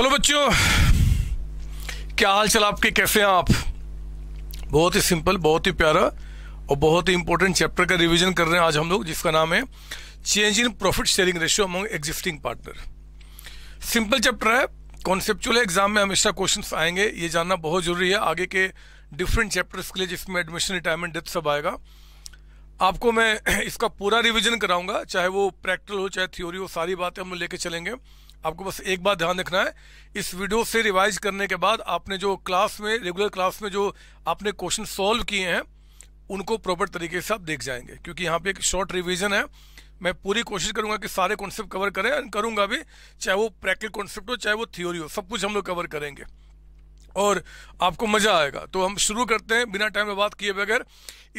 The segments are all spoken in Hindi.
हेलो बच्चों क्या हाल चाल आपके कैसे हैं आप बहुत ही सिंपल बहुत ही प्यारा और बहुत ही इंपॉर्टेंट चैप्टर का रिवीजन कर रहे हैं आज हम लोग जिसका नाम है change in profit sharing ratio among existing partner simple chapter है कॉन्सेप्चुअल एग्जाम में हमेशा क्वेश्चन आएंगे ये जानना बहुत जरूरी है आगे के डिफरेंट चैप्टर्स के लिए जिसमें एडमिशन रिटायरमेंट डेथ सब आएगा आपको मैं इसका पूरा रिविजन कराऊंगा चाहे वो प्रैक्टिकल हो चाहे थ्योरी हो सारी बातें हम लेके चलेंगे आपको बस एक बात ध्यान रखना है इस वीडियो से रिवाइज करने के बाद आपने जो क्लास में रेगुलर क्लास में जो आपने क्वेश्चन सॉल्व किए हैं उनको प्रॉपर तरीके से आप देख जाएंगे क्योंकि यहाँ पे एक शॉर्ट रिविजन है मैं पूरी कोशिश करूंगा कि सारे कॉन्सेप्ट कवर करें करूंगा भी चाहे वो प्रैक्टिकल कॉन्सेप्ट हो चाहे वो थ्योरी हो सब कुछ हम लोग कवर करेंगे और आपको मज़ा आएगा तो हम शुरू करते हैं बिना टाइम में बात किए बगैर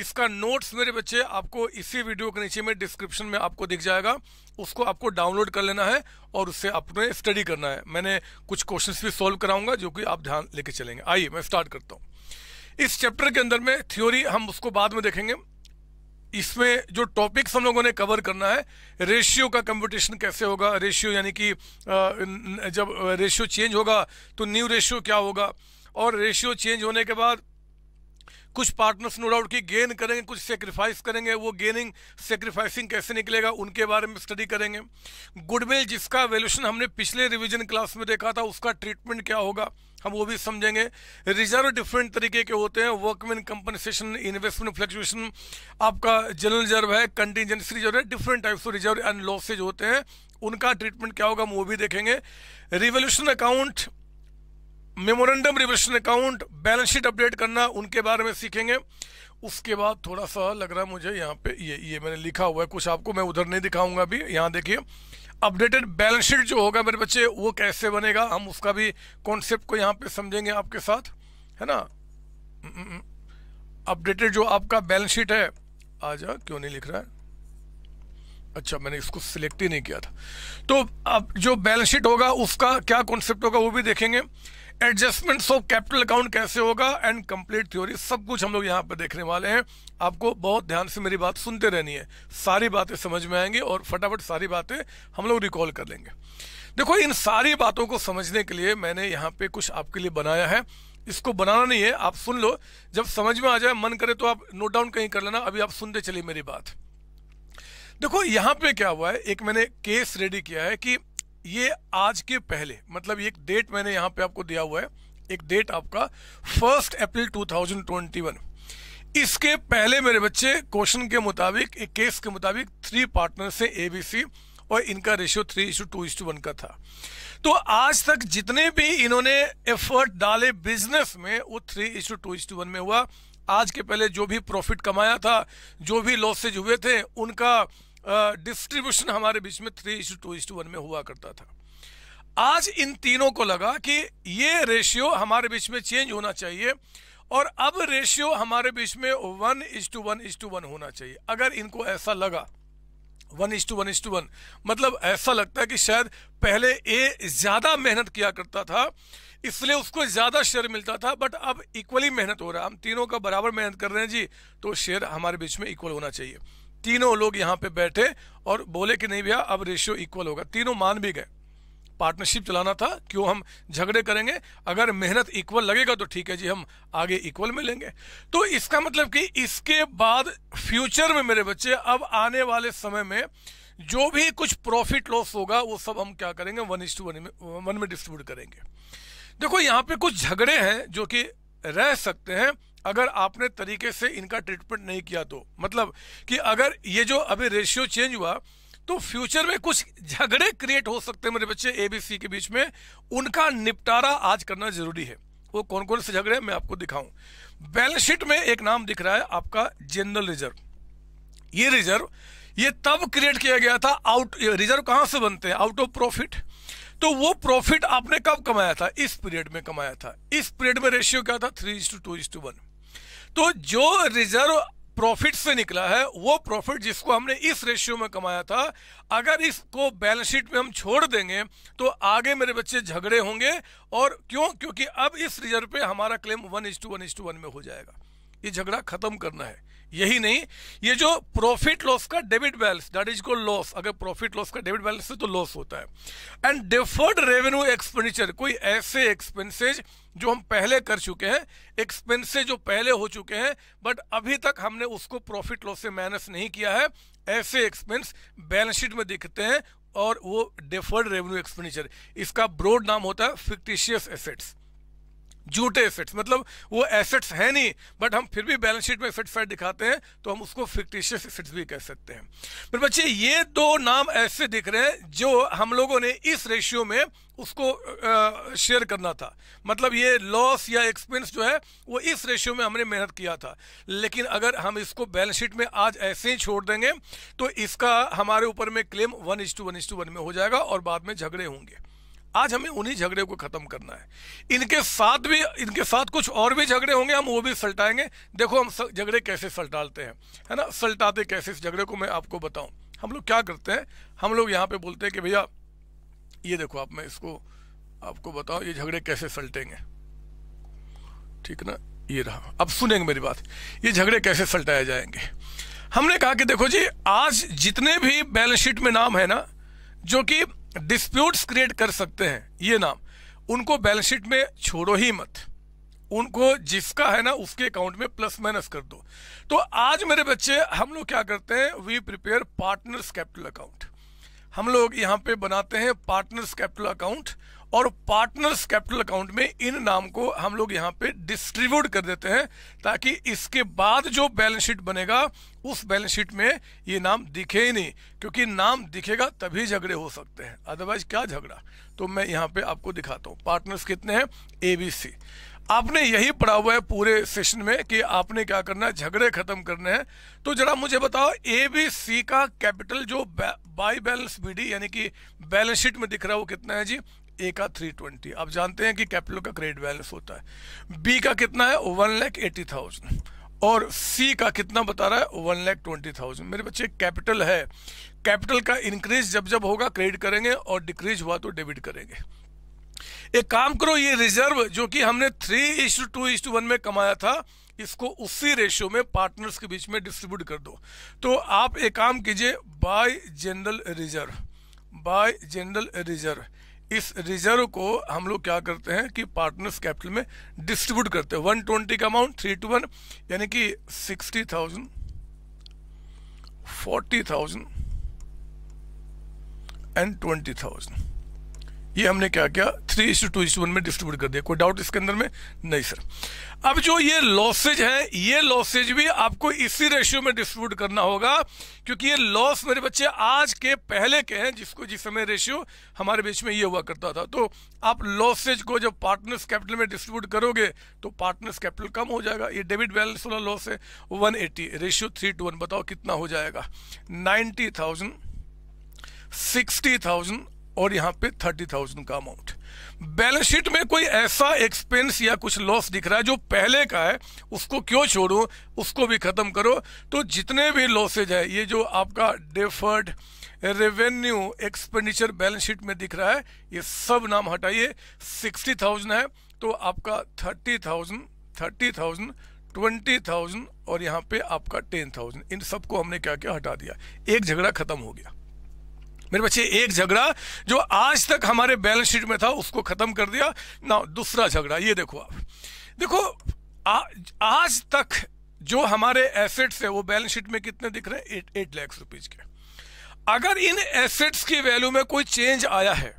इसका नोट्स मेरे बच्चे आपको इसी वीडियो के नीचे में डिस्क्रिप्शन में आपको दिख जाएगा उसको आपको डाउनलोड कर लेना है और उससे आपने स्टडी करना है मैंने कुछ क्वेश्चंस भी सॉल्व कराऊंगा जो कि आप ध्यान लेके चलेंगे आइए मैं स्टार्ट करता हूँ इस चैप्टर के अंदर में थ्योरी हम उसको बाद में देखेंगे इसमें जो टॉपिक्स हम लोगों ने कवर करना है रेशियो का कंपटीशन कैसे होगा रेशियो यानी कि जब रेशियो चेंज होगा तो न्यू रेशियो क्या होगा और रेशियो चेंज होने के बाद कुछ पार्टनर्स नो डाउट की गेन करेंगे कुछ सेक्रीफाइस करेंगे वो गेनिंग सेक्रीफाइसिंग कैसे निकलेगा उनके बारे में स्टडी करेंगे गुडविल जिसका वैल्यूशन हमने पिछले रिविजन क्लास में देखा था उसका ट्रीटमेंट क्या होगा हम वो भी समझेंगे रिजर्व डिफरेंट तरीके के होते हैं वर्कमैन कंपनसेशन इन्वेस्टमेंट फ्लक्चुएशन आपका जनरल रिजर्व है कंटीजेंसी रिजर्व है different types of reserve and losses होते हैं उनका ट्रीटमेंट क्या होगा हम वो भी देखेंगे revolution account memorandum revolution account balance sheet update करना उनके बारे में सीखेंगे उसके बाद थोड़ा सा लग रहा है मुझे यहाँ पे ये ये मैंने लिखा हुआ है कुछ आपको मैं उधर नहीं दिखाऊंगा अभी यहाँ देखिए अपडेटेड बैलेंस शीट जो होगा मेरे बच्चे वो कैसे बनेगा हम उसका भी कॉन्सेप्ट को यहाँ पे समझेंगे आपके साथ है ना अपडेटेड हम्म, हम्म। जो आपका बैलेंस शीट है आजा क्यों नहीं लिख रहा है अच्छा मैंने इसको सिलेक्ट ही नहीं किया था तो अब जो बैलेंस शीट होगा उसका क्या कॉन्सेप्ट होगा वो भी देखेंगे एडजस्टमेंट्स ऑफ कैपिटल अकाउंट कैसे होगा एंड कंप्लीट थ्योरी सब कुछ हम लोग यहाँ पर देखने वाले हैं आपको बहुत ध्यान से मेरी बात सुनते रहनी है सारी बातें समझ में आएंगी और फटाफट सारी बातें हम लोग रिकॉल कर लेंगे देखो इन सारी बातों को समझने के लिए मैंने यहाँ पे कुछ आपके लिए बनाया है इसको बनाना नहीं है आप सुन लो जब समझ में आ जाए मन करे तो आप नोट डाउन कहीं कर लेना अभी आप सुनते चलिए मेरी बात देखो यहाँ पे क्या हुआ है एक मैंने केस रेडी किया है कि ये आज के पहले मतलब एक डेट मैंने यहाँ पे आपको दिया हुआ है एक डेट आपका फर्स्ट अप्रैल 2021 इसके पहले मेरे बच्चे क्वेश्चन के मुताबिक एक केस के मुताबिक थ्री पार्टनर से एबीसी और इनका ratio three is to two is to one का था तो आज तक जितने भी इन्होंने एफर्ट डाले बिजनेस में वो three is to two is to one में हुआ आज के पहले जो भी प्रॉफिट कमाया था जो भी लॉसेज हुए थे उनका डिस्ट्रीब्यूशन हमारे बीच में three is to two to one में हुआ करता था आज इन तीनों को लगा कि ये रेशियो हमारे बीच में चेंज होना चाहिए और अब रेशियो हमारे बीच में one is to one is to one होना चाहिए अगर इनको ऐसा लगा one is to one is to one मतलब ऐसा लगता है कि शायद पहले ए ज़्यादा मेहनत किया करता था इसलिए उसको ज़्यादा शेयर मिलता था बट अब इक्वली मेहनत हो रहा है हम तीनों का बराबर मेहनत कर रहे हैं जी तो शेयर हमारे बीच में इक्वल होना चाहिए तीनों लोग यहाँ पे बैठे और बोले कि नहीं भैया अब रेशियो इक्वल होगा तीनों मान भी गए पार्टनरशिप चलाना था क्यों हम झगड़े करेंगे अगर मेहनत इक्वल लगेगा तो ठीक है जी हम आगे इक्वल मिलेंगे तो इसका मतलब कि इसके बाद फ्यूचर में मेरे बच्चे अब आने वाले समय में जो भी कुछ प्रॉफिट लॉस होगा वो सब हम क्या करेंगे वन इज टू वन में वन में डिस्ट्रीब्यूट करेंगे देखो यहाँ पे कुछ झगड़े हैं जो कि रह सकते हैं अगर आपने तरीके से इनका ट्रीटमेंट नहीं किया तो मतलब कि अगर ये जो अभी रेशियो चेंज हुआ तो फ्यूचर में कुछ झगड़े क्रिएट हो सकते हैं मेरे बच्चे एबीसी के बीच में उनका निपटारा आज करना जरूरी है वो कौन कौन से झगड़े मैं आपको दिखाऊं बैलेंस शीट में एक नाम दिख रहा है आपका जनरल रिजर्व ये रिजर्व ये तब क्रिएट किया गया था आउट रिजर्व कहां से बनते हैं आउट ऑफ प्रॉफिट तो वो प्रॉफिट आपने कब कमाया था इस पीरियड में कमाया था इस पीरियड में रेशियो क्या था three is to two is to one तो जो रिजर्व प्रॉफिट से निकला है वो प्रॉफिट जिसको हमने इस रेशियो में कमाया था अगर इसको बैलेंस शीट में हम छोड़ देंगे तो आगे मेरे बच्चे झगड़े होंगे और क्यों क्योंकि अब इस रिजर्व पे हमारा claim one is to one is to one में हो जाएगा ये झगड़ा खत्म करना है यही नहीं ये जो प्रॉफिट लॉस का डेबिट बैलेंस डेट इज को लॉस अगर प्रॉफिट लॉस का डेबिट बैलेंस है तो लॉस होता है एंड डिफर्ड रेवेन्यू एक्सपेंडिचर कोई ऐसे एक्सपेंसेज जो हम पहले कर चुके हैं एक्सपेंसेज जो पहले हो चुके हैं बट अभी तक हमने उसको प्रॉफिट लॉस से माइनस नहीं किया है ऐसे एक्सपेंस बैलेंस शीट में दिखते हैं और वो डिफर्ड रेवेन्यू एक्सपेंडिचर इसका ब्रोड नाम होता है फिक्टिशियस एसेट्स झूठे एसेट्स मतलब वो एसेट्स हैं नहीं बट हम फिर भी बैलेंस शीट में फिट फैट दिखाते हैं तो हम उसको फिक्टिशियस एसेट्स भी कह सकते हैं फिर बच्चे ये दो नाम ऐसे दिख रहे हैं जो हम लोगों ने इस रेशियो में उसको शेयर करना था मतलब ये लॉस या एक्सपेंस जो है वो इस रेशियो में हमने मेहनत किया था लेकिन अगर हम इसको बैलेंस शीट में आज ऐसे ही छोड़ देंगे तो इसका हमारे ऊपर में claim one is to one is to one में हो जाएगा और बाद में झगड़े होंगे आज हमें उन्हीं झगड़े को खत्म करना है इनके साथ भी इनके साथ कुछ और भी झगड़े होंगे हम वो भी सलटाएंगे देखो हम झगड़े कैसे सलटालते हैं है ना सल्टाते कैसे इस झगड़े को मैं आपको बताऊं हम लोग क्या करते हैं हम लोग यहाँ पे बोलते हैं कि भैया ये देखो आप मैं इसको आपको बताऊं ये झगड़े कैसे सलटेंगे ठीक ना ये रहा अब सुनेंगे मेरी बात ये झगड़े कैसे सलटाए जाएंगे हमने कहा कि देखो जी आज जितने भी बैलेंस शीट में नाम है ना जो कि डिस्प्यूट्स क्रिएट कर सकते हैं ये नाम उनको बैलेंस शीट में छोड़ो ही मत उनको जिसका है ना उसके अकाउंट में प्लस माइनस कर दो तो आज मेरे बच्चे हम लोग क्या करते हैं we prepare partners capital account हम लोग यहाँ पे बनाते हैं पार्टनर्स कैपिटल अकाउंट और पार्टनर्स कैपिटल अकाउंट में इन नाम को हम लोग यहाँ पे डिस्ट्रीब्यूट कर देते हैं ताकि इसके बाद जो बैलेंस शीट बनेगा उस बैलेंस शीट में ये नाम दिखे ही नहीं क्योंकि नाम दिखेगा तभी झगड़े हो सकते हैं अदरवाइज क्या झगड़ा तो मैं यहाँ पे आपको दिखाता हूँ पार्टनर्स कितने हैं ए बी सी आपने यही पढ़ा हुआ है पूरे सेशन में कि आपने क्या करना है झगड़े खत्म करने हैं तो जरा मुझे बताओ ए बी सी का कैपिटल जो बाई बैलेंस बी डी यानी कि बैलेंस शीट में दिख रहा है वो कितना है जी ए का 320 आप जानते हैं कि कैपिटल का क्रेडिट बैलेंस होता है बी का कितना है वन लैख एटी थाउजेंड और फी का कितना बता रहा है वन लैख ट्वेंटी थाउजेंड मेरे बच्चे कैपिटल है कैपिटल का इंक्रीज जब जब होगा क्रेडिट करेंगे और डिक्रीज हुआ तो डेबिट करेंगे एक काम करो ये रिजर्व जो कि हमने थ्री इस टू इस टू वन में कमाया था इसको उसी रेशियो में पार्टनर्स के बीच में डिस्ट्रीब्यूट कर दो तो आप एक काम कीजिए by general reserve by general reserve इस रिजर्व को हम लोग क्या करते हैं कि पार्टनर्स कैपिटल में डिस्ट्रीब्यूट करते हैं वन ट्वेंटी का अमाउंट थ्री टू वन यानी कि sixty thousand forty thousand and twenty thousand ये हमने क्या किया three is to two is to one में डिस्ट्रीब्यूट कर दिया कोई डाउट इसके अंदर में नहीं सर अब जो ये लॉसेज है ये लॉसेज भी आपको इसी रेशियो में डिस्ट्रीब्यूट करना होगा क्योंकि ये लॉस मेरे बच्चे आज के पहले के हैं जिसको जिस समय रेशियो हमारे बीच में ये हुआ करता था तो आप लॉसेज को जब पार्टनर्स कैपिटल में डिस्ट्रीब्यूट करोगे तो पार्टनर्स कैपिटल कम हो जाएगा ये डेबिट बैलेंस वाला लॉस है one eighty ratio three two one बताओ कितना हो जाएगा नाइन्टी थाउजेंड सिक्सटी थाउजेंड और यहाँ पे थर्टी थाउजेंड का अमाउंट बैलेंस शीट में कोई ऐसा एक्सपेंस या कुछ लॉस दिख रहा है जो पहले का है उसको क्यों छोड़ो उसको भी खत्म करो तो जितने भी लॉसेज है ये जो आपका deferred revenue expenditure balance sheet में दिख रहा है ये सब नाम हटाइए सिक्सटी थाउजेंड है तो आपका thirty thousand thirty thousand twenty thousand और यहाँ पे आपका टेन थाउजेंड इन सबको हमने क्या क्या हटा दिया एक झगड़ा खत्म हो गया मेरे बच्चे एक झगड़ा जो आज तक हमारे बैलेंस शीट में था उसको खत्म कर दिया ना दूसरा झगड़ा ये देखो आप देखो आ, आज तक जो हमारे एसेट्स है वो बैलेंस शीट में कितने दिख रहे हैं एट लैक्स रुपीज के अगर इन एसेट्स की वैल्यू में कोई चेंज आया है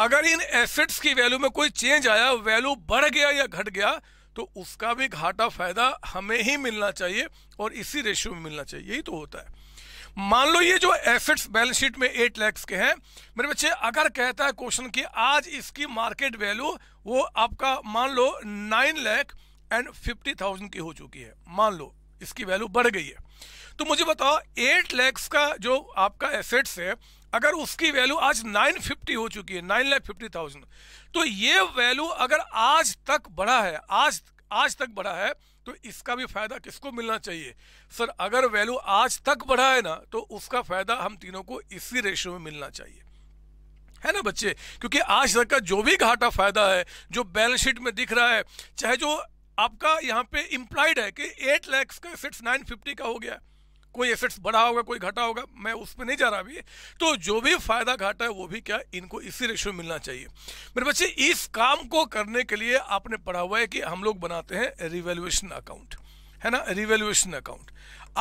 अगर इन एसेट्स की वैल्यू में कोई चेंज आया वैल्यू बढ़ गया या घट गया तो उसका भी घाटा फायदा हमें ही मिलना चाहिए और इसी रेशियो में मिलना चाहिए यही तो होता है मान लो ये जो एसेट्स बैलेंस शीट में एट लैक्स के हैं मेरे बच्चे अगर कहता है क्वेश्चन कि आज इसकी मार्केट वैल्यू वो आपका मान लो nine lakh and fifty thousand की हो चुकी है मान लो इसकी वैल्यू बढ़ गई है तो मुझे बताओ एट लैक्स का जो आपका एसेट्स है अगर उसकी वैल्यू आज नाइन फिफ्टी हो चुकी है नाइन लैख फिफ्टी थाउजेंड तो ये वैल्यू अगर आज तक बढ़ा है आज आज तक बढ़ा है तो इसका भी फायदा किसको मिलना चाहिए सर अगर वैल्यू आज तक बढ़ा है ना तो उसका फायदा हम तीनों को इसी रेशियो में मिलना चाहिए है ना बच्चे क्योंकि आज तक का जो भी घाटा फायदा है जो बैलेंस शीट में दिख रहा है चाहे जो आपका यहाँ पे इम्प्लाइड है कि एट लैक्स का सिक्स नाइन फिफ्टी का हो गया है कोई एसेट्स बढ़ा होगा कोई घटा होगा मैं उस पर नहीं जा रहा अभी तो जो भी फायदा घाटा है वो भी क्या इनको इसी रेशो मिलना चाहिए मेरे बच्चे इस काम को करने के लिए आपने पढ़ा हुआ है कि हम लोग बनाते हैं रिवेल्युएशन अकाउंट है ना रिवेल्युएशन अकाउंट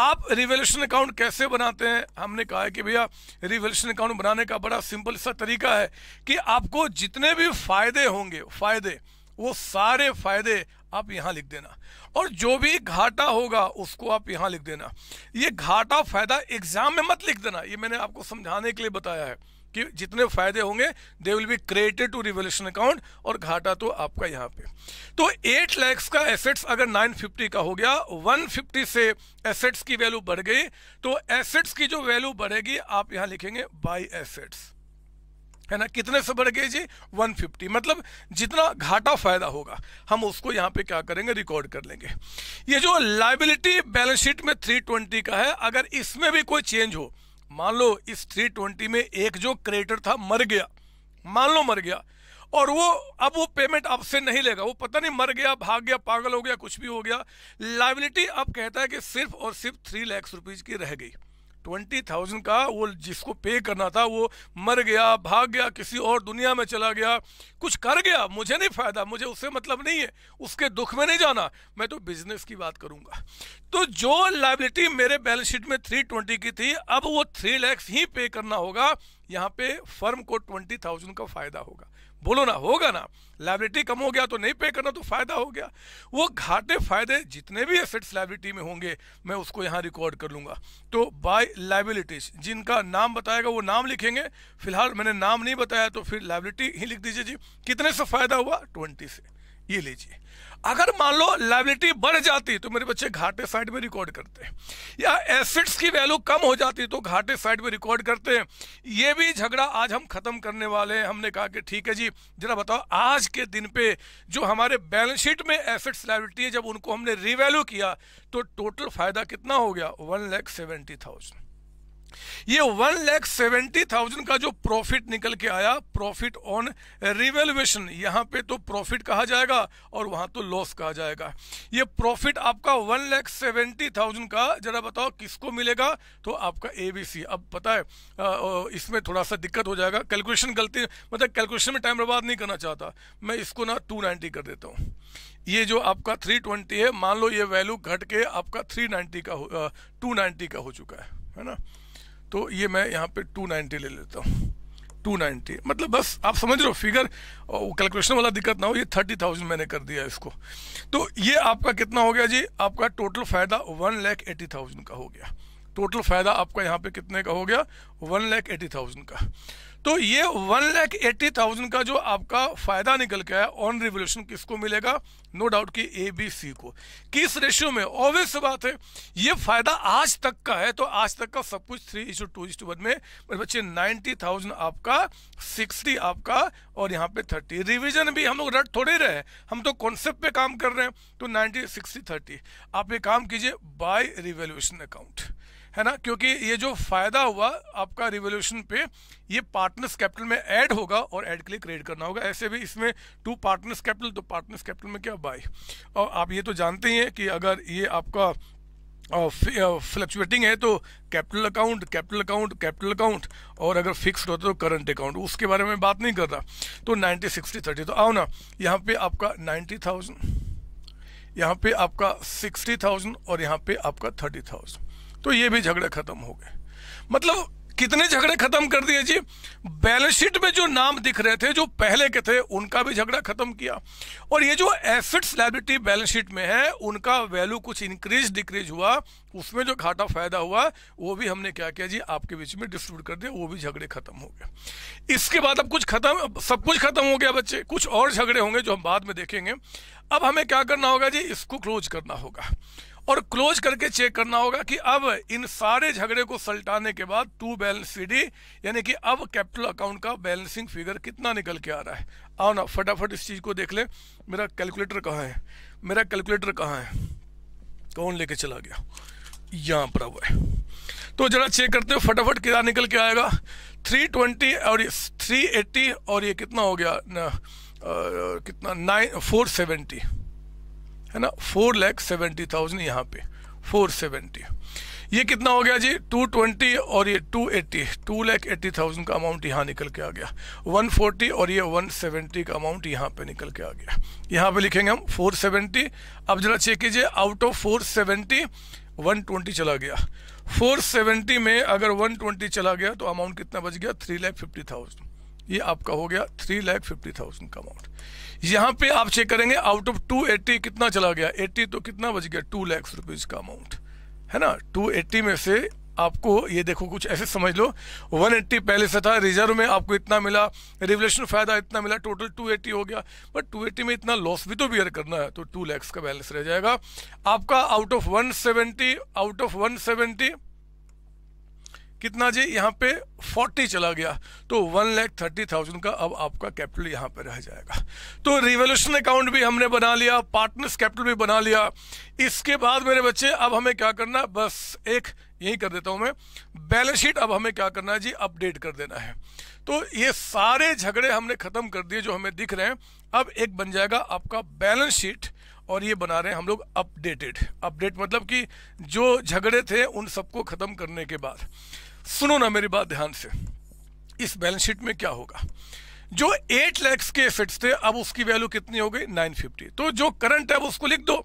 आप रिवेल्यूशन अकाउंट कैसे बनाते हैं हमने कहा है कि भैया रिवेल्यूशन अकाउंट बनाने का बड़ा सिंपल सा तरीका है कि आपको जितने भी फायदे होंगे फायदे वो सारे फायदे आप यहाँ लिख देना और जो भी घाटा होगा उसको आप यहाँ लिख देना ये घाटा फायदा एग्जाम में मत लिख देना ये मैंने आपको समझाने के लिए बताया है कि जितने फायदे होंगे they will be created to revolution account और घाटा तो आपका यहाँ पे तो एट लैक्स का एसेट्स अगर नाइन फिफ्टी का हो गया वन फिफ्टी से एसेट्स की वैल्यू बढ़ गई तो एसेट्स की जो वैल्यू बढ़ेगी आप यहाँ लिखेंगे बाई एसेट्स है ना कितने से बढ़ गए जी 150 मतलब जितना घाटा फायदा होगा हम उसको यहाँ पे क्या करेंगे रिकॉर्ड कर लेंगे ये जो लाइबिलिटी बैलेंस शीट में 320 का है अगर इसमें भी कोई चेंज हो मान लो इस 320 में एक जो क्रेडिटर था मर गया मान लो मर गया और वो अब वो पेमेंट आपसे नहीं लेगा वो पता नहीं मर गया भाग गया पागल हो गया कुछ भी हो गया लाइबिलिटी अब कहता है कि सिर्फ और सिर्फ थ्री लैक्स रुपीज़ की रह गई ट्वेंटी थाउजेंड का वो जिसको पे करना था वो मर गया भाग गया किसी और दुनिया में चला गया कुछ कर गया मुझे नहीं फ़ायदा मुझे उससे मतलब नहीं है उसके दुख में नहीं जाना मैं तो बिजनेस की बात करूंगा तो जो लाइबिलिटी मेरे बैलेंस शीट में थ्री ट्वेंटी की थी अब वो थ्री लैक्स ही पे करना होगा यहाँ पे फर्म को ट्वेंटी थाउजेंड का फ़ायदा होगा बोलो ना होगा ना लाइबिलिटी कम हो गया तो नहीं पे करना तो फायदा हो गया वो घाटे फायदे जितने भी एसेट्स लाइबिलिटी में होंगे मैं उसको यहाँ रिकॉर्ड कर लूंगा तो बाय लाइबिलिटीज जिनका नाम बताएगा वो नाम लिखेंगे फिलहाल मैंने नाम नहीं बताया तो फिर लाइबिलिटी ही लिख दीजिए जी कितने से फायदा हुआ ट्वेंटी से ये लीजिए अगर मान लो लाइबिलिटी बढ़ जाती तो मेरे बच्चे घाटे साइड में रिकॉर्ड करते हैं या एसिड्स की वैल्यू कम हो जाती तो घाटे साइड में रिकॉर्ड करते हैं ये भी झगड़ा आज हम खत्म करने वाले हैं हमने कहा कि ठीक है जी जरा बताओ आज के दिन पे जो हमारे बैलेंस शीट में एसिड्स लाइबिलिटी है जब उनको हमने रिवैल्यू किया तो टोटल फायदा कितना हो गया वन लैख सेवेंटी थाउजेंड ये वन लैख सेवेंटी थाउजेंड का जो प्रॉफिट निकल के आया प्रॉफिट ऑन रिवेल्युएशन यहाँ पे तो प्रॉफिट कहा जाएगा और वहां तो लॉस कहा जाएगा ये प्रॉफिट आपका वन लैख सेवेंटी थाउजेंड का जरा बताओ किसको मिलेगा तो आपका एबीसी अब पता है इसमें थोड़ा सा दिक्कत हो जाएगा कैलकुलेशन गलती मतलब कैलकुलेशन में टाइम बर्बाद नहीं करना चाहता मैं इसको ना टू कर देता हूँ ये जो आपका थ्री है मान लो ये वैल्यू घट के आपका थ्री का टू का हो चुका है है ना तो ये मैं यहाँ पे 290 ले लेता हूँ 290 मतलब बस आप समझ रहे हो फिगर कैलकुलेशन वाला दिक्कत ना हो ये 30,000 मैंने कर दिया इसको तो ये आपका कितना हो गया जी आपका टोटल फ़ायदा वन लैख एटी थाउजेंड का हो गया टोटल फ़ायदा आपका यहाँ पे कितने का हो गया वन लैख एटी थाउजेंड का तो ये वन लैख एट्टी थाउजेंड का जो आपका फायदा निकल के आया ऑन रिवोल्यूशन किसको मिलेगा नो डाउट कि ए बी सी को किस रेशियो में ऑब्वियस बात है ये फायदा आज तक का है तो आज तक का सब कुछ three is to two is to one में बच्चे नाइन्टी थाउजेंड आपका सिक्सटी आपका और यहाँ पे थर्टी रिविजन भी हम लोग रट थोड़े रहे हम तो कॉन्सेप्ट पे काम कर रहे हैं तो नाइन्टी सिक्सटी थर्टी आप ये काम कीजिए बाय रिवोल्यूशन अकाउंट है ना क्योंकि ये जो फ़ायदा हुआ आपका रिवोल्यूशन पे ये पार्टनर्स कैपिटल में ऐड होगा और ऐड के लिए क्रिएट करना होगा ऐसे भी इसमें टू पार्टनर्स कैपिटल तो पार्टनर्स कैपिटल में क्या बाई और आप ये तो जानते ही हैं कि अगर ये आपका फ्लक्चुएटिंग है तो capital account capital account capital account और अगर फिक्स्ड होता तो करंट अकाउंट उसके बारे में बात नहीं कर रहा तो नाइन्टी सिक्सटी थर्टी तो आओ ना यहाँ पे आपका नाइन्टी थाउजेंड यहाँ पे आपका सिक्सटी थाउजेंड और यहाँ पे आपका थर्टी थाउजेंड तो ये भी झगड़े खत्म हो गए मतलब कितने झगड़े खत्म कर दिए जी बैलेंस शीट में जो नाम दिख रहे थे जो पहले के थे उनका भी झगड़ा खत्म किया और ये जो एसेट्स लाइबिलिटी बैलेंस शीट में है उनका वैल्यू कुछ इंक्रीज डिक्रीज हुआ उसमें जो घाटा फायदा हुआ वो भी हमने क्या किया जी आपके बीच में डिस्ट्रीब्यूट कर दिया वो भी झगड़े खत्म हो गए इसके बाद अब कुछ खत्म सब कुछ खत्म हो गया बच्चे कुछ और झगड़े होंगे जो हम बाद में देखेंगे अब हमें क्या करना होगा जी इसको क्लोज करना होगा और क्लोज करके चेक करना होगा कि अब इन सारे झगड़े को सलटाने के बाद टू बैलेंस सीडी यानी कि अब कैपिटल अकाउंट का बैलेंसिंग फिगर कितना निकल के आ रहा है आओ ना फटाफट इस चीज़ को देख लें मेरा कैलकुलेटर कहाँ है मेरा कैलकुलेटर कहाँ है कौन लेके चला गया यहाँ पर हुआ है तो जरा चेक करते हो फटाफट कितना निकल के आएगा 320 और ये 380 और ये कितना हो गया न, आ, कितना नाइन फोर सेवेंटी અના 470000 યહા પે 470 યે કિતના હો ગયા જી 220 ઓર ય 280 280000 કા અમાઉન્ટ યહા نکل કે આ ગયા 140 ઓર ય 170 કા અમાઉન્ટ યહા પે نکل કે આ ગયા યહા પે લખેંગે હમ 470 અબ જરા ચેક કીજીએ આઉટ ઓફ 470 120 ચલા ગયા 470 મે અગર 120 ચલા ગયા તો અમાઉન્ટ કિતના બચ ગયા 350000 ये आपका हो गया थ्री लैख फिफ्टी थाउजेंड का अमाउंट यहाँ पे आप चेक करेंगे आउट ऑफ टू एट्टी कितना चला गया एट्टी तो कितना बच गया टू लैक्स रुपीज का अमाउंट है ना टू एट्टी में से आपको ये देखो कुछ ऐसे समझ लो वन एट्टी पहले से था रिजर्व में आपको इतना मिला रेवलेशन फायदा इतना मिला टोटल टू एट्टी हो गया बट टू एट्टी में इतना लॉस भी तो बियर करना है तो टू लैक्स का बैलेंस रह जाएगा आपका आउट ऑफ 170 आउट ऑफ 170 कितना जी यहाँ पे फोर्टी चला गया तो वन लैख थर्टी थाउजेंड का अब आपका कैपिटल यहाँ पे रह जाएगा तो रिवोल्यूशन अकाउंट भी हमने बना लिया पार्टनर्स कैपिटल भी बना लिया इसके बाद मेरे बच्चे अब हमें क्या करना बस एक यही कर देता हूँ मैं बैलेंस शीट अब हमें क्या करना है जी अपडेट कर देना है तो ये सारे झगड़े हमने खत्म कर दिए जो हमें दिख रहे हैं अब एक बन जाएगा आपका बैलेंस शीट और ये बना रहे हैं हम लोग अपडेटेड अपडेट मतलब कि जो झगड़े थे उन सबको ख़त्म करने के बाद सुनो ना मेरी बात ध्यान से इस बैलेंस शीट में क्या होगा जो एट लैक्स के एसेट्स थे अब उसकी वैल्यू कितनी हो गई नाइन फिफ्टी तो जो करंट है उसको लिख दो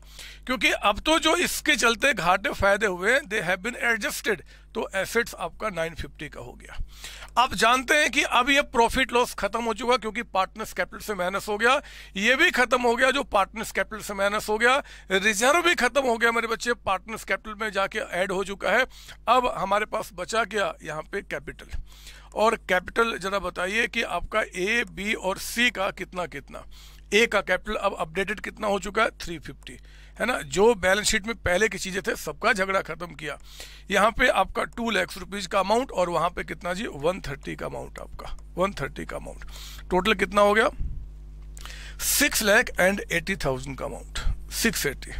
क्योंकि अब तो जो इसके चलते घाटे फायदे हुए दे हैव बीन एडजस्टेड तो एसेट्स आपका 950 का हो गया आप जानते हैं कि अब ये प्रॉफिट लॉस खत्म हो चुका क्योंकि पार्टनर्स कैपिटल से माइनस हो गया ये भी खत्म हो गया जो पार्टनर्स कैपिटल से माइनस हो गया रिजर्व भी खत्म हो गया मेरे बच्चे पार्टनर्स कैपिटल में जाके ऐड हो चुका है अब हमारे पास बचा गया यहाँ पे कैपिटल और कैपिटल जरा बताइए कि आपका ए बी और सी का कितना कितना ए का कैपिटल अब अपडेटेड कितना हो चुका है थ्री है ना जो बैलेंस शीट में पहले की चीज़ें थे सबका झगड़ा खत्म किया यहाँ पे आपका टू लैक्स रुपीज़ का अमाउंट और वहां पे कितना जी वन थर्टी का अमाउंट आपका वन थर्टी का अमाउंट टोटल कितना हो गया six lakh and eighty thousand का अमाउंट सिक्स एटी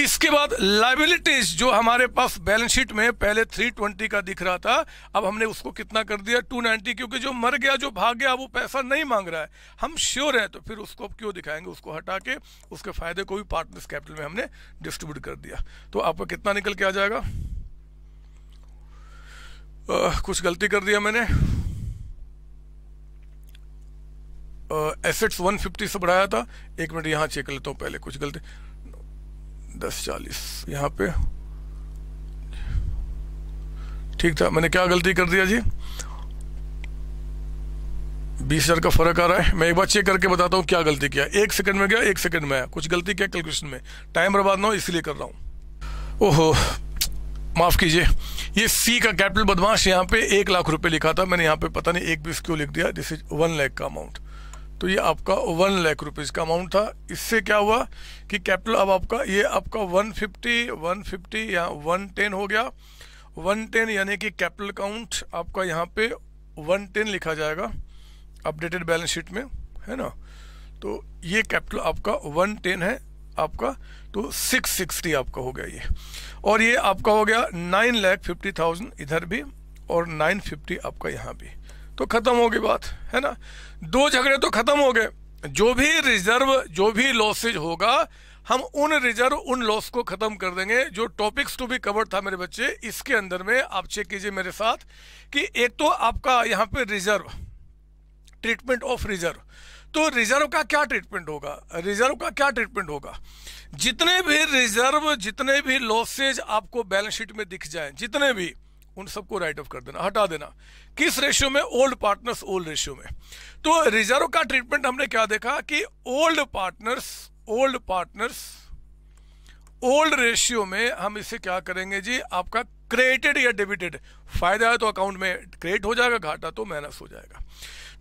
इसके बाद लाइबिलिटीज जो हमारे पास बैलेंस शीट में पहले 320 का दिख रहा था अब हमने उसको कितना कर दिया 290 क्योंकि जो मर गया जो भाग गया वो पैसा नहीं मांग रहा है हम श्योर हैं तो फिर उसको अब क्यों दिखाएंगे उसको हटा के उसके फायदे को भी पार्टनर्स कैपिटल में हमने डिस्ट्रीब्यूट कर दिया तो आपका कितना निकल के आ जाएगा आ, कुछ गलती कर दिया मैंने एसेट्स 150 से बढ़ाया था एक मिनट यहाँ चेक कर लेता हूँ पहले कुछ गलती दस चालीस यहाँ पे ठीक था मैंने क्या गलती कर दिया जी बीस हज़ार का फ़र्क आ रहा है मैं एक बार चेक करके बताता हूँ क्या गलती किया एक सेकंड में गया एक सेकंड में आया कुछ गलती क्या कैलकुलेशन में टाइम बर्बाद ना हो इसलिए कर रहा हूँ ओहो माफ़ कीजिए ये सी का कैपिटल बदमाश यहाँ पे एक लाख रुपए लिखा था मैंने यहाँ पे पता नहीं एक बीस क्यों लिख दिया दिस इज वन लैख का अमाउंट तो ये आपका वन लाख रुपीज़ का अमाउंट था इससे क्या हुआ कि कैपिटल अब आपका ये आपका वन फिफ्टी वन फिफ्टी या वन टेन हो गया वन टेन यानी कि कैपिटल अकाउंट आपका यहाँ पे वन टेन लिखा जाएगा अपडेटेड बैलेंस शीट में है ना तो ये कैपिटल आपका वन टेन है आपका तो सिक्स सिक्सटी आपका हो गया ये और ये आपका हो गया नाइन लैख फिफ्टी थाउजेंड इधर भी और नाइन फिफ्टी आपका यहाँ भी तो खत्म होगी बात है ना दो झगड़े तो खत्म हो गए जो भी रिजर्व जो भी लॉसेज होगा हम उन रिजर्व उन लॉस को खत्म कर देंगे जो टॉपिक्स टू बी कवर्ड था मेरे बच्चे इसके अंदर में आप चेक कीजिए मेरे साथ कि एक तो आपका यहाँ पे रिजर्व ट्रीटमेंट ऑफ रिजर्व तो रिजर्व का क्या ट्रीटमेंट होगा रिजर्व का क्या ट्रीटमेंट होगा जितने भी रिजर्व जितने भी लॉसेज आपको बैलेंस शीट में दिख जाए जितने भी उन सबको राइट ऑफ कर देना हटा देना किस रेशियो में ओल्ड पार्टनर्स ओल्ड रेशियो में तो रिजर्व का ट्रीटमेंट हमने क्या देखा कि old partners old partners old ratio में हम इसे क्या करेंगे जी आपका क्रेडिटेड या डेबिटेड फायदा है तो अकाउंट में क्रेडिट हो जाएगा घाटा तो माइनस हो जाएगा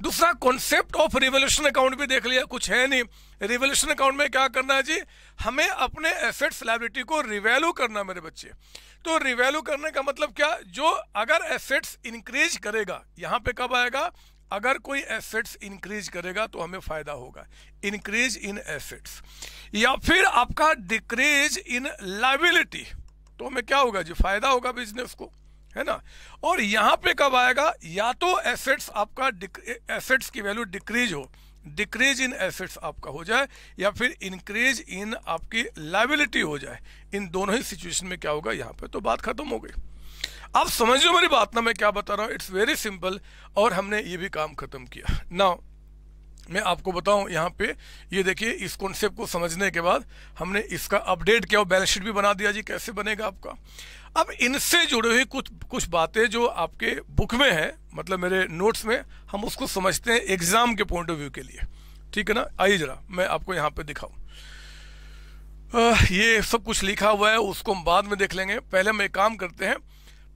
दूसरा कॉन्सेप्ट ऑफ रिवोल्यूशन अकाउंट भी देख लिया कुछ है नहीं रिवोल्यूशन अकाउंट में क्या करना है जी हमें अपने एसेट्स लाइबिलिटी को रिवैल्यू करना मेरे बच्चे तो रिवैल्यू करने का मतलब क्या जो अगर एसेट्स इंक्रीज करेगा यहाँ पे कब आएगा अगर कोई एसेट्स इंक्रीज करेगा तो हमें फायदा होगा इंक्रीज इन एसेट्स या फिर आपका डिक्रीज इन लाइबिलिटी तो हमें क्या होगा जी फायदा होगा बिजनेस को है ना और यहाँ पे कब आएगा या तो एसेट्स आपका एसेट्स की वैल्यू डिक्रीज हो डिक्रीज इन एसेट्स आपका हो जाए या फिर इंक्रीज इन आपकी लाइबिलिटी हो जाए इन दोनों ही सिचुएशन में क्या होगा यहाँ पे तो बात खत्म हो गई आप समझो मेरी बात ना मैं क्या बता रहा हूँ इट्स वेरी सिंपल और हमने ये भी काम खत्म किया ना मैं आपको बताऊं यहाँ पे ये देखिए इस कॉन्सेप्ट को समझने के बाद हमने इसका अपडेट किया और बैलेंस शीट भी बना दिया जी कैसे बनेगा आपका अब इनसे जुड़े हुई कुछ कुछ बातें जो आपके बुक में है मतलब मेरे नोट्स में हम उसको समझते हैं एग्जाम के पॉइंट ऑफ व्यू के लिए ठीक है ना आइए जरा मैं आपको यहाँ पे दिखाऊं ये सब कुछ लिखा हुआ है उसको हम बाद में देख लेंगे पहले हम एक काम करते हैं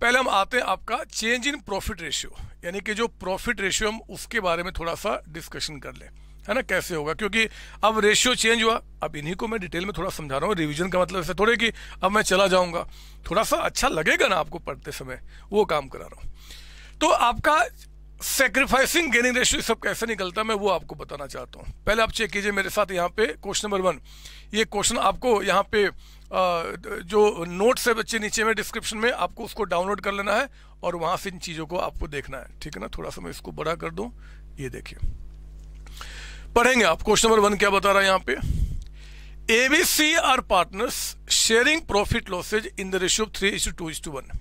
पहले हम आते हैं आपका चेंज इन प्रॉफिट रेशियो यानी कि जो प्रॉफिट रेशियो हम उसके बारे में थोड़ा सा डिस्कशन कर लें है ना कैसे होगा क्योंकि अब रेशियो चेंज हुआ अब इन्हीं को मैं डिटेल में थोड़ा समझा रहा हूँ रिविजन का मतलब ऐसे थोड़े कि अब मैं चला जाऊंगा थोड़ा सा अच्छा लगेगा ना आपको पढ़ते समय वो काम करा रहा हूँ तो आपका सेक्रीफाइसिंग गेनिंग रेशियो सब कैसे निकलता है मैं वो आपको बताना चाहता हूँ पहले आप चेक कीजिए मेरे साथ यहाँ पे क्वेश्चन नंबर वन ये क्वेश्चन आपको यहाँ पे जो नोट्स है बच्चे नीचे में डिस्क्रिप्शन में आपको उसको डाउनलोड कर लेना है और वहाँ से इन चीज़ों को आपको देखना है ठीक है ना थोड़ा सा मैं इसको बड़ा कर दूँ ये देखिए पढ़ेंगे आप क्वेश्चन नंबर वन क्या बता रहा है यहाँ पे ABC are partners sharing profit losses in the ratio three is to is to one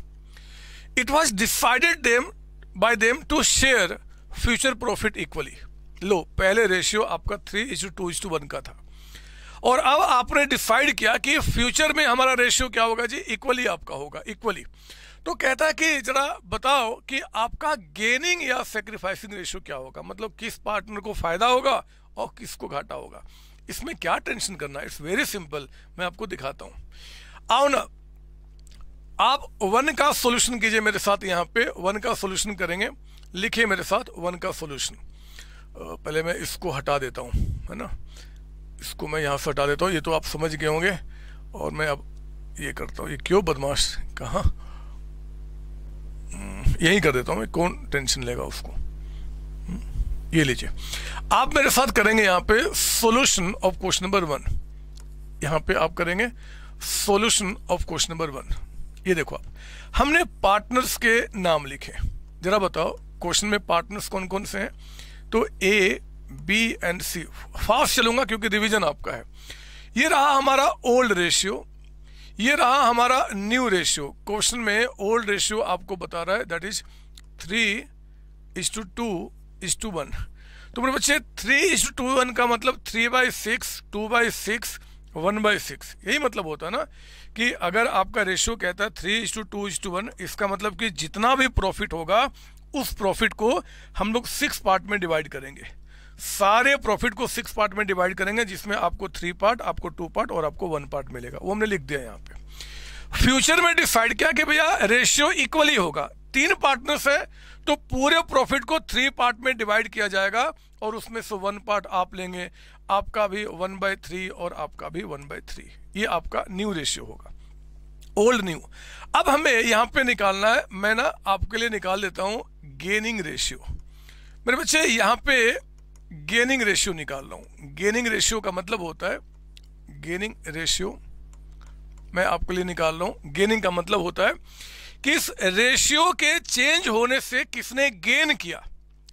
it was decided them by them to share future profit equally लो पहले रेशियो आपका three is to is to one का था और अब आपने डिसाइड किया कि फ्यूचर में हमारा रेशियो क्या होगा जी इक्वली आपका होगा इक्वली तो कहता है कि जरा बताओ कि आपका गेनिंग या सेक्रीफाइसिंग रेशियो क्या होगा मतलब किस पार्टनर को फायदा होगा और किसको घाटा होगा इसमें क्या टेंशन करना इट्स वेरी सिंपल मैं आपको दिखाता हूं आओ ना आप वन का सोल्यूशन कीजिए मेरे साथ यहाँ पे वन का सोल्यूशन करेंगे लिखिए मेरे साथ वन का सोल्यूशन पहले मैं इसको हटा देता हूँ है ना इसको मैं यहां से हटा देता हूँ ये तो आप समझ गए होंगे और मैं अब ये करता हूँ ये क्यों बदमाश कहा हम्म, यही कर देता हूँ मैं कौन टेंशन लेगा उसको हम्म, ये लीजिए आप मेरे साथ करेंगे यहाँ पे solution of question number one यहाँ पे आप करेंगे solution of question number one ये देखो आप हमने पार्टनर्स के नाम लिखे जरा बताओ क्वेश्चन में पार्टनर्स कौन कौन से हैं तो A B and C fast चलूंगा क्योंकि रिविजन आपका है ये रहा हमारा ओल्ड रेशियो ये रहा हमारा न्यू रेशियो क्वेश्चन में ओल्ड रेशियो आपको बता रहा है that is three is to two is to one तो मेरे बच्चे थ्री इज टू वन का मतलब three by six two by six one by six यही मतलब होता है ना कि अगर आपका रेशियो कहता है three is to two is to one इसका मतलब कि जितना भी प्रॉफिट होगा उस प्रॉफिट को हम लोग सिक्स पार्ट में डिवाइड करेंगे सारे प्रॉफिट को सिक्स पार्ट में डिवाइड करेंगे जिसमें आपको थ्री पार्ट आपको टू पार्ट और आपको वन पार्ट मिलेगा वो हमने लिख दिया यहाँ पे फ्यूचर में डिसाइड किया कि भैया रेशियो इक्वली होगा तीन पार्टनर्स है तो पूरे प्रॉफिट को थ्री पार्ट में डिवाइड किया जाएगा और उसमें से वन पार्ट आप लेंगे आपका भी वन बाय थ्री और आपका भी वन बाय थ्री ये आपका न्यू रेशियो होगा ओल्ड न्यू अब हमें यहां पे निकालना है मैं ना आपके लिए निकाल देता हूं गेनिंग रेशियो मेरे बच्चे यहां पे गेनिंग रेशियो निकाल रहा हूँ गेनिंग रेशियो का मतलब होता है गेनिंग रेशियो मैं आपके लिए निकाल रहा हूँ गेनिंग का मतलब होता है कि इस रेशियो के चेंज होने से किसने गेन किया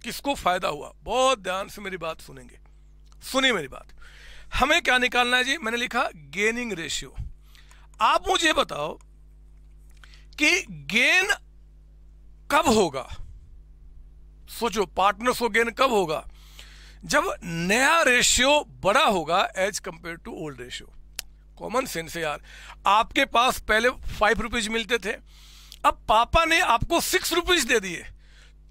किसको फायदा हुआ बहुत ध्यान से मेरी बात सुनेंगे सुनिए मेरी बात हमें क्या निकालना है जी मैंने लिखा गेनिंग रेशियो आप मुझे बताओ कि गेन कब होगा सोचो पार्टनर्स को गेन कब होगा जब नया रेशियो बड़ा होगा as compared to old ratio common sense है यार आपके पास पहले फाइव रुपीज मिलते थे अब पापा ने आपको सिक्स रुपीज दे दिए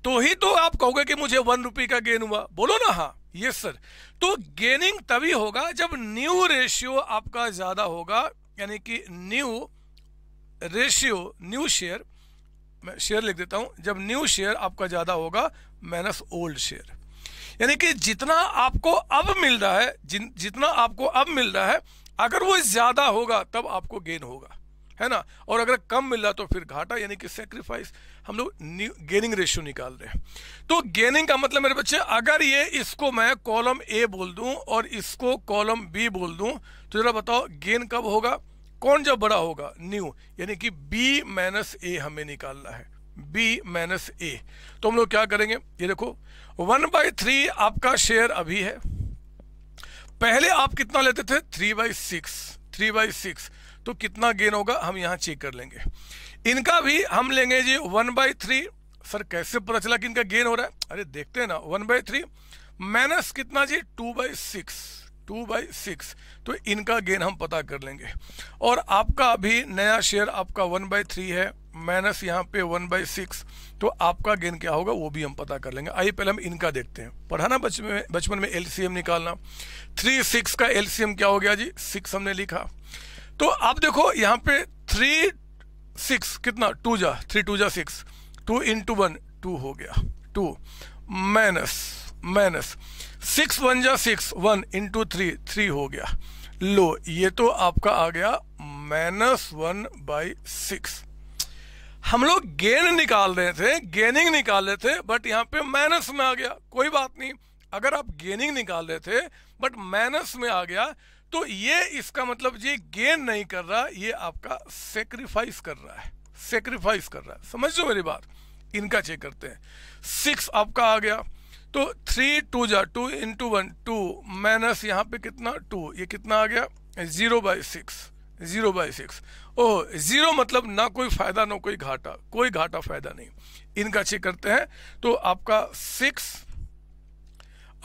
तो ही तो आप कहोगे कि मुझे वन रुपी का गेन हुआ बोलो ना हाँ ये सर तो गेनिंग तभी होगा जब न्यू रेशियो आपका ज्यादा होगा यानी कि न्यू रेशियो न्यू शेयर मैं शेयर लिख देता हूं जब न्यू शेयर आपका ज्यादा होगा माइनस ओल्ड शेयर यानी कि जितना आपको अब मिल रहा है जितना आपको अब मिल रहा है अगर वो ज़्यादा होगा तब आपको गेन होगा है ना और अगर कम मिल रहा तो फिर घाटा यानी कि सेक्रीफाइस हम लोग गेनिंग रेशियो निकाल रहे हैं तो गेनिंग का मतलब मेरे बच्चे अगर ये इसको मैं कॉलम ए बोल दूं और इसको कॉलम बी बोल दूं तो जरा बताओ गेन कब होगा कौन जब बड़ा होगा न्यू यानी कि बी माइनस ए हमें निकालना है बी माइनस ए तो हम लोग क्या करेंगे ये देखो वन बाई थ्री आपका शेयर अभी है पहले आप कितना लेते थे three by six three by six तो कितना गेन होगा हम यहाँ चेक कर लेंगे इनका भी हम लेंगे जी वन बाई थ्री सर कैसे पता चला कि इनका गेन हो रहा है अरे देखते हैं ना वन बाई थ्री माइनस कितना जी two by six two by six तो इनका गेन हम पता कर लेंगे और आपका अभी नया शेयर आपका वन बाई थ्री है माइनस यहाँ पे वन बाई सिक्स तो आपका गेन क्या होगा वो भी हम पता कर लेंगे आइए पहले हम इनका देखते हैं पढ़ा ना बचपन में बचपन में एलसीएम निकालना थ्री सिक्स का एलसीएम क्या हो गया जी सिक्स हमने लिखा तो आप देखो यहाँ पे थ्री सिक्स कितना टू जा थ्री टू जा six two into one two हो गया two minus minus six one जा six one into three three हो गया लो ये तो आपका आ गया माइनस वन बाई सिक्स हम लोग गेन निकाल रहे थे गेनिंग निकाल रहे थे बट यहाँ पे माइनस में आ गया कोई बात नहीं अगर आप गेनिंग निकाल रहे थे बट माइनस में आ गया तो ये इसका मतलब ये गेन नहीं कर रहा ये आपका सेक्रीफाइस कर रहा है सेक्रीफाइस कर रहा है समझ लो मेरी बात इनका चेक करते हैं सिक्स आपका आ गया तो थ्री टू जा two into one two minus यहाँ पे कितना टू ये कितना आ गया zero by six zero by six oh zero मतलब ना कोई फायदा ना कोई घाटा कोई घाटा फायदा नहीं इनका चेक करते हैं तो आपका सिक्स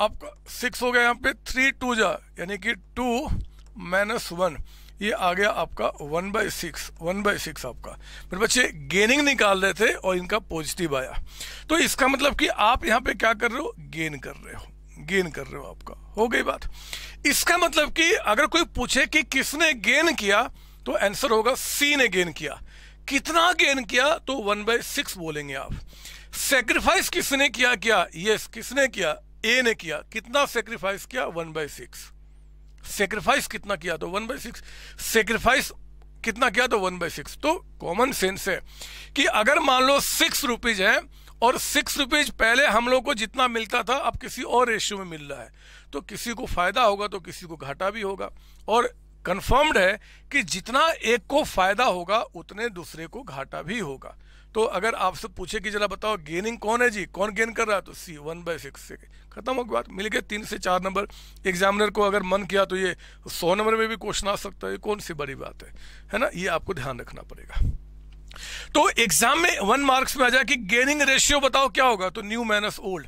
आपका सिक्स हो गया यहाँ पे थ्री टू जा यानी कि टू माइनस वन ये आ गया आपका one by six one by six आपका मेरे बच्चे गेनिंग निकाल रहे थे और इनका पॉजिटिव आया तो इसका मतलब कि आप यहाँ पे क्या कर रहे हो गेन कर रहे हो गेन कर रहे हो आपका हो गई बात इसका मतलब कि अगर कोई पूछे कि किसने गेन किया तो आंसर होगा सी ने गेन किया कितना गेन किया तो वन बाई सिक्स बोलेंगे आप सेक्रीफाइस किसने किया क्या यस किसने किया ए ने किया कितना सेक्रीफाइस किया वन बाई सिक्स सेक्रीफाइस कितना किया तो वन बाई सिक्स सेक्रीफाइस कितना किया तो वन बाई सिक्स तो कॉमन सेंस है कि अगर मान लो सिक्स रुपीज है और सिक्स रुपीज पहले हम लोग को जितना मिलता था अब किसी और रेशियो में मिल रहा है तो किसी को फायदा होगा तो किसी को घाटा भी होगा और कन्फर्म्ड है कि जितना एक को फायदा होगा उतने दूसरे को घाटा भी होगा तो अगर आपसे पूछे कि जरा बताओ गेनिंग कौन है जी कौन गेन कर रहा है तो सी वन बाई सिक्स से खत्म होगी बात मिल गए तीन से चार नंबर एग्जामिनर को अगर मन किया तो ये सौ नंबर में भी क्वेश्चन आ सकता है कौन सी बड़ी बात है है ना ये आपको ध्यान रखना पड़ेगा तो एग्जाम में वन मार्क्स में आ जाए कि गेनिंग रेशियो बताओ क्या होगा तो न्यू माइनस ओल्ड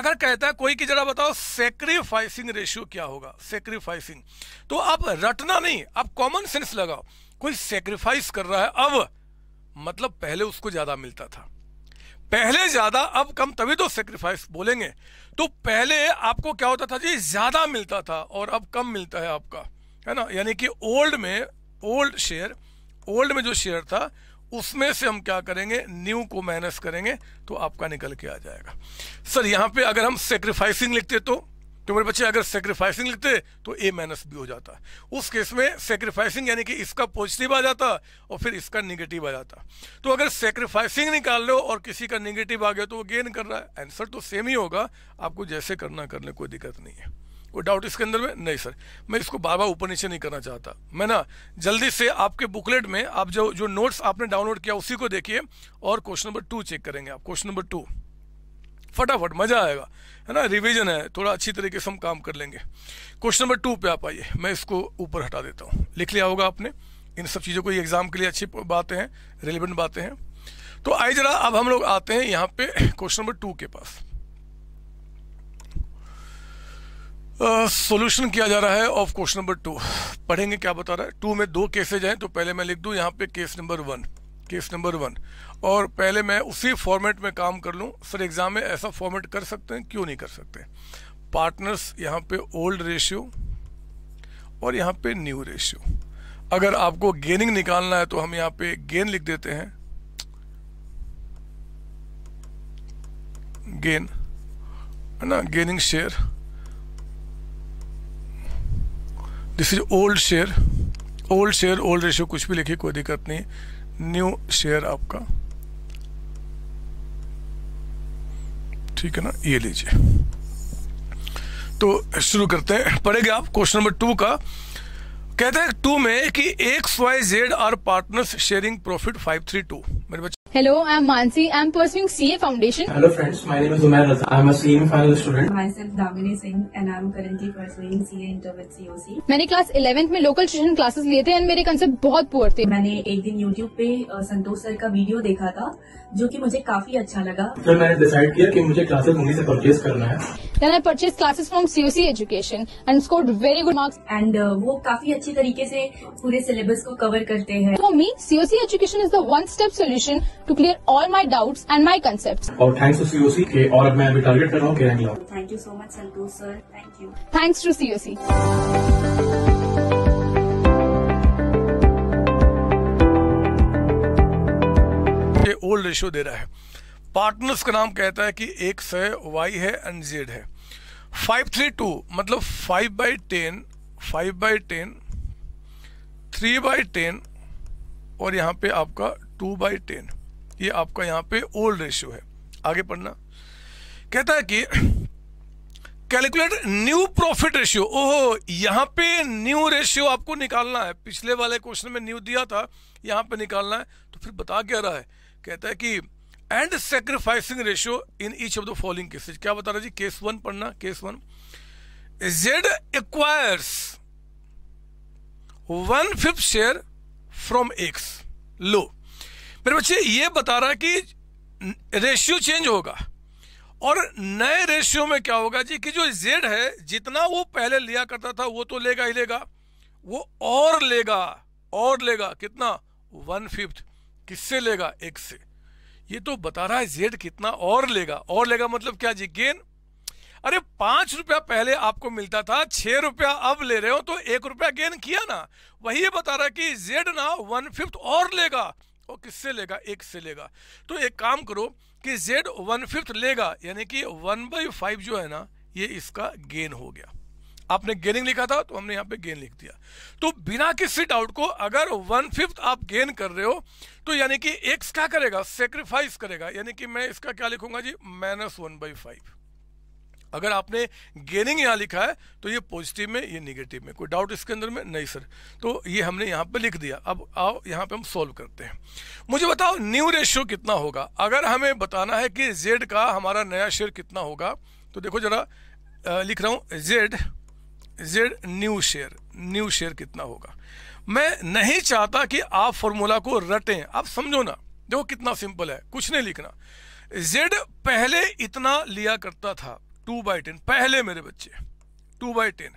अगर कहता है कोई की जरा बताओ सेक्रीफाइसिंग रेशियो क्या होगा सेक्रीफाइसिंग तो अब रटना नहीं अब कॉमन सेंस लगाओ कोई सेक्रीफाइस कर रहा है अब मतलब पहले उसको ज्यादा मिलता था पहले ज्यादा अब कम तभी तो सेक्रीफाइस बोलेंगे तो पहले आपको क्या होता था जी ज्यादा मिलता था और अब कम मिलता है आपका है ना यानी कि ओल्ड में ओल्ड शेयर ओल्ड में जो शेयर था उसमें से हम क्या करेंगे न्यू को माइनस करेंगे तो आपका निकल के आ जाएगा सर यहां पे अगर हम सेक्रीफाइसिंग लिखते तो तो मेरे बच्चे अगर सेक्रीफाइसिंग लिखते तो ए माइनस बी हो जाता उस केस में सेक्रीफाइसिंग यानी कि इसका पॉजिटिव आ जाता और फिर इसका निगेटिव आ जाता तो अगर सेक्रीफाइसिंग निकाल लो और किसी का निगेटिव आ गया तो वो गेन कर रहा है आंसर तो सेम ही होगा आपको जैसे करना करने कोई दिक्कत नहीं है कोई डाउट इसके अंदर में नहीं सर मैं इसको बार बार ऊपर नीचे नहीं करना चाहता मैं ना जल्दी से आपके बुकलेट में आप जो जो नोट्स आपने डाउनलोड किया उसी को देखिए और क्वेश्चन नंबर टू चेक करेंगे आप क्वेश्चन नंबर टू फटाफट मजा आएगा है ना रिविजन है थोड़ा अच्छी तरीके से हम काम कर लेंगे क्वेश्चन नंबर टू पे आप आइए मैं इसको ऊपर हटा देता हूँ लिख लिया होगा आपने इन सब चीज़ों को ये एग्जाम के लिए अच्छी बातें हैं रिलेवेंट बातें हैं तो आई जरा अब हम लोग आते हैं यहाँ पे क्वेश्चन नंबर टू के पास सोल्यूशन किया जा रहा है ऑफ क्वेश्चन नंबर टू पढ़ेंगे क्या बता रहा है टू में दो केसेज हैं तो पहले मैं लिख दूँ यहाँ पे case number one case number one और पहले मैं उसी फॉर्मेट में काम कर लूँ सर एग्ज़ाम में ऐसा फॉर्मेट कर सकते हैं क्यों नहीं कर सकते पार्टनर्स यहाँ पे ओल्ड रेशियो और यहाँ पे न्यू रेशियो अगर आपको गेनिंग निकालना है तो हम यहाँ पे गेन लिख देते हैं गेन है ना gaining share this is old share old share old ratio कुछ भी लिखिए कोई दिक्कत नहीं न्यू शेयर आपका ठीक है ना ये लीजिए तो शुरू करते हैं पढ़ेंगे आप क्वेश्चन नंबर टू का कहते हैं टू में कि X Y Z are partners sharing profit five three two मेरे बच्चे Hello, I am Mansi. I am pursuing CA Foundation. Hello friends, my name is Umair Raza. I am a CA final student. Myself Damini Singh and I am currently pursuing CA Inter with COC. मैंने क्लास 11th में लोकल ट्यूशन क्लासेस लिए थे एंड मेरे कंसेप्ट बहुत पुअर थे मैंने एक दिन YouTube पे संतोष सर का वीडियो देखा था जो कि मुझे काफी अच्छा लगा फिर मैंने डिसाइड किया कि मुझे क्लासेस उन्हीं से परचेज करना है Then I purchased classes from COC Education and scored very good marks. And वो काफी अच्छी तरीके से पूरे सिलेबस को कवर करते हैं. For me, COC Education is the one-step solution to clear all my doubt and my concept और थैंक्स टू सीओसी के और मैं अभी टारगेट कर रहा हूँ thank you so much Santosh sir thank you thanks to COC old ratio दे रहा है पार्टनर्स का नाम कहता है कि एक से वाई है एंड जेड है फाइव थ्री टू मतलब five by ten five by ten three by ten और यहाँ पे आपका टू बाई टेन ये आपका यहाँ पे ओल्ड रेशियो है आगे पढ़ना कहता है कि कैलकुलेट न्यू प्रॉफिट रेशियो ओहो यहाँ पे न्यू रेशियो आपको निकालना है पिछले वाले क्वेश्चन में न्यू दिया था यहाँ पे निकालना है तो फिर बता क्या रहा है कहता है कि and sacrificing ratio in each of the following cases क्या बता रहा जी केस वन पढ़ना case one Z acquires one fifth share from X लो मेरे बच्चे ये बता रहा है कि रेशियो चेंज होगा और नए रेशियो में क्या होगा जी कि जो जेड है जितना वो पहले लिया करता था वो तो लेगा ही लेगा वो और लेगा और लेगा कितना वन फिफ्थ किससे लेगा एक से ये तो बता रहा है जेड कितना और लेगा और लेगा मतलब क्या जी गेन अरे पांच रुपया पहले आपको मिलता था छह रुपया अब ले रहे हो तो एक रुपया गेन किया ना वही बता रहा कि जेड ना वन फिफ्थ और लेगा वो किससे लेगा एक से लेगा तो एक काम करो कि Z वन फिफ्थ लेगा यानी कि वन बाई फाइव जो है ना ये इसका गेन हो गया आपने गेनिंग लिखा था तो हमने यहाँ पे गेन लिख दिया तो बिना किसी डाउट को अगर वन फिफ्थ आप गेन कर रहे हो तो यानी कि एक्स क्या करेगा सेक्रीफाइस करेगा यानी कि मैं इसका क्या लिखूंगा जी माइनस वन बाई फाइव अगर आपने गेनिंग यहाँ लिखा है तो ये पॉजिटिव में ये निगेटिव में कोई डाउट इसके अंदर में नहीं सर तो ये हमने यहाँ पे लिख दिया अब आओ यहाँ पे हम सॉल्व करते हैं मुझे बताओ न्यू रेशियो कितना होगा अगर हमें बताना है कि जेड का हमारा नया शेयर कितना होगा तो देखो जरा लिख रहा हूँ Z Z new share new share कितना होगा मैं नहीं चाहता कि आप फॉर्मूला को रटें आप समझो ना देखो कितना सिंपल है कुछ नहीं लिखना जेड पहले इतना लिया करता था टू बाई टेन पहले मेरे बच्चे टू बाई टेन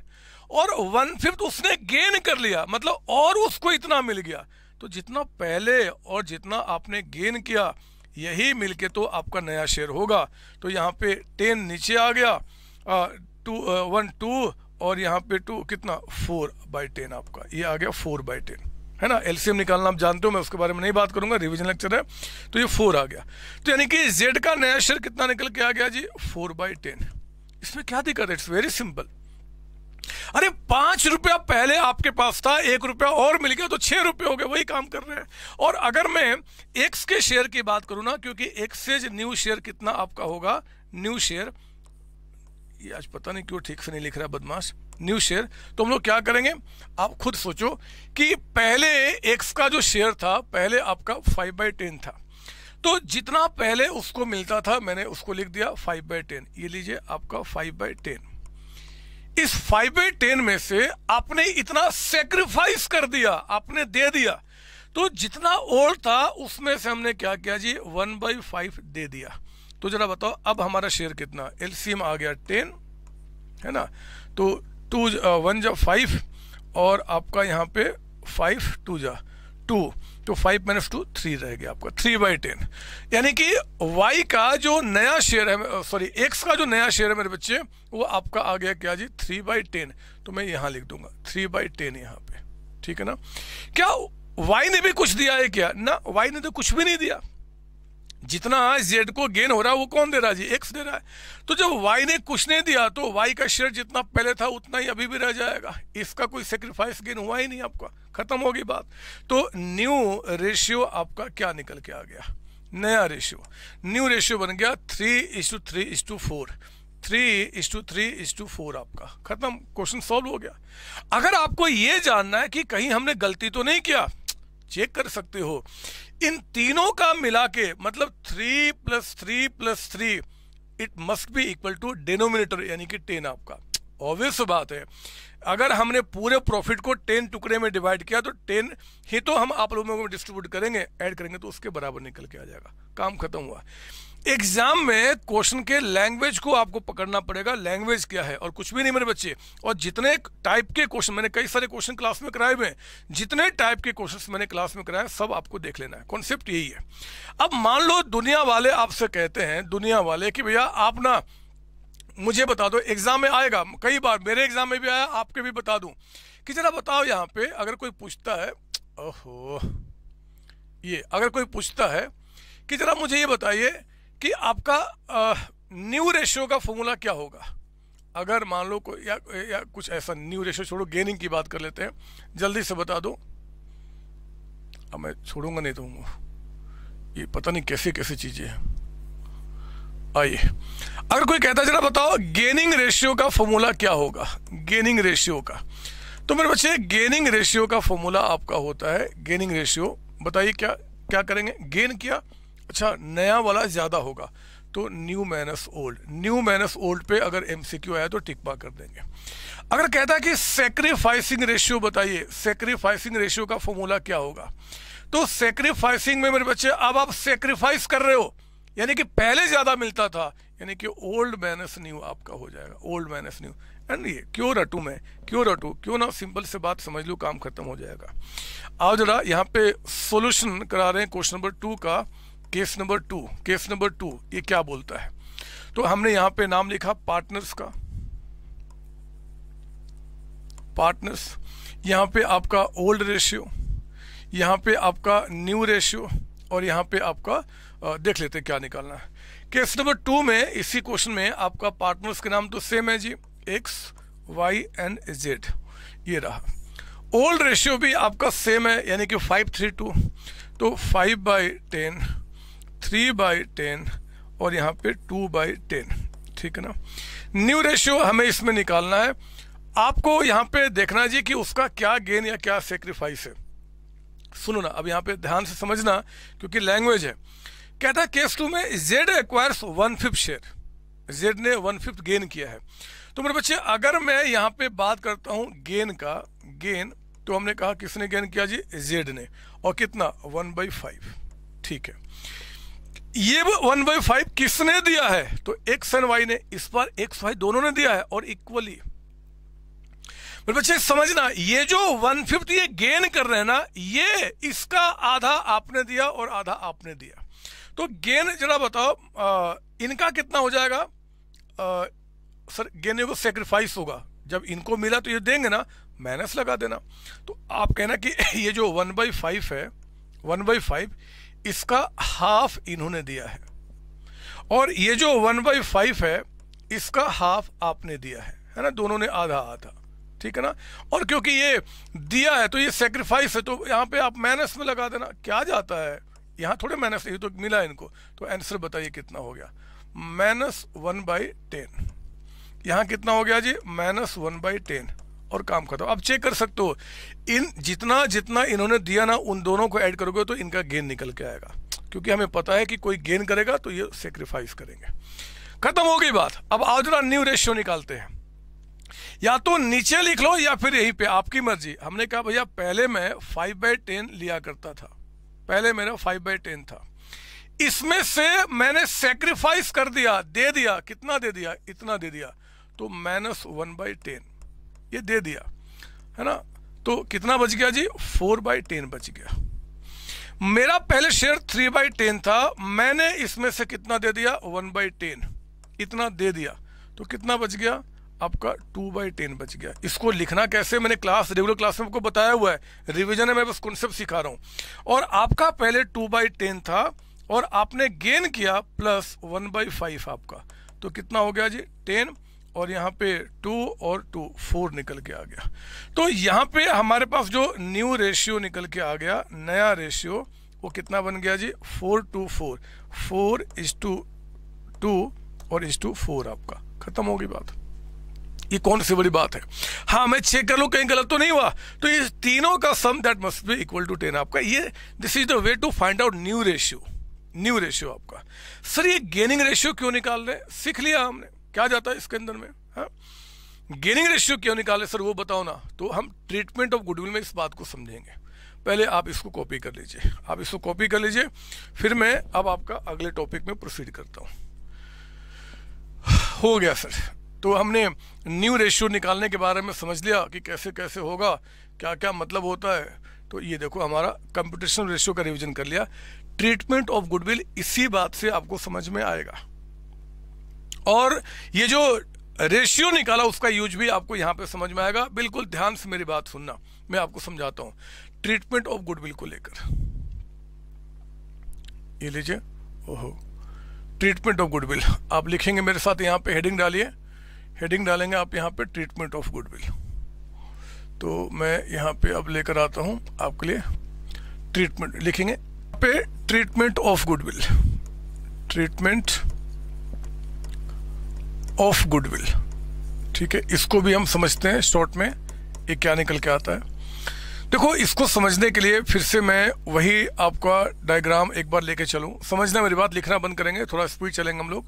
और वन फिफ्थ उसने गेन कर लिया मतलब और उसको इतना मिल गया तो जितना पहले और जितना आपने गेन किया यही मिलके तो आपका नया शेयर होगा तो यहाँ पे टेन नीचे आ गया टू वन टू और यहाँ पे टू कितना फोर बाई टेन आपका ये आ गया फोर बाई टेन है ना एलसीएम निकालना आप जानते हो मैं उसके बारे में नहीं बात करूंगा रिविजन लेक्चर है तो ये फोर आ गया तो यानी कि जेड का नया शेयर कितना निकल के आ गया जी फोर बाई टेन इसमें क्या दिक्कत है इट्स वेरी सिंपल अरे पांच रुपया पहले आपके पास था एक रुपया और मिल गया तो छह रुपये हो गए वही काम कर रहे हैं और अगर मैं एक्स के शेयर की बात करूं ना क्योंकि एक्सेज न्यू शेयर कितना आपका होगा न्यू शेयर ये आज पता नहीं क्यों ठीक से नहीं लिख रहा बदमाश न्यू शेयर तो हम लोग क्या करेंगे आप खुद सोचो कि पहले एक्स का जो शेयर था पहले आपका फाइव बाई टेन था तो जितना पहले उसको मिलता था मैंने उसको लिख दिया फाइव बाई टेन ये लीजिए आपका फाइव बाई टेन इस फाइव बाई टेन में से आपने इतना सेक्रीफाइस कर दिया आपने दे दिया तो जितना ओल्ड था उसमें से हमने क्या किया जी वन बाई फाइव दे दिया तो जरा बताओ अब हमारा शेयर कितना एल आ गया टेन है ना तो टू वन uh, जा फाइव और आपका यहाँ पे फाइव टू जा टू तो फाइव माइनस टू थ्री रह गया आपका थ्री बाई टेन यानी कि वाई का जो नया शेयर है सॉरी एक्स का जो नया शेयर है मेरे बच्चे वो आपका आ गया क्या जी थ्री बाई टेन तो मैं यहाँ लिख दूंगा थ्री बाई टेन यहाँ पे ठीक है ना क्या वाई ने भी कुछ दिया है क्या ना वाई ने तो कुछ भी नहीं दिया जितना जेड को गेन हो रहा है वो कौन दे रहा है जी एक्स दे रहा है तो जब वाई ने कुछ नहीं दिया तो वाई का शेयर जितना पहले था उतना ही अभी भी रह जाएगा इसका कोई सेक्रीफाइस गेन हुआ ही नहीं आपका खत्म होगी बात तो न्यू रेशियो आपका क्या निकल के आ गया नया रेशियो न्यू रेशियो बन गया three is to three is to four three is to three is to four आपका खत्म क्वेश्चन सॉल्व हो गया अगर आपको ये जानना है कि कहीं हमने गलती तो नहीं किया चेक कर सकते हो इन तीनों का मिला के मतलब three plus three plus three it must be equal to denominator यानी कि टेन आपका ऑब्वियस बात है अगर हमने पूरे प्रॉफिट को टेन टुकड़े में डिवाइड किया तो टेन ही तो हम आप लोगों को डिस्ट्रीब्यूट करेंगे ऐड करेंगे तो उसके बराबर निकल के आ जाएगा काम खत्म हुआ एग्जाम में क्वेश्चन के लैंग्वेज को आपको पकड़ना पड़ेगा लैंग्वेज क्या है और कुछ भी नहीं मेरे बच्चे और जितने टाइप के क्वेश्चन मैंने कई सारे क्वेश्चन क्लास में कराए हुए हैं जितने टाइप के क्वेश्चन मैंने क्लास में कराए सब आपको देख लेना है कॉन्सेप्ट यही है अब मान लो दुनिया वाले आपसे कहते हैं दुनिया वाले कि भैया आप ना मुझे बता दो एग्जाम में आएगा कई बार मेरे एग्जाम में भी आया आपके भी बता दूं कि जरा बताओ यहाँ पे अगर कोई पूछता है ओहो ये अगर कोई पूछता है कि जरा मुझे ये बताइए कि आपका न्यू रेशियो का फॉर्मूला क्या होगा अगर मान लो कोई या, या कुछ ऐसा न्यू रेशियो छोड़ो गेनिंग की बात कर लेते हैं जल्दी से बता दो अब मैं छोड़ूंगा नहीं दूंगा ये पता नहीं कैसी कैसी चीज़ें हैं आइए अगर कोई कहता जरा बताओ गेनिंग रेशियो का फॉर्मूला क्या होगा गेनिंग रेशियो का तो मेरे बच्चे गेनिंग रेशियो का फॉर्मूला आपका होता है गेनिंग रेशियो बताइए क्या क्या करेंगे गेन किया अच्छा नया वाला ज़्यादा होगा तो new minus old new minus old पे अगर एमसीक्यू आया तो टिक मार्क कर देंगे अगर कहता है कि सेक्रीफाइसिंग रेशियो बताइए सेक्रीफाइसिंग रेशियो का फॉर्मूला क्या होगा तो सेक्रीफाइसिंग में मेरे बच्चे अब आप सेक्रीफाइस कर रहे हो यानी कि पहले ज़्यादा मिलता था यानी कि ओल्ड माइनस न्यू आपका हो जाएगा ओल्ड माइनस न्यू एंड ये क्यों रटू मैं क्यों रटू क्यों ना सिंपल से बात समझ लू काम खत्म हो जाएगा आओ जरा यहाँ पे सोल्यूशन करा रहे हैं क्वेश्चन नंबर टू का case number two case number two ये क्या बोलता है तो हमने यहां पे नाम लिखा पार्टनर्स का पार्टनर्स यहां पे आपका ओल्ड रेशियो यहां पे आपका न्यू रेशियो और यहां पे आपका देख लेते क्या निकालना है केस नंबर टू में इसी क्वेश्चन में आपका पार्टनर्स के नाम तो सेम है जी एक्स वाई एंड जेड ये रहा ओल्ड रेशियो भी आपका सेम है यानी कि फाइव थ्री टू तो five by ten three by ten और यहाँ पे टू बाई टेन ठीक है ना न्यू रेशियो हमें इसमें निकालना है आपको यहाँ पे देखना जी कि उसका क्या गेन या क्या सेक्रीफाइस है सुनो ना अब यहाँ पे ध्यान से समझना क्योंकि लैंग्वेज है कहता है केस टू में Z acquires one fifth share Z ने वन फिफ्थ गेन किया है तो मेरे बच्चे अगर मैं यहाँ पे बात करता हूँ गेन का गेन तो हमने कहा किसने गेन किया जी जेड ने और कितना वन बाई फाइव ठीक है ये वन बाई फाइव किसने दिया है तो एक्स एंड वाई ने इस बार एक्स वाई दोनों ने दिया है और इक्वली बच्चे समझना ये जो वन फिफ्थ ये गेन कर रहे हैं ना ये इसका आधा आपने दिया और आधा आपने दिया तो गेन जरा बताओ आ, इनका कितना हो जाएगा आ, सर गेन को सेक्रीफाइस होगा जब इनको मिला तो ये देंगे ना माइनस लगा देना तो आप कहना कि ये जो वन बाई फाइव है वन बाई फाइव इसका हाफ इन्होंने दिया है और ये जो वन बाई फाइव है इसका हाफ आपने दिया है है ना दोनों ने आधा आधा ठीक है ना और क्योंकि ये दिया है तो ये सेक्रीफाइस है तो यहाँ पे आप माइनस में लगा देना क्या जाता है यहाँ थोड़े माइनस ये तो मिला इनको तो आंसर बताइए कितना हो गया माइनस वन बाई टेन यहाँ कितना हो गया जी माइनस वन बाई टेन और काम खत्म अब चेक कर सकते हो इन जितना जितना इन्होंने दिया ना उन दोनों को ऐड करोगे तो इनका गेन निकल के आएगा क्योंकि हमें पता है कि कोई गेन करेगा तो ये सेक्रीफाइस करेंगे खत्म हो गई बात अब आज ना न्यू रेशियो निकालते हैं या तो नीचे लिख लो या फिर यहीं पे आपकी मर्जी हमने कहा भैया पहले मैं फाइव बाई टेन लिया करता था पहले मेरा फाइव बाई टेन था इसमें से मैंने सेक्रीफाइस कर दिया दे दिया कितना दे दिया इतना दे दिया तो माइनस वन बाई टेन ये दे दिया है ना तो कितना बच गया जी फोर बाई टेन बच गया मेरा पहले शेयर थ्री बाई टेन था मैंने इसमें से कितना दे दिया वन बाई टेन इतना दे दिया तो कितना बच गया आपका टू बाई टेन बच गया इसको लिखना कैसे मैंने क्लास रेगुलर क्लास में आपको बताया हुआ है रिविजन है मैं बस कॉन्सेप्ट सिखा रहा हूं और आपका पहले टू बाई टेन था और आपने गेन किया प्लस वन बाई फाइव आपका तो कितना हो गया जी टेन और यहाँ पे टू और टू फोर निकल के आ गया तो यहाँ पे हमारे पास जो न्यू रेशियो निकल के आ गया नया रेशियो वो कितना बन गया जी four two four four is to two two is to four आपका खत्म होगी बात ये कौन सी बड़ी बात है हाँ मैं चेक कर लूँ कहीं गलत तो नहीं हुआ तो ये तीनों का sum that must be equal to ten आपका ये this is the way to find out new ratio new ratio आपका सर ये गेनिंग रेशियो क्यों निकाल रहे सीख लिया हमने क्या जाता है इसके अंदर में है गेनिंग रेशियो क्यों निकाले सर वो बताओ ना तो हम ट्रीटमेंट ऑफ गुडविल में इस बात को समझेंगे पहले आप इसको कॉपी कर लीजिए आप इसको कॉपी कर लीजिए फिर मैं अब आपका अगले टॉपिक में प्रोसीड करता हूँ हो गया सर तो हमने न्यू रेशियो निकालने के बारे में समझ लिया कि कैसे कैसे होगा क्या क्या मतलब होता है तो ये देखो हमारा कंपटीशन रेशियो का रिवीजन कर लिया ट्रीटमेंट ऑफ गुडविल इसी बात से आपको समझ में आएगा और ये जो रेशियो निकाला उसका यूज भी आपको यहाँ पे समझ में आएगा बिल्कुल ध्यान से मेरी बात सुनना मैं आपको समझाता हूँ ट्रीटमेंट ऑफ गुडविल को लेकर ये लीजिए ओहो ट्रीटमेंट ऑफ गुडविल आप लिखेंगे मेरे साथ यहाँ पे हेडिंग डालिए हेडिंग डालेंगे आप यहाँ पे ट्रीटमेंट ऑफ गुडविल तो मैं यहाँ पे अब लेकर आता हूँ आपके लिए ट्रीटमेंट लिखेंगे पे treatment of goodwill treatment of goodwill ठीक है इसको भी हम समझते हैं शॉर्ट में ये क्या निकल के आता है देखो इसको समझने के लिए फिर से मैं वही आपका डायग्राम एक बार लेके चलूँ समझना मेरी बात लिखना बंद करेंगे थोड़ा स्पीड चलेंगे हम लोग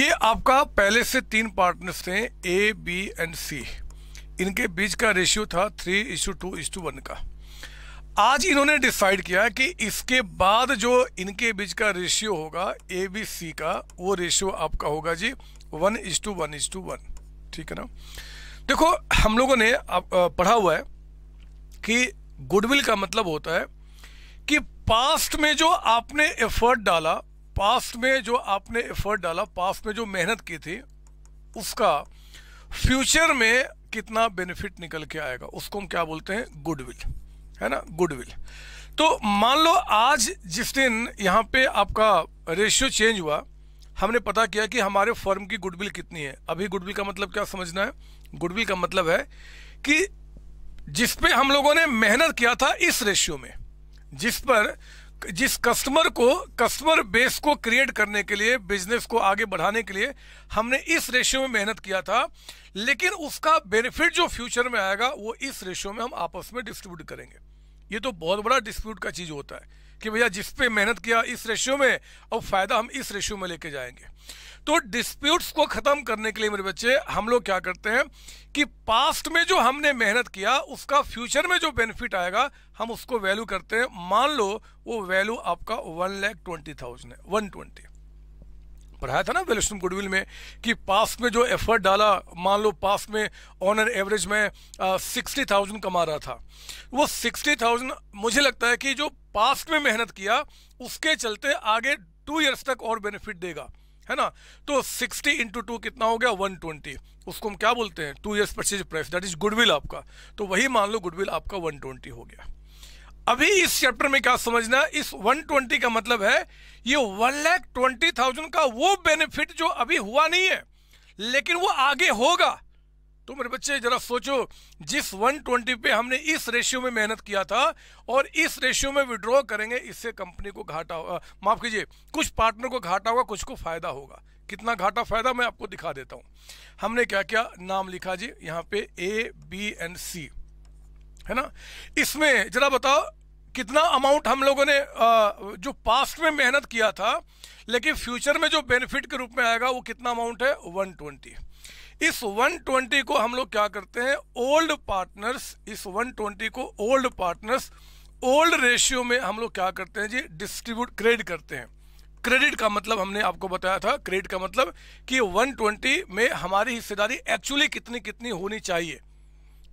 ये आपका पहले से तीन पार्टनर्स थे ए बी एंड सी इनके बीच का रेशियो था three is to two is to one का आज इन्होंने डिसाइड किया कि इसके बाद जो इनके बीच का रेशियो होगा ए बी सी का वो रेशियो आपका होगा जी one is to one is to one ठीक है ना देखो हम लोगों ने पढ़ा हुआ है कि गुडविल का मतलब होता है कि पास्ट में जो आपने एफर्ट डाला पास्ट में जो आपने एफर्ट डाला पास्ट में जो मेहनत की थी उसका फ्यूचर में कितना बेनिफिट निकल के आएगा उसको हम क्या बोलते हैं गुडविल है ना गुडविल तो मान लो आज जिस दिन यहाँ पे आपका रेशियो चेंज हुआ हमने पता किया कि हमारे फर्म की गुडविल कितनी है अभी गुडविल का मतलब क्या समझना है गुडविल का मतलब है कि जिस पे हम लोगों ने मेहनत किया था इस रेशियो में जिस पर जिस कस्टमर को कस्टमर बेस को क्रिएट करने के लिए बिजनेस को आगे बढ़ाने के लिए हमने इस रेशियो में मेहनत किया था लेकिन उसका बेनिफिट जो फ्यूचर में आएगा वो इस रेशियो में हम आपस में डिस्ट्रीब्यूट करेंगे ये तो बहुत बड़ा डिस्प्यूट का चीज़ होता है कि भैया जिस पे मेहनत किया इस रेशियो में अब फ़ायदा हम इस रेशियो में लेके जाएंगे तो डिस्प्यूट्स को ख़त्म करने के लिए मेरे बच्चे हम लोग क्या करते हैं कि पास्ट में जो हमने मेहनत किया उसका फ्यूचर में जो बेनिफिट आएगा हम उसको वैल्यू करते हैं मान लो वो वैल्यू आपका वन लैख ट्वेंटी थाउजेंड है वन ट्वेंटी पढ़ाया था ना वेलेशन गुडविल में कि पास्ट में जो एफर्ट डाला मान लो पास्ट में ऑनर एवरेज में सिक्सटी uh, थाउजेंड कमा रहा था वो सिक्सटी थाउजेंड मुझे लगता है कि जो पास्ट में मेहनत किया उसके चलते आगे टू इयर्स तक और बेनिफिट देगा है ना तो 60 इंटू टू कितना हो गया 120 उसको हम क्या बोलते हैं two years purchase price that is goodwill आपका तो वही मान लो गुडविल आपका 120 हो गया अभी इस चैप्टर में क्या समझना इस 120 का मतलब है ये वन लैख ट्वेंटी थाउजेंड का वो बेनिफिट जो अभी हुआ नहीं है लेकिन वो आगे होगा तो मेरे बच्चे जरा सोचो जिस 120 पे हमने इस रेशियो में मेहनत किया था और इस रेशियो में विड्रॉ करेंगे इससे कंपनी को घाटा होगा माफ कीजिए कुछ पार्टनर को घाटा होगा कुछ को फायदा होगा कितना घाटा फायदा मैं आपको दिखा देता हूँ हमने क्या क्या नाम लिखा जी यहाँ पे ए बी एंड सी है ना इसमें जरा बताओ कितना अमाउंट हम लोगों ने जो पास्ट में मेहनत किया था लेकिन फ्यूचर में जो बेनिफिट के रूप में आएगा वो कितना अमाउंट है 120 इस 120 को हम लोग क्या करते हैं ओल्ड पार्टनर्स इस 120 को ओल्ड पार्टनर्स ओल्ड रेशियो में हम लोग क्या करते हैं जी डिस्ट्रीब्यूट क्रेडिट करते हैं क्रेडिट का मतलब हमने आपको बताया था क्रेडिट का मतलब कि 120 में हमारी हिस्सेदारी एक्चुअली कितनी कितनी होनी चाहिए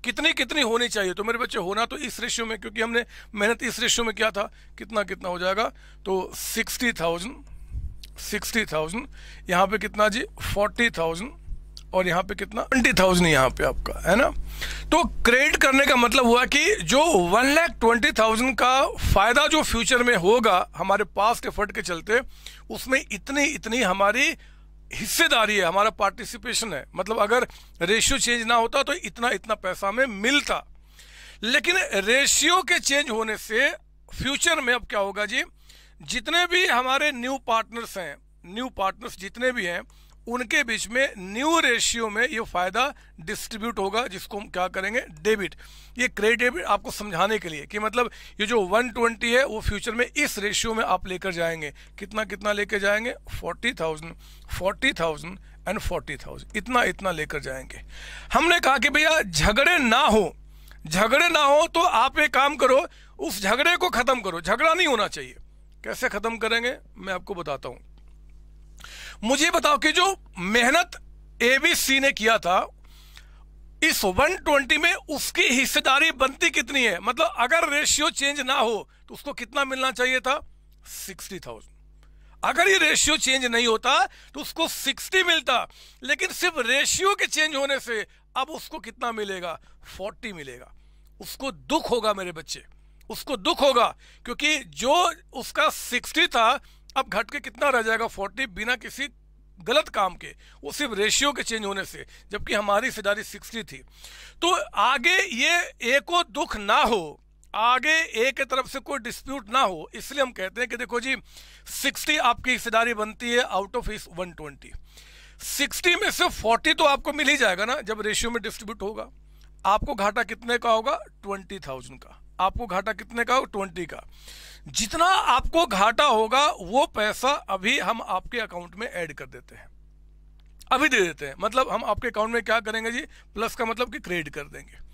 कितनी कितनी होनी चाहिए तो मेरे बच्चे होना तो इस रेशियो में क्योंकि हमने मेहनत इस रेशियो में किया था कितना कितना हो जाएगा तो सिक्सटी थाउजेंड सिक्सटी थाउजेंड यहाँ पे कितना जी फोर्टी थाउजेंड और यहाँ पे कितना ट्वेंटी थाउजेंड यहाँ पे आपका है ना तो क्रेडिट करने का मतलब हुआ कि जो वन लैख ट्वेंटी थाउजेंड का फायदा जो फ्यूचर में होगा हमारे पास के फंड के चलते उसमें इतनी इतनी हमारी हिस्सेदारी है हमारा पार्टिसिपेशन है मतलब अगर रेशियो चेंज ना होता तो इतना इतना पैसा हमें मिलता लेकिन रेशियो के चेंज होने से फ्यूचर में अब क्या होगा जी जितने भी हमारे न्यू पार्टनर्स हैं न्यू पार्टनर्स जितने भी हैं उनके बीच में न्यू रेशियो में ये फायदा डिस्ट्रीब्यूट होगा जिसको हम क्या करेंगे डेबिट ये क्रेडिट डेबिट आपको समझाने के लिए कि मतलब ये जो 120 है वो फ्यूचर में इस रेशियो में आप लेकर जाएंगे कितना कितना लेकर जाएंगे 40,000 40,000 एंड 40,000 इतना इतना लेकर जाएंगे हमने कहा कि भैया झगड़े ना हो झगड़े ना हो तो आप एक काम करो उस झगड़े को खत्म करो झगड़ा नहीं होना चाहिए कैसे खत्म करेंगे मैं आपको बताता हूँ मुझे बताओ कि जो मेहनत एबीसी ने किया था इस 120 में उसकी हिस्सेदारी बनती कितनी है मतलब अगर रेशियो चेंज ना हो तो उसको कितना मिलना चाहिए था 60,000 अगर ये रेशियो चेंज नहीं होता तो उसको 60 मिलता लेकिन सिर्फ रेशियो के चेंज होने से अब उसको कितना मिलेगा 40 मिलेगा उसको दुख होगा मेरे बच्चे उसको दुख होगा क्योंकि जो उसका 60 था अब घट के कितना रह जाएगा फोर्टी बिना किसी गलत काम के वो सिर्फ रेशियो के चेंज होने से जबकि हमारी सिदारी सिक्सटी थी तो आगे ये एको दुख ना हो आगे ए के तरफ से कोई डिस्प्यूट ना हो इसलिए हम कहते हैं कि देखो जी 60 आपकी हिस्सेदारी बनती है आउट ऑफ इस 120 60 में से 40 तो आपको मिल ही जाएगा ना जब रेशियो में डिस्ट्रीब्यूट होगा आपको घाटा कितने का होगा 20,000 का आपको घाटा कितने का होगा 20 का जितना आपको घाटा होगा वो पैसा अभी हम आपके अकाउंट में ऐड कर देते हैं अभी दे देते हैं मतलब हम आपके अकाउंट में क्या करेंगे जी प्लस का मतलब कि क्रेडिट कर देंगे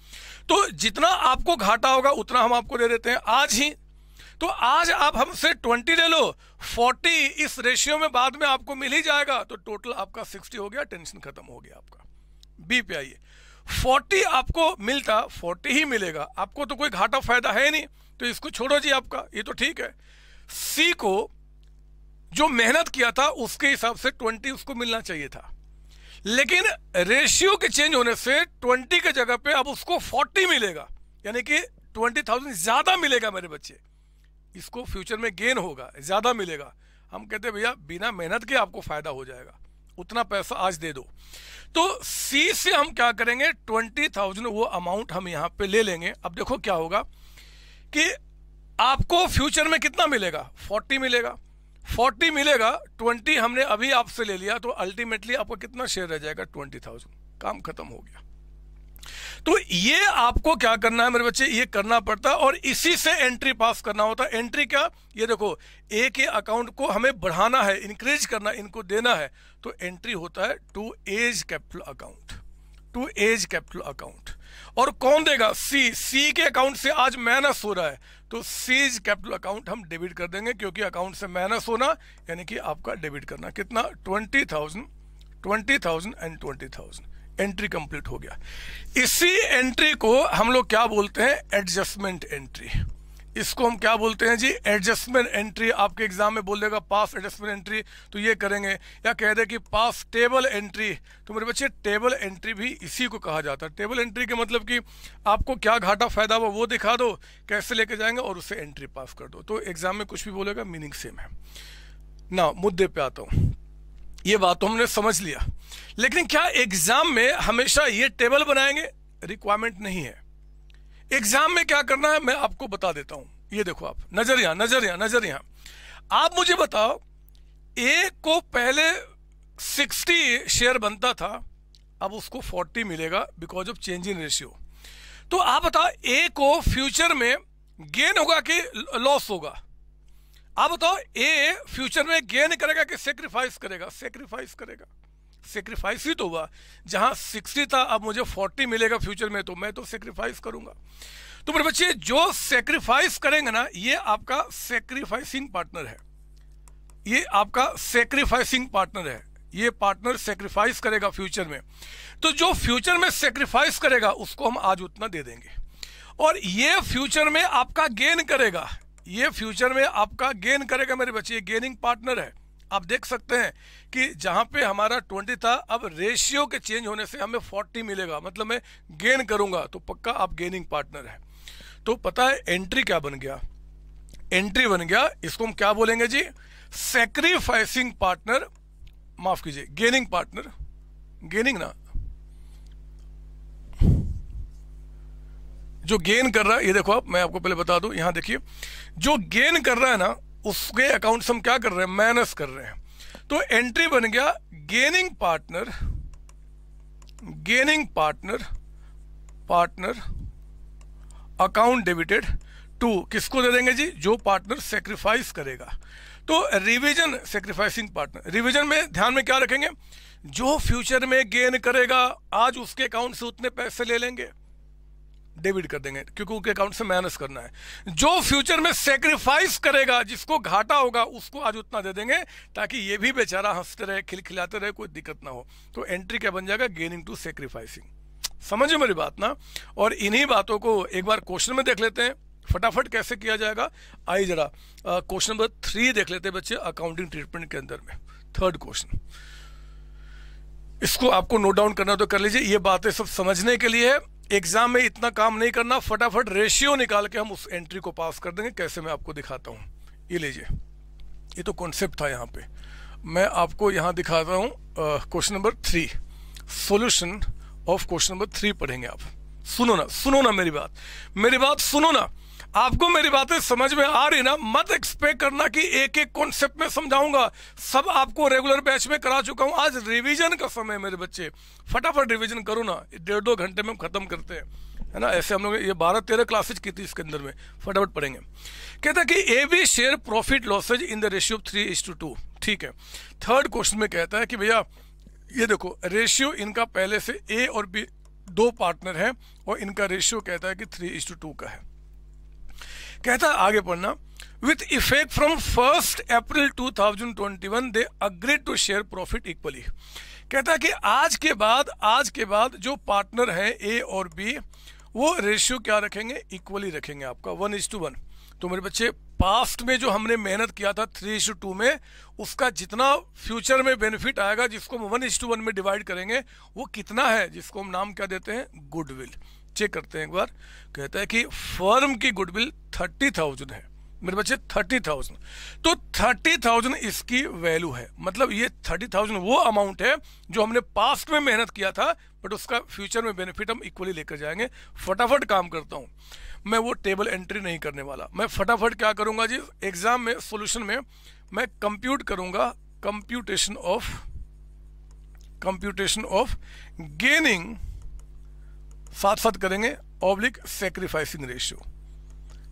तो जितना आपको घाटा होगा उतना हम आपको दे देते हैं आज ही तो आज आप हमसे ट्वेंटी ले लो फोर्टी इस रेशियो में बाद में आपको मिल ही जाएगा तो टोटल आपका सिक्सटी हो गया टेंशन खत्म हो गया आपका बी पे आइए फोर्टी आपको मिलता फोर्टी ही मिलेगा आपको तो कोई घाटा फायदा है नहीं तो इसको छोड़ो जी आपका ये तो ठीक है सी को जो मेहनत किया था उसके हिसाब से ट्वेंटी उसको मिलना चाहिए था लेकिन रेशियो के चेंज होने से ट्वेंटी के जगह पे अब उसको फोर्टी मिलेगा यानी कि ट्वेंटी थाउजेंड ज़्यादा मिलेगा मेरे बच्चे इसको फ्यूचर में गेन होगा ज़्यादा मिलेगा हम कहते भैया बिना मेहनत के आपको फ़ायदा हो जाएगा उतना पैसा आज दे दो तो सी से हम क्या करेंगे ट्वेंटी थाउजेंड वो अमाउंट हम यहां पे ले लेंगे अब देखो क्या होगा कि आपको फ्यूचर में कितना मिलेगा फोर्टी मिलेगा फोर्टी मिलेगा ट्वेंटी हमने अभी आपसे ले लिया तो अल्टीमेटली आपका कितना शेयर रह जाएगा ट्वेंटी थाउजेंड काम खत्म हो गया तो ये आपको क्या करना है मेरे बच्चे ये करना पड़ता है और इसी से एंट्री पास करना होता है एंट्री क्या ये देखो ए के अकाउंट को हमें बढ़ाना है इंक्रीज करना इनको देना है तो एंट्री होता है to A's capital account to A's capital account और कौन देगा सी सी के अकाउंट से आज माइनस हो रहा है तो सीज कैपिटल अकाउंट हम डेबिट कर देंगे क्योंकि अकाउंट से माइनस होना यानी कि आपका डेबिट करना कितना twenty thousand twenty thousand and twenty thousand entry complete हो गया इसी एंट्री को हम लोग क्या बोलते हैं एडजस्टमेंट एंट्री इसको हम क्या बोलते हैं जी एडजस्टमेंट एंट्री आपके एग्जाम में बोल देगा पास एडजस्टमेंट एंट्री तो ये करेंगे या कह दे कि पास टेबल एंट्री तो मेरे बच्चे टेबल एंट्री भी इसी को कहा जाता है टेबल एंट्री के मतलब कि आपको क्या घाटा फायदा हुआ वो दिखा दो कैसे लेके जाएंगे और उससे एंट्री पास कर दो तो एग्जाम में कुछ भी बोलेगा मीनिंग सेम है ना मुद्दे पे आता हूँ ये बात तो हमने समझ लिया लेकिन क्या एग्जाम में हमेशा ये टेबल बनाएंगे रिक्वायरमेंट नहीं है एग्जाम में क्या करना है मैं आपको बता देता हूं ये देखो आप नजर यहां नजर यहां नजर यहां आप मुझे बताओ ए को पहले 60 शेयर बनता था अब उसको 40 मिलेगा because of change in ratio तो आप बताओ ए को फ्यूचर में गेन होगा कि लॉस होगा आप बताओ ए फ्यूचर में गेन करेगा कि सेक्रीफाइस करेगा सेक्रीफाइस करेगा सेक्रीफाइस ही तो हुआ जहाँ सिक्सटी था अब मुझे फोर्टी मिलेगा फ्यूचर में तो मैं तो सेक्रीफाइस करूँगा तो मेरे बच्चे जो सेक्रीफाइस करेंगे ना ये आपका सेक्रीफाइसिंग पार्टनर है ये आपका सेक्रीफाइसिंग पार्टनर है ये पार्टनर सेक्रीफाइस करेगा फ्यूचर में तो जो फ्यूचर में सेक्रीफाइस करेगा उसको हम आज उतना दे देंगे और ये फ्यूचर में आपका गेन करेगा ये फ्यूचर में आपका गेन करेगा मेरे बच्चे गेनिंग पार्टनर है आप देख सकते हैं कि जहाँ पे हमारा 20 था अब रेशियो के चेंज होने से हमें 40 मिलेगा मतलब मैं गेन करूँगा तो पक्का आप गेनिंग पार्टनर है तो पता है एंट्री क्या बन गया एंट्री बन गया इसको हम क्या बोलेंगे जी सेक्रीफाइसिंग पार्टनर माफ कीजिए गेनिंग पार्टनर गेनिंग ना जो गेन कर रहा है ये देखो आप मैं आपको पहले बता दूं यहां देखिए जो गेन कर रहा है ना उसके अकाउंट से हम क्या कर रहे हैं माइनस कर रहे हैं तो एंट्री बन गया gaining partner gaining partner partner account debited to किसको दे देंगे जी जो पार्टनर सेक्रीफाइस करेगा तो रिवीजन सेक्रीफाइसिंग पार्टनर रिवीजन में ध्यान में क्या रखेंगे जो फ्यूचर में गेन करेगा आज उसके अकाउंट से उतने पैसे ले लेंगे डेबिट कर देंगे क्योंकि उनके अकाउंट से माइनस करना है जो फ्यूचर में सेक्रीफाइस करेगा जिसको घाटा होगा उसको आज उतना दे देंगे ताकि ये भी बेचारा हंसते रहे खिलखिलाते रहे कोई दिक्कत ना हो तो एंट्री क्या बन जाएगा गेनिंग टू सेक्रीफाइसिंग समझे मेरी बात ना और इन्हीं बातों को एक बार क्वेश्चन में देख लेते हैं फटाफट कैसे किया जाएगा आई जरा क्वेश्चन नंबर थ्री देख लेते हैं बच्चे अकाउंटिंग ट्रीटमेंट के अंदर में थर्ड क्वेश्चन इसको आपको नोट डाउन करना तो कर लीजिए ये बातें सब समझने के लिए है एग्जाम में इतना काम नहीं करना फटाफट रेशियो निकाल के हम उस एंट्री को पास कर देंगे कैसे मैं आपको दिखाता हूँ ये लीजिए ये तो कॉन्सेप्ट था यहाँ पे मैं आपको यहाँ दिखाता हूँ question number three solution of question number three पढ़ेंगे आप सुनो ना सुनो ना मेरी बात मेरी बात सुनो ना आपको मेरी बातें समझ में आ रही ना मत एक्सपेक्ट करना कि एक एक कॉन्सेप्ट में समझाऊंगा सब आपको रेगुलर बैच में करा चुका हूं आज रिवीजन का समय मेरे बच्चे फटाफट रिवीजन करो ना डेढ़ दो घंटे में हम खत्म करते हैं है ना ऐसे हम लोग ये बारह तेरह क्लासेज की थी इसके अंदर में फटाफट पढ़ेंगे कहता कि A B share profit losses in the ratio three is to two ठीक है थर्ड क्वेश्चन में कहता है कि भैया ये देखो रेशियो इनका पहले से ए और बी दो पार्टनर है और इनका रेशियो कहता है कि थ्री इज टू टू का है कहता आगे पढ़ना with effect from 1st April 2021 they agreed to share profit equally कहता कि आज के बाद आज के बाद जो पार्टनर हैं ए और बी वो रेशियो क्या रखेंगे इक्वली रखेंगे आपका वन इज टू वन तो मेरे बच्चे पास्ट में जो हमने मेहनत किया था थ्री इज टू में उसका जितना फ्यूचर में बेनिफिट आएगा जिसको हम वन इज टू वन में डिवाइड करेंगे वो कितना है जिसको हम नाम क्या देते हैं गुडविल चेक करते हैं एक बार कहता है कि फर्म की गुडविल थर्टी थाउजेंड है मेरे बच्चे थर्टी थाउजेंड तो थर्टी थाउजेंड इसकी वैल्यू है मतलब ये थर्टी थाउजेंड वो अमाउंट है जो हमने पास्ट में मेहनत किया था बट उसका फ्यूचर में बेनिफिट हम इक्वली लेकर जाएंगे फटाफट काम करता हूँ मैं वो टेबल एंट्री नहीं करने वाला मैं फटाफट क्या करूँगा जी एग्जाम में सोल्यूशन में मैं कंप्यूट करूंगा computation of computation of gaining साथ साथ करेंगे ऑब्लिक सेक्रीफाइसिंग रेशियो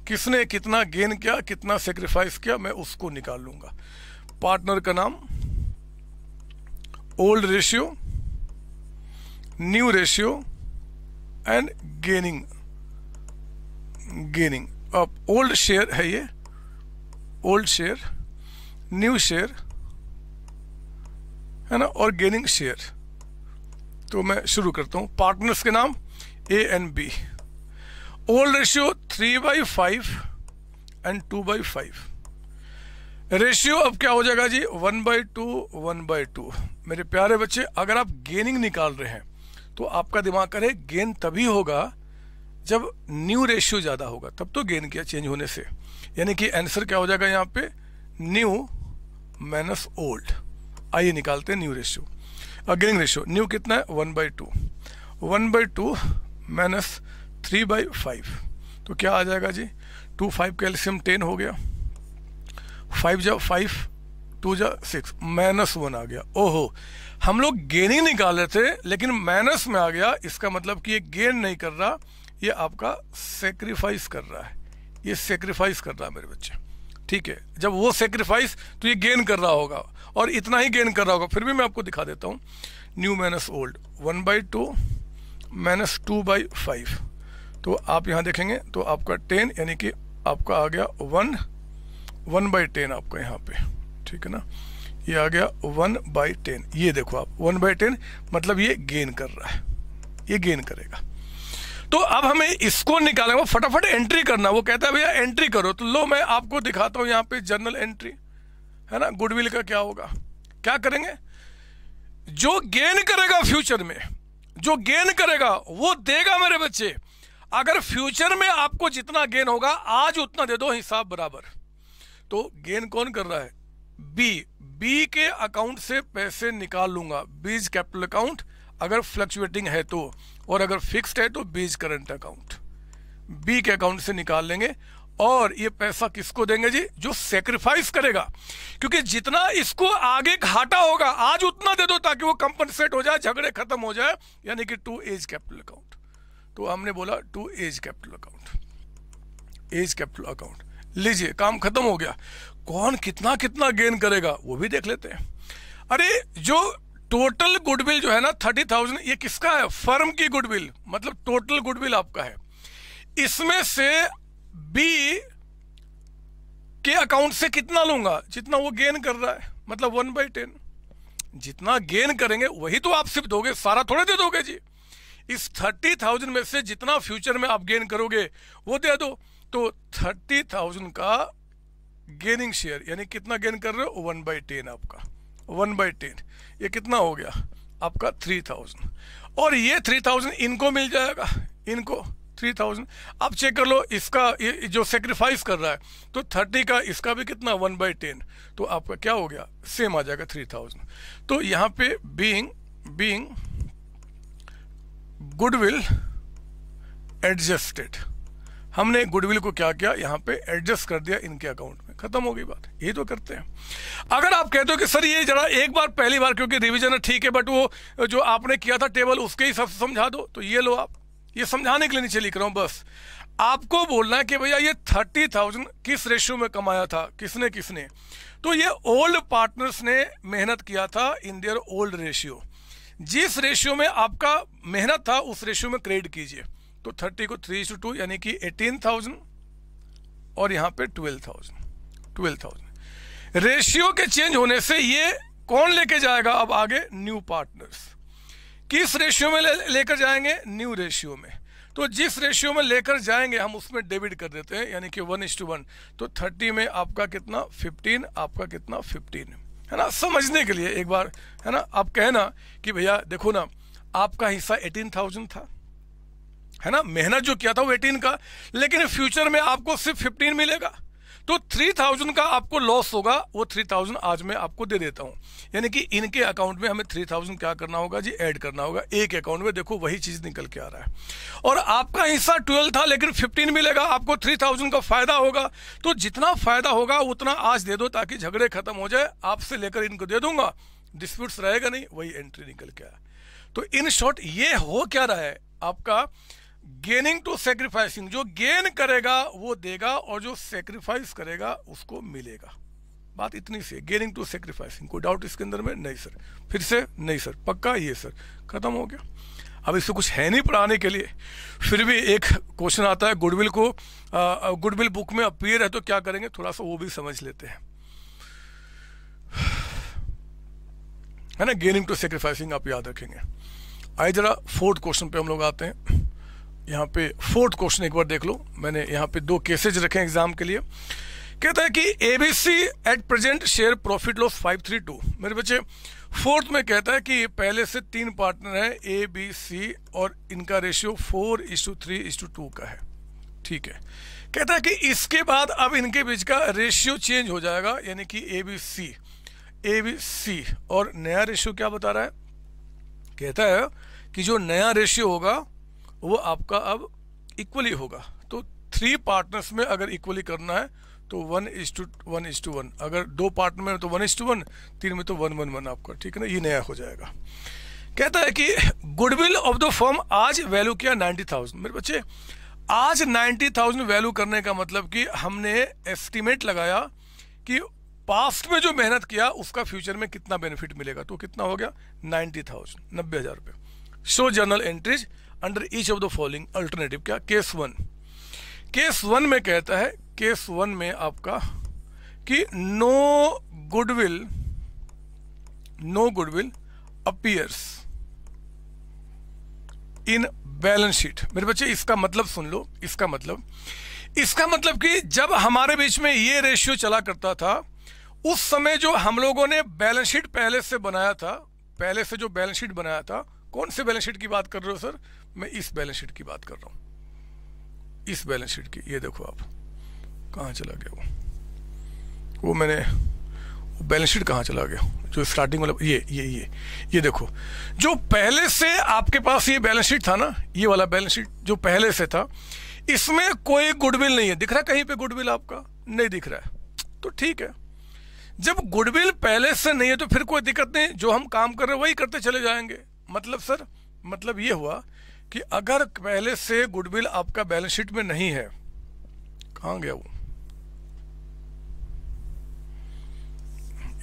किसने कितना गेन किया कितना सेक्रीफाइस किया मैं उसको निकाल लूंगा पार्टनर का नाम old ratio new ratio and gaining gaining अब ओल्ड शेयर है ये ओल्ड शेयर न्यू शेयर है ना और गेनिंग शेयर तो मैं शुरू करता हूं पार्टनर्स के नाम A and B old ratio three by five and two by five ratio अब क्या हो जाएगा जी one by two one by two मेरे प्यारे बच्चे अगर आप गेनिंग निकाल रहे हैं तो आपका दिमाग करे गेन तभी होगा जब न्यू रेशियो ज़्यादा होगा तब तो गेन किया चेंज होने से यानी कि आंसर क्या हो जाएगा यहाँ पे न्यू माइनस ओल्ड आइए निकालते हैं new ratio gaining ratio new कितना है one by two one by two minus three by five तो क्या आ जाएगा जी टू फाइव का एल्शियम टेन हो गया फाइव जा फाइव टू जा सिक्स माइनस वन आ गया ओहो हम लोग गेनिंग निकाल रहे थे लेकिन माइनस में आ गया इसका मतलब कि ये गेन नहीं कर रहा ये आपका सेक्रीफाइस कर रहा है ये सेक्रीफाइस कर रहा है मेरे बच्चे ठीक है जब वो सेक्रीफाइस तो ये गेन कर रहा होगा और इतना ही गेन कर रहा होगा फिर भी मैं आपको दिखा देता हूँ new minus old one by two minus two by five तो आप यहाँ देखेंगे तो आपका टेन यानी कि आपका आ गया वन वन बाई टेन आपका यहाँ पे ठीक है ना ये आ गया वन बाई टेन ये देखो आप वन बाई टेन मतलब ये गेन कर रहा है ये गेन करेगा तो अब हमें इसको निकालना वो फटाफट एंट्री करना वो कहता है भैया एंट्री करो तो लो मैं आपको दिखाता हूँ यहाँ पे जनरल एंट्री है ना गुडविल का क्या होगा क्या करेंगे जो गेन करेगा फ्यूचर में जो गेन करेगा वो देगा मेरे बच्चे अगर फ्यूचर में आपको जितना गेन होगा आज उतना दे दो हिसाब बराबर तो गेन कौन कर रहा है बी बी के अकाउंट से पैसे निकाल लूंगा बीज कैपिटल अकाउंट अगर फ्लक्चुएटिंग है तो और अगर फिक्स्ड है तो बीज करंट अकाउंट बी के अकाउंट से निकाल लेंगे और ये पैसा किसको देंगे जी जो सेक्रीफाइस करेगा क्योंकि जितना इसको आगे घाटा होगा आज उतना दे दो ताकि वो कंपनसेट हो जाए झगड़े खत्म हो जाए यानी कि टू एज कैपिटल अकाउंट तो हमने बोला to A's capital account A's capital account लीजिए काम खत्म हो गया कौन कितना कितना गेन करेगा वो भी देख लेते हैं अरे जो टोटल गुडविल जो है ना थर्टी थाउजेंड ये किसका है फर्म की गुडविल मतलब टोटल गुडविल आपका है इसमें से बी के अकाउंट से कितना लूंगा जितना वो गेन कर रहा है मतलब वन बाई टेन जितना गेन करेंगे वही तो आप सिर्फ दोगे सारा थोड़े दे दोगे जी इस थर्टी थाउजेंड में से जितना फ्यूचर में आप गेन करोगे वो दे दो तो थर्टी थाउजेंड का गेनिंग शेयर यानी कितना गेन कर रहे हो वन बाई टेन आपका वन बाई टेन ये कितना हो गया आपका थ्री थाउजेंड और ये थ्री थाउजेंड इनको मिल जाएगा इनको थ्री थाउजेंड आप चेक कर लो इसका जो सेक्रीफाइस कर रहा है तो थर्टी का इसका भी कितना वन बाई टेन तो आपका क्या हो गया सेम आ जाएगा थ्री थाउजेंड तो यहाँ पे बीइंग बीइंग गुडविल एडजस्टेड हमने गुडविल को क्या किया यहाँ पे एडजस्ट कर दिया इनके अकाउंट में खत्म हो गई बात ये तो करते हैं अगर आप कहते हो कि सर ये जरा एक बार पहली बार क्योंकि रिवीजन है ठीक है बट वो जो आपने किया था टेबल उसके हिसाब से समझा दो तो ये लो आप ये समझाने के लिए नीचे लिख रहा हूँ बस आपको बोलना है कि भैया ये थर्टी थाउजेंड किस रेशियो में कमाया था किसने किसने तो ये ओल्ड पार्टनर्स ने मेहनत किया था इन दियर ओल्ड रेशियो जिस रेशियो में आपका मेहनत था उस रेशियो में क्रेडिट कीजिए तो थर्टी को थ्री टू टू यानी कि एटीन थाउजेंड और यहाँ पे twelve thousand twelve thousand ratio के चेंज होने से ये कौन लेके जाएगा अब आगे न्यू पार्टनर्स किस रेशियो में लेकर ले जाएंगे न्यू रेशियो में तो जिस रेशियो में लेकर जाएंगे हम उसमें डेबिट कर देते हैं यानी कि वन इज टू वन तो थर्टी में आपका कितना फिफ्टीन आपका कितना फिफ्टीन है ना समझने के लिए एक बार है ना आप कहना कि भैया देखो ना आपका हिस्सा एटीन थाउजेंड था है ना मेहनत जो किया था वो एटीन का लेकिन फ्यूचर में आपको सिर्फ फिफ्टीन मिलेगा तो थ्री थाउजेंड का आपको लॉस होगा वो थ्री थाउजेंड आज मैं आपको दे देता हूँ यानी कि इनके अकाउंट में हमें थ्री थाउजेंड क्या करना होगा जी ऐड करना होगा एक अकाउंट में देखो वही चीज निकल के आ रहा है और आपका हिस्सा ट्वेल्व था लेकिन फिफ्टीन मिलेगा आपको थ्री थाउजेंड का फायदा होगा तो जितना फायदा होगा उतना आज दे दो ताकि झगड़े खत्म हो जाए आपसे लेकर इनको दे दूंगा डिस्प्यूट्स रहेगा नहीं वही एंट्री निकल के आया तो इन शॉर्ट ये हो क्या रहा है आपका गेनिंग टू सेक्रीफाइसिंग जो गेन करेगा वो देगा और जो सेक्रीफाइस करेगा उसको मिलेगा बात इतनी सी है गेनिंग टू सेक्रीफाइसिंग कोई डाउट इसके अंदर में नहीं सर फिर से नहीं सर पक्का ये सर खत्म हो गया अब इससे कुछ है नहीं पढ़ाने के लिए फिर भी एक क्वेश्चन आता है गुडविल को गुडविल बुक में अपीयर है तो क्या करेंगे थोड़ा सा वो भी समझ लेते हैं है ना गेनिंग टू सेक्रीफाइसिंग आप याद रखेंगे आइए जरा फोर्थ क्वेश्चन पे हम लोग आते हैं यहाँ पे फोर्थ क्वेश्चन एक बार देख लो मैंने यहाँ पे दो केसेज रखे एग्जाम के लिए कहता है कि ABC at present share profit loss two मेरे बच्चे फोर्थ में कहता है कि पहले से तीन पार्टनर हैं ए बी सी और इनका ratio four to three to two का है ठीक है कहता है कि इसके बाद अब इनके बीच का रेशियो चेंज हो जाएगा यानी कि A B C A B C और नया रेशियो क्या बता रहा है कहता है कि जो नया रेशियो होगा वो आपका अब इक्वली होगा तो थ्री पार्टनर्स में अगर इक्वली करना है तो one is to one is to one अगर दो पार्टनर में तो वन इज टू वन तीन में तो वन वन वन आपका ठीक है ना ये नया हो जाएगा कहता है कि गुडविल ऑफ द फर्म आज वैल्यू किया नाइन्टी थाउजेंड मेरे बच्चे आज नाइन्टी थाउजेंड वैल्यू करने का मतलब कि हमने एस्टिमेट लगाया कि पास्ट में जो मेहनत किया उसका फ्यूचर में कितना बेनिफिट मिलेगा तो कितना हो गया नाइन्टी थाउजेंड नब्बे हज़ार रुपये so journal entries under each of the following alternative क्या केस वन केस वन में कहता है केस वन में आपका कि no goodwill no goodwill appears in balance sheet मेरे बच्चे इसका मतलब सुन लो इसका मतलब इसका मतलब कि जब हमारे बीच में ये रेशियो चला करता था उस समय जो हम लोगों ने बैलेंस शीट पहले से बनाया था पहले से जो बैलेंस शीट बनाया था कौन से बैलेंस शीट की बात कर रहे हो सर मैं इस बैलेंस शीट की बात कर रहा हूँ इस बैलेंस शीट की ये देखो आप कहाँ चला गया वो वो मैंने बैलेंस शीट कहाँ चला गया जो स्टार्टिंग वाला ये ये ये ये देखो जो पहले से आपके पास ये बैलेंस शीट था ना ये वाला बैलेंस शीट जो पहले से था इसमें कोई गुडविल नहीं है दिख रहा कहीं पे गुडविल आपका नहीं दिख रहा है तो ठीक है जब गुडविल पहले से नहीं है तो फिर कोई दिक्कत नहीं जो हम काम कर रहे हैं वही करते चले जाएंगे मतलब सर मतलब ये हुआ कि अगर पहले से गुडविल आपका बैलेंस शीट में नहीं है कहाँ गया वो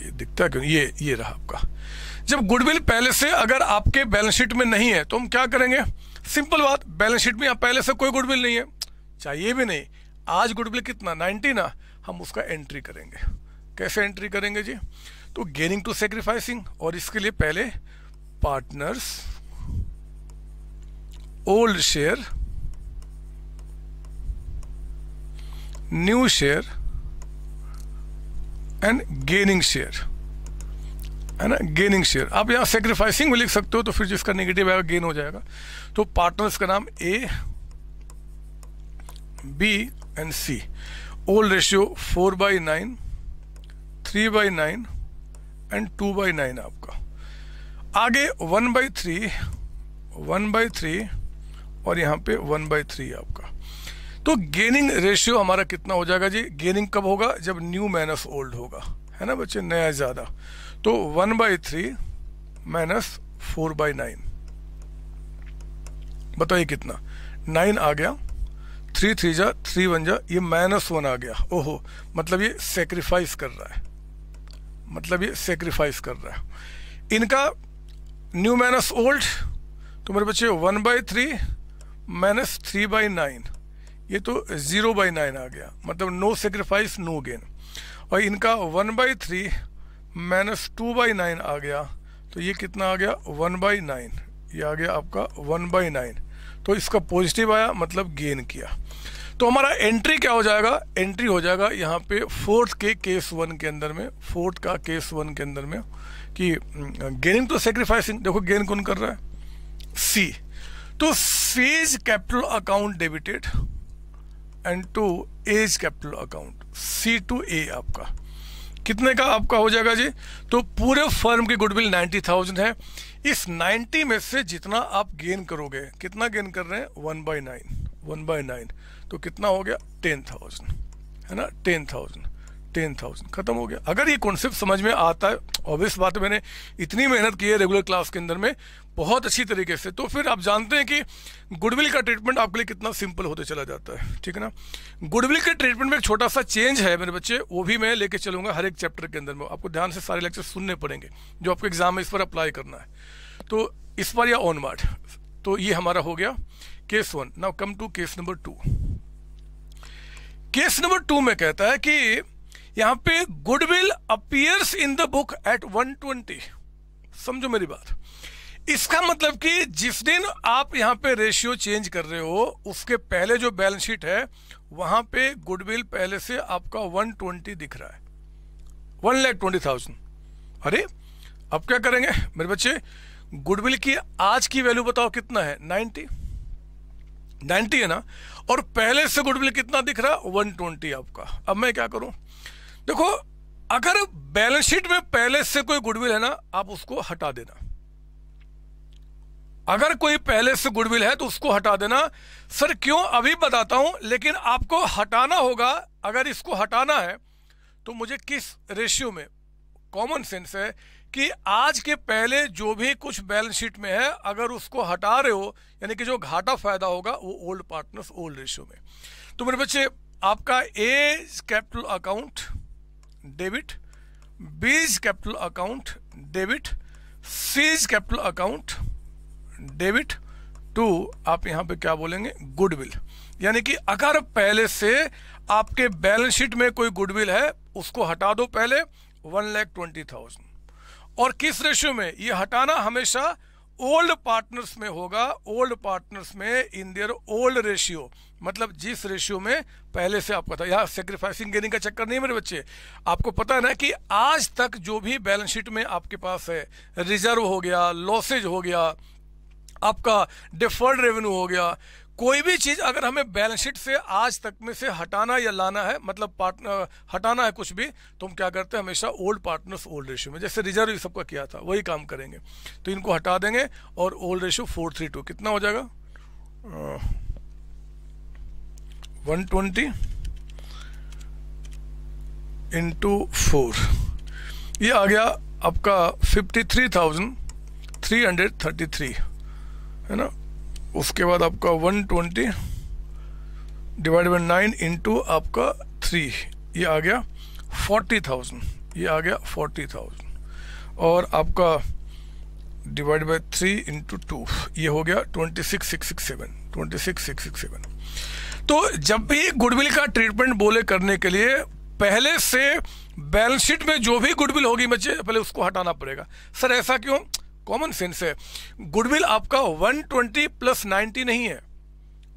ये दिखता क्यों ये ये रहा आपका जब गुडविल पहले से अगर आपके बैलेंस शीट में नहीं है तो हम क्या करेंगे सिंपल बात बैलेंस शीट में आप पहले से कोई गुडविल नहीं है चाहिए भी नहीं आज गुडविल कितना नाइनटी ना हम उसका एंट्री करेंगे कैसे एंट्री करेंगे जी तो गेनिंग टू सेक्रीफाइसिंग और इसके लिए पहले partners old share new share and gaining share है ना गेनिंग शेयर आप यहां सेक्रीफाइसिंग भी लिख सकते हो तो फिर जिसका नेगेटिव आएगा गेन हो जाएगा तो पार्टनर्स का नाम A B and C old ratio four by nine three by nine and two by nine आपका आगे one by three one by three और यहाँ पे वन बाई थ्री आपका तो गेनिंग रेशियो हमारा कितना हो जाएगा जी गेनिंग कब होगा जब न्यू माइनस ओल्ड होगा है ना बच्चे नया ज़्यादा तो one by three minus four by nine बताइए कितना नाइन आ गया थ्री थ्री जा थ्री वन जा ये माइनस वन आ गया ओहो मतलब ये सेक्रीफाइस कर रहा है मतलब ये सेक्रीफाइस कर रहा है इनका न्यू माइनस ओल्ड तो मेरे बच्चे one by three minus three by nine ये तो ज़ीरो बाई नाइन आ गया मतलब नो सेक्रीफाइस नो गेन और इनका one by three minus two by nine आ गया तो ये कितना आ गया वन बाई नाइन ये आ गया आपका वन बाई नाइन तो इसका पॉजिटिव आया मतलब गेन किया तो हमारा एंट्री क्या हो जाएगा एंट्री हो जाएगा यहाँ पे फोर्थ के केस वन के अंदर में फोर्थ का केस वन के अंदर में कि गेनिंग तो सेक्रीफाइस देखो गेन कौन कर रहा है सी तो C's capital account debited and to A's capital account C to A आपका कितने का आपका हो जाएगा जी तो पूरे फर्म की गुडविल नाइन्टी थाउजेंड है इस नाइन्टी में से जितना आप गेन करोगे कितना गेन कर रहे हैं one by nine one by nine तो कितना हो गया टेन थाउजेंड है ना टेन थाउजेंड टेन थाउजेंड खत्म हो गया अगर ये कॉन्सेप्ट समझ में आता है ऑब्वियस बात मैंने इतनी मेहनत की है रेगुलर क्लास के अंदर में बहुत अच्छी तरीके से तो फिर आप जानते हैं कि गुडविल का ट्रीटमेंट आपके लिए कितना सिंपल होते चला जाता है ठीक है ना गुडविल के ट्रीटमेंट में एक छोटा सा चेंज है मेरे बच्चे वो भी मैं लेके चलूंगा हर एक चैप्टर के अंदर में आपको ध्यान से सारे लेक्चर सुनने पड़ेंगे जो आपको एग्जाम में इस पर अप्लाई करना है तो इस पर या ऑन वार्ड तो ये हमारा हो गया case one now come to case number two case number two में कहता है कि यहां पे goodwill appears in the book at 120 समझो मेरी बात इसका मतलब कि जिस दिन आप यहां पे रेशियो चेंज कर रहे हो उसके पहले जो बैलेंस शीट है वहां पे गुडविल पहले से आपका 120 दिख रहा है वन लैख ट्वेंटी थाउजेंड अरे अब क्या करेंगे मेरे बच्चे गुडविल की आज की वैल्यू बताओ कितना है 90 90 है ना और पहले से गुडविल कितना दिख रहा है 120 आपका अब मैं क्या करूं देखो अगर बैलेंस शीट में पहले से कोई गुडविल है ना आप उसको हटा देना अगर कोई पहले से गुडविल है तो उसको हटा देना सर क्यों अभी बताता हूं लेकिन आपको हटाना होगा अगर इसको हटाना है तो मुझे किस रेशियो में कॉमन सेंस है कि आज के पहले जो भी कुछ बैलेंस शीट में है अगर उसको हटा रहे हो यानी कि जो घाटा फायदा होगा वो ओल्ड पार्टनर्स ओल्ड रेशियो में तो मेरे बच्चे आपका A's capital account debit B's capital account debit C's capital account debit to तो आप यहां पे क्या बोलेंगे गुडविल यानी कि अगर पहले से आपके बैलेंस शीट में कोई गुडविल है उसको हटा दो पहले वन लैख ट्वेंटी थाउजेंड और किस रेशियो में ये हटाना हमेशा ओल्ड पार्टनर्स में होगा ओल्ड पार्टनर्स में इन दियर ओल्ड रेशियो मतलब जिस रेशियो में पहले से आपको था यहाँ सेक्रीफाइसिंग गेनिंग का चक्कर नहीं मेरे बच्चे आपको पता है ना कि आज तक जो भी बैलेंस शीट में आपके पास है रिजर्व हो गया लॉसेज हो गया आपका डिफर्ड रेवेन्यू हो गया कोई भी चीज़ अगर हमें बैलेंस शीट से आज तक में से हटाना या लाना है मतलब पार्टनर हटाना है कुछ भी तो हम क्या करते हैं हमेशा ओल्ड पार्टनर्स ओल्ड रेशियो में जैसे रिजर्व सबका किया था वही काम करेंगे तो इनको हटा देंगे और old ratio four three two कितना हो जाएगा वन ट्वेंटी इंटू फोर ये आ गया आपका fifty three thousand three hundred thirty three है ना उसके बाद आपका one twenty divide by nine into आपका थ्री ये आ गया फोर्टी थाउजेंड ये आ गया फोर्टी थाउजेंड और आपका divide by three into two ये हो गया twenty 26,667 twenty six six seven तो जब भी गुडविल का ट्रीटमेंट बोले करने के लिए पहले से बैलेंस शीट में जो भी गुडविल होगी बच्चे पहले उसको हटाना पड़ेगा सर ऐसा क्यों कॉमन सेंस है गुडविल आपका 120 प्लस 90 नहीं है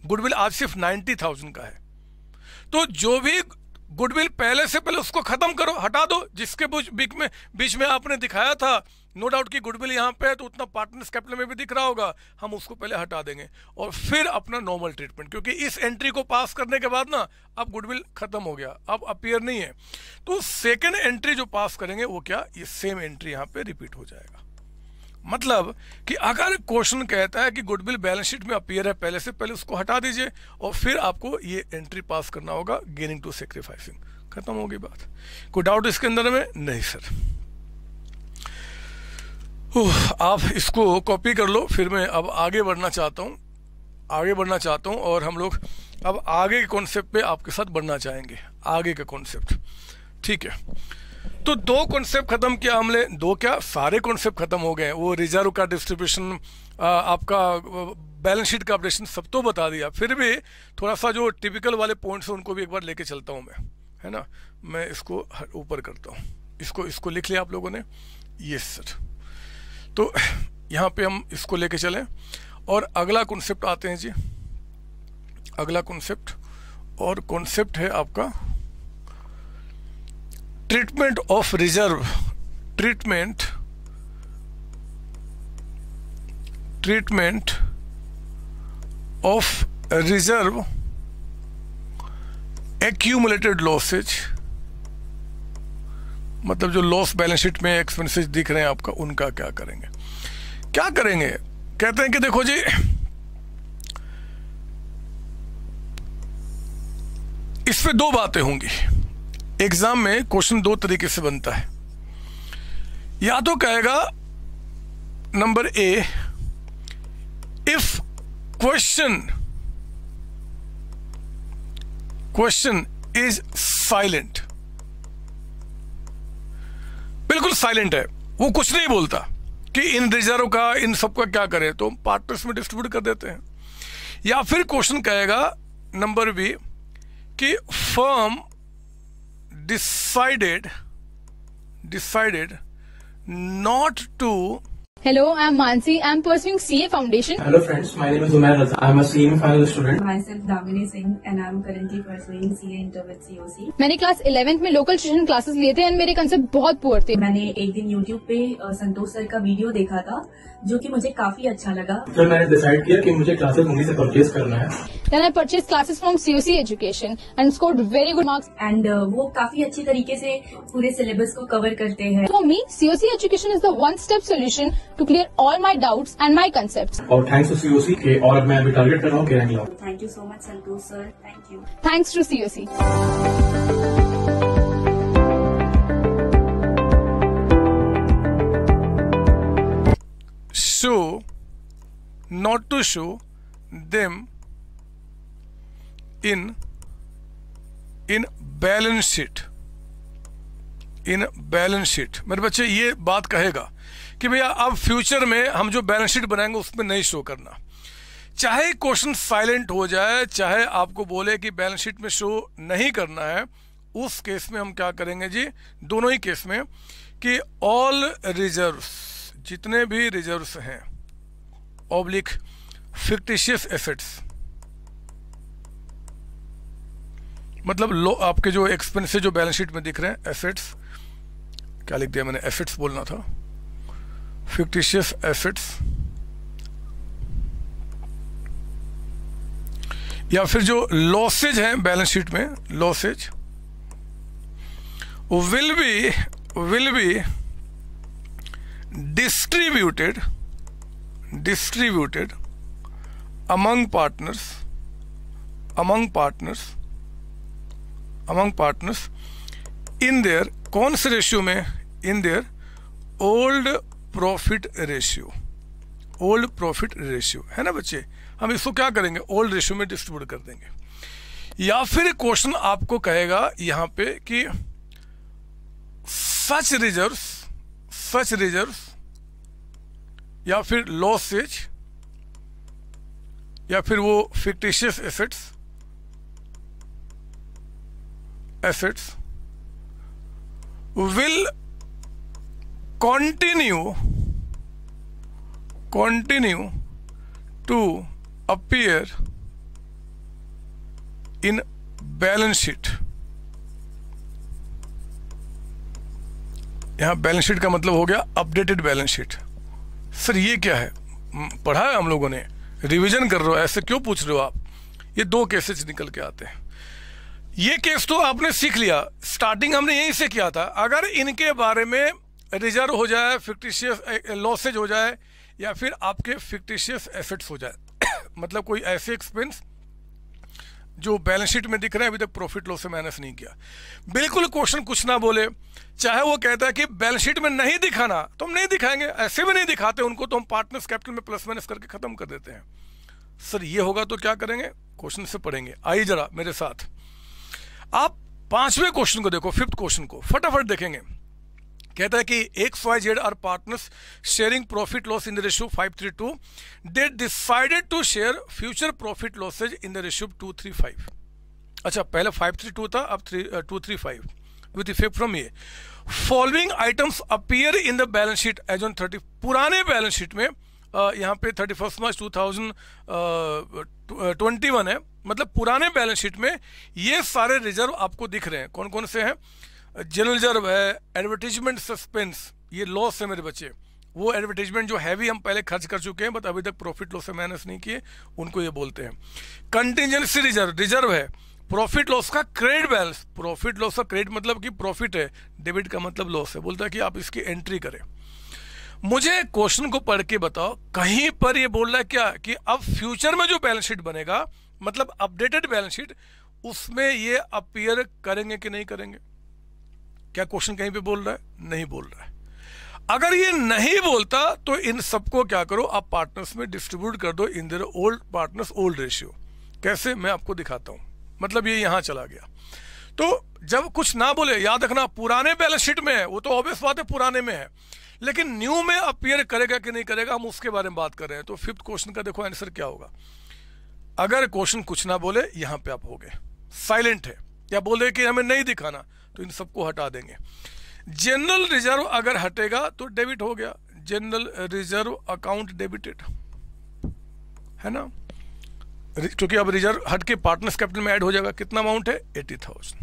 गुडविल आज सिर्फ 90,000 का है तो जो भी गुडविल पहले से पहले उसको खत्म करो हटा दो जिसके बीच में बीच में आपने दिखाया था नो डाउट कि गुडविल यहाँ पे है तो उतना पार्टनर्स कैपिटल में भी दिख रहा होगा हम उसको पहले हटा देंगे और फिर अपना नॉर्मल ट्रीटमेंट क्योंकि इस एंट्री को पास करने के बाद ना अब गुडविल खत्म हो गया अब अपियर नहीं है तो सेकेंड एंट्री जो पास करेंगे वो क्या ये सेम एंट्री यहाँ पे रिपीट हो जाएगा मतलब कि अगर क्वेश्चन कहता है कि गुडविल बैलेंस शीट में अपियर है पहले से पहले उसको हटा दीजिए और फिर आपको ये एंट्री पास करना होगा गेनिंग टू सेक्रीफाइसिंग खत्म होगी बात कोई डाउट इसके अंदर में नहीं सर आप इसको कॉपी कर लो फिर मैं अब आगे बढ़ना चाहता हूँ आगे बढ़ना चाहता हूँ और हम लोग अब आगे के कॉन्सेप्ट पे आपके साथ बढ़ना चाहेंगे आगे का कॉन्सेप्ट ठीक है तो दो कॉन्सेप्ट खत्म किया हमने दो क्या सारे कॉन्सेप्ट खत्म हो गए वो रिजर्व का डिस्ट्रीब्यूशन आपका बैलेंस शीट का ऑपरेशन सब तो बता दिया फिर भी थोड़ा सा जो टिपिकल वाले पॉइंट्स हैं उनको भी एक बार लेके चलता हूँ मैं है ना मैं इसको ऊपर करता हूँ इसको इसको लिख लिया आप लोगों ने ये सर तो यहाँ पे हम इसको लेके चलें और अगला कॉन्सेप्ट आते हैं जी अगला कॉन्सेप्ट और कॉन्सेप्ट है आपका treatment of reserve treatment treatment of reserve accumulated losses मतलब जो लॉस बैलेंस शीट में एक्सपेंसिस दिख रहे हैं आपका उनका क्या करेंगे क्या करेंगे कहते हैं कि देखो जी इसमें दो बातें होंगी एग्जाम में क्वेश्चन दो तरीके से बनता है या तो कहेगा number A if question question is silent बिल्कुल साइलेंट है वो कुछ नहीं बोलता कि इन रिजर्व का इन सब का क्या करें तो हम पार्टनर्स में डिस्ट्रीब्यूट कर देते हैं या फिर क्वेश्चन कहेगा नंबर बी कि firm decided decided not to Hello, I am Mansi. I am pursuing CA Foundation. Hello friends, my name is Umair Raza. I am a CA final student. Myself Damini Singh and I am currently pursuing CA Inter with COC. मैंने क्लास 11th में लोकल ट्यूशन क्लासेस लिए थे एंड मेरे कंसेप्ट बहुत पुअर थे मैंने एक दिन YouTube पे संतोष सर का वीडियो देखा था जो कि मुझे काफी अच्छा लगा फिर मैंने डिसाइड किया कि मुझे क्लासेस उन्हीं से परचेज करना है Then I purchased classes from COC Education and scored very good marks. And uh, वो काफी अच्छी तरीके से पूरे सिलेबस को कवर करते हैं. For me, COC Education is the one step solution to clear all my doubt and my concept और थैंक्स टू सीओसी के और मैं अभी टारगेट कर रहा हूँ thank you so much Santosh sir thank you thanks to COC show not to show them in in balance sheet in balance sheet mere bachche ye baat kahega कि भैया अब फ्यूचर में हम जो बैलेंस शीट बनाएंगे उसमें नहीं शो करना चाहे क्वेश्चन साइलेंट हो जाए चाहे आपको बोले कि बैलेंस शीट में शो नहीं करना है उस केस में हम क्या करेंगे जी दोनों ही केस में कि ऑल रिजर्व्स जितने भी रिजर्व्स हैं ऑब्लिक फिक्टिशियस एसेट्स मतलब लो आपके जो एक्सपेंसिव जो बैलेंस शीट में दिख रहे हैं एसेट्स क्या लिख दिया मैंने एसेट्स बोलना था fictitious assets या फिर जो लॉसेज है बैलेंस शीट में losses will be will be distributed distributed among partners among partners among partners in their कौन से रेशियो में in their old profit ratio old profit ratio है ना बच्चे हम इसको क्या करेंगे ओल्ड रेशियो में डिस्ट्रीब्यूट कर देंगे या फिर क्वेश्चन आपको कहेगा यहां पे कि सच रिजर्व सच रिजर्व या फिर लॉसेज या फिर वो fictitious assets assets will continue continue to appear in balance sheet यहाँ बैलेंस शीट का मतलब हो गया अपडेटेड बैलेंस शीट सर ये क्या है पढ़ा है हम लोगों ने रिवीजन कर रहे हो ऐसे क्यों पूछ रहे हो आप ये दो केसेस निकल के आते हैं ये केस तो आपने सीख लिया स्टार्टिंग हमने यहीं से किया था अगर इनके बारे में रिजर्व हो जाए फिक्टिशियस लॉसेज हो जाए या फिर आपके फिक्टिशियस एसेट्स हो जाए मतलब कोई ऐसे एक्सपेंस जो बैलेंस शीट में दिख रहे हैं अभी तक प्रॉफिट लॉस से माइनस नहीं किया बिल्कुल क्वेश्चन कुछ ना बोले चाहे वो कहता है कि बैलेंस शीट में नहीं दिखाना तो हम नहीं दिखाएंगे ऐसे भी नहीं दिखाते उनको तो हम पार्टनर्स कैपिटल में प्लस माइनस करके खत्म कर देते हैं सर ये होगा तो क्या करेंगे क्वेश्चन से पढ़ेंगे आइए जरा मेरे साथ आप पांचवें क्वेश्चन को देखो फिफ्थ क्वेश्चन को फटाफट देखेंगे कहता है कि एक Y Z are partners sharing profit loss in the ratio 532 they decided to share future profit losses in the ratio 235 अच्छा पहले 532 था अब 3 235 विथ इफेक्ट फ्रॉम ये following items appear in the balance sheet as on thirty पुराने बैलेंस शीट में uh, यहाँ पे thirty first March two thousand twenty one है मतलब पुराने बैलेंस शीट में ये सारे रिजर्व आपको दिख रहे हैं कौन कौन से हैं जनरल जर्ब है एडवर्टीजमेंट सस्पेंस ये लॉस है मेरे बच्चे वो एडवर्टीजमेंट जो हैवी हम पहले खर्च कर चुके हैं बट अभी तक प्रॉफिट लॉस है माइनस नहीं किए उनको ये बोलते हैं कंटिजेंसी रिजर्व रिजर्व है प्रॉफिट लॉस का क्रेडिट बैलेंस प्रॉफिट लॉस का क्रेडिट मतलब कि प्रॉफिट है डेबिट का मतलब लॉस है बोलता है कि आप इसकी एंट्री करें मुझे क्वेश्चन को पढ़ के बताओ कहीं पर ये बोल रहा है क्या कि अब फ्यूचर में जो बैलेंस शीट बनेगा मतलब अपडेटेड बैलेंस शीट उसमें ये अपियर करेंगे कि नहीं करेंगे क्या क्वेश्चन कहीं पे बोल रहा है नहीं बोल रहा है अगर ये नहीं बोलता तो इन सबको क्या करो आप पार्टनर्स में डिस्ट्रीब्यूट कर दो in old partners old ratio कैसे मैं आपको दिखाता हूं मतलब ये यहां चला गया तो जब कुछ ना बोले याद रखना पुराने बैलेंस शीट में है वो तो ऑब्वियस बात है पुराने में है लेकिन न्यू में अपियर करेगा कि नहीं करेगा हम उसके बारे में बात कर रहे हैं तो फिफ्थ क्वेश्चन का देखो आंसर क्या होगा अगर क्वेश्चन कुछ ना बोले यहां पे आप हो गए साइलेंट है या बोले कि हमें नहीं दिखाना तो इन सबको हटा देंगे जनरल रिजर्व अगर हटेगा तो डेबिट हो गया जनरल रिजर्व अकाउंट डेबिटेड है ना क्योंकि अब रिजर्व हट के पार्टनर्स कैपिटल में ऐड हो जाएगा कितना अमाउंट है एटी थाउजेंड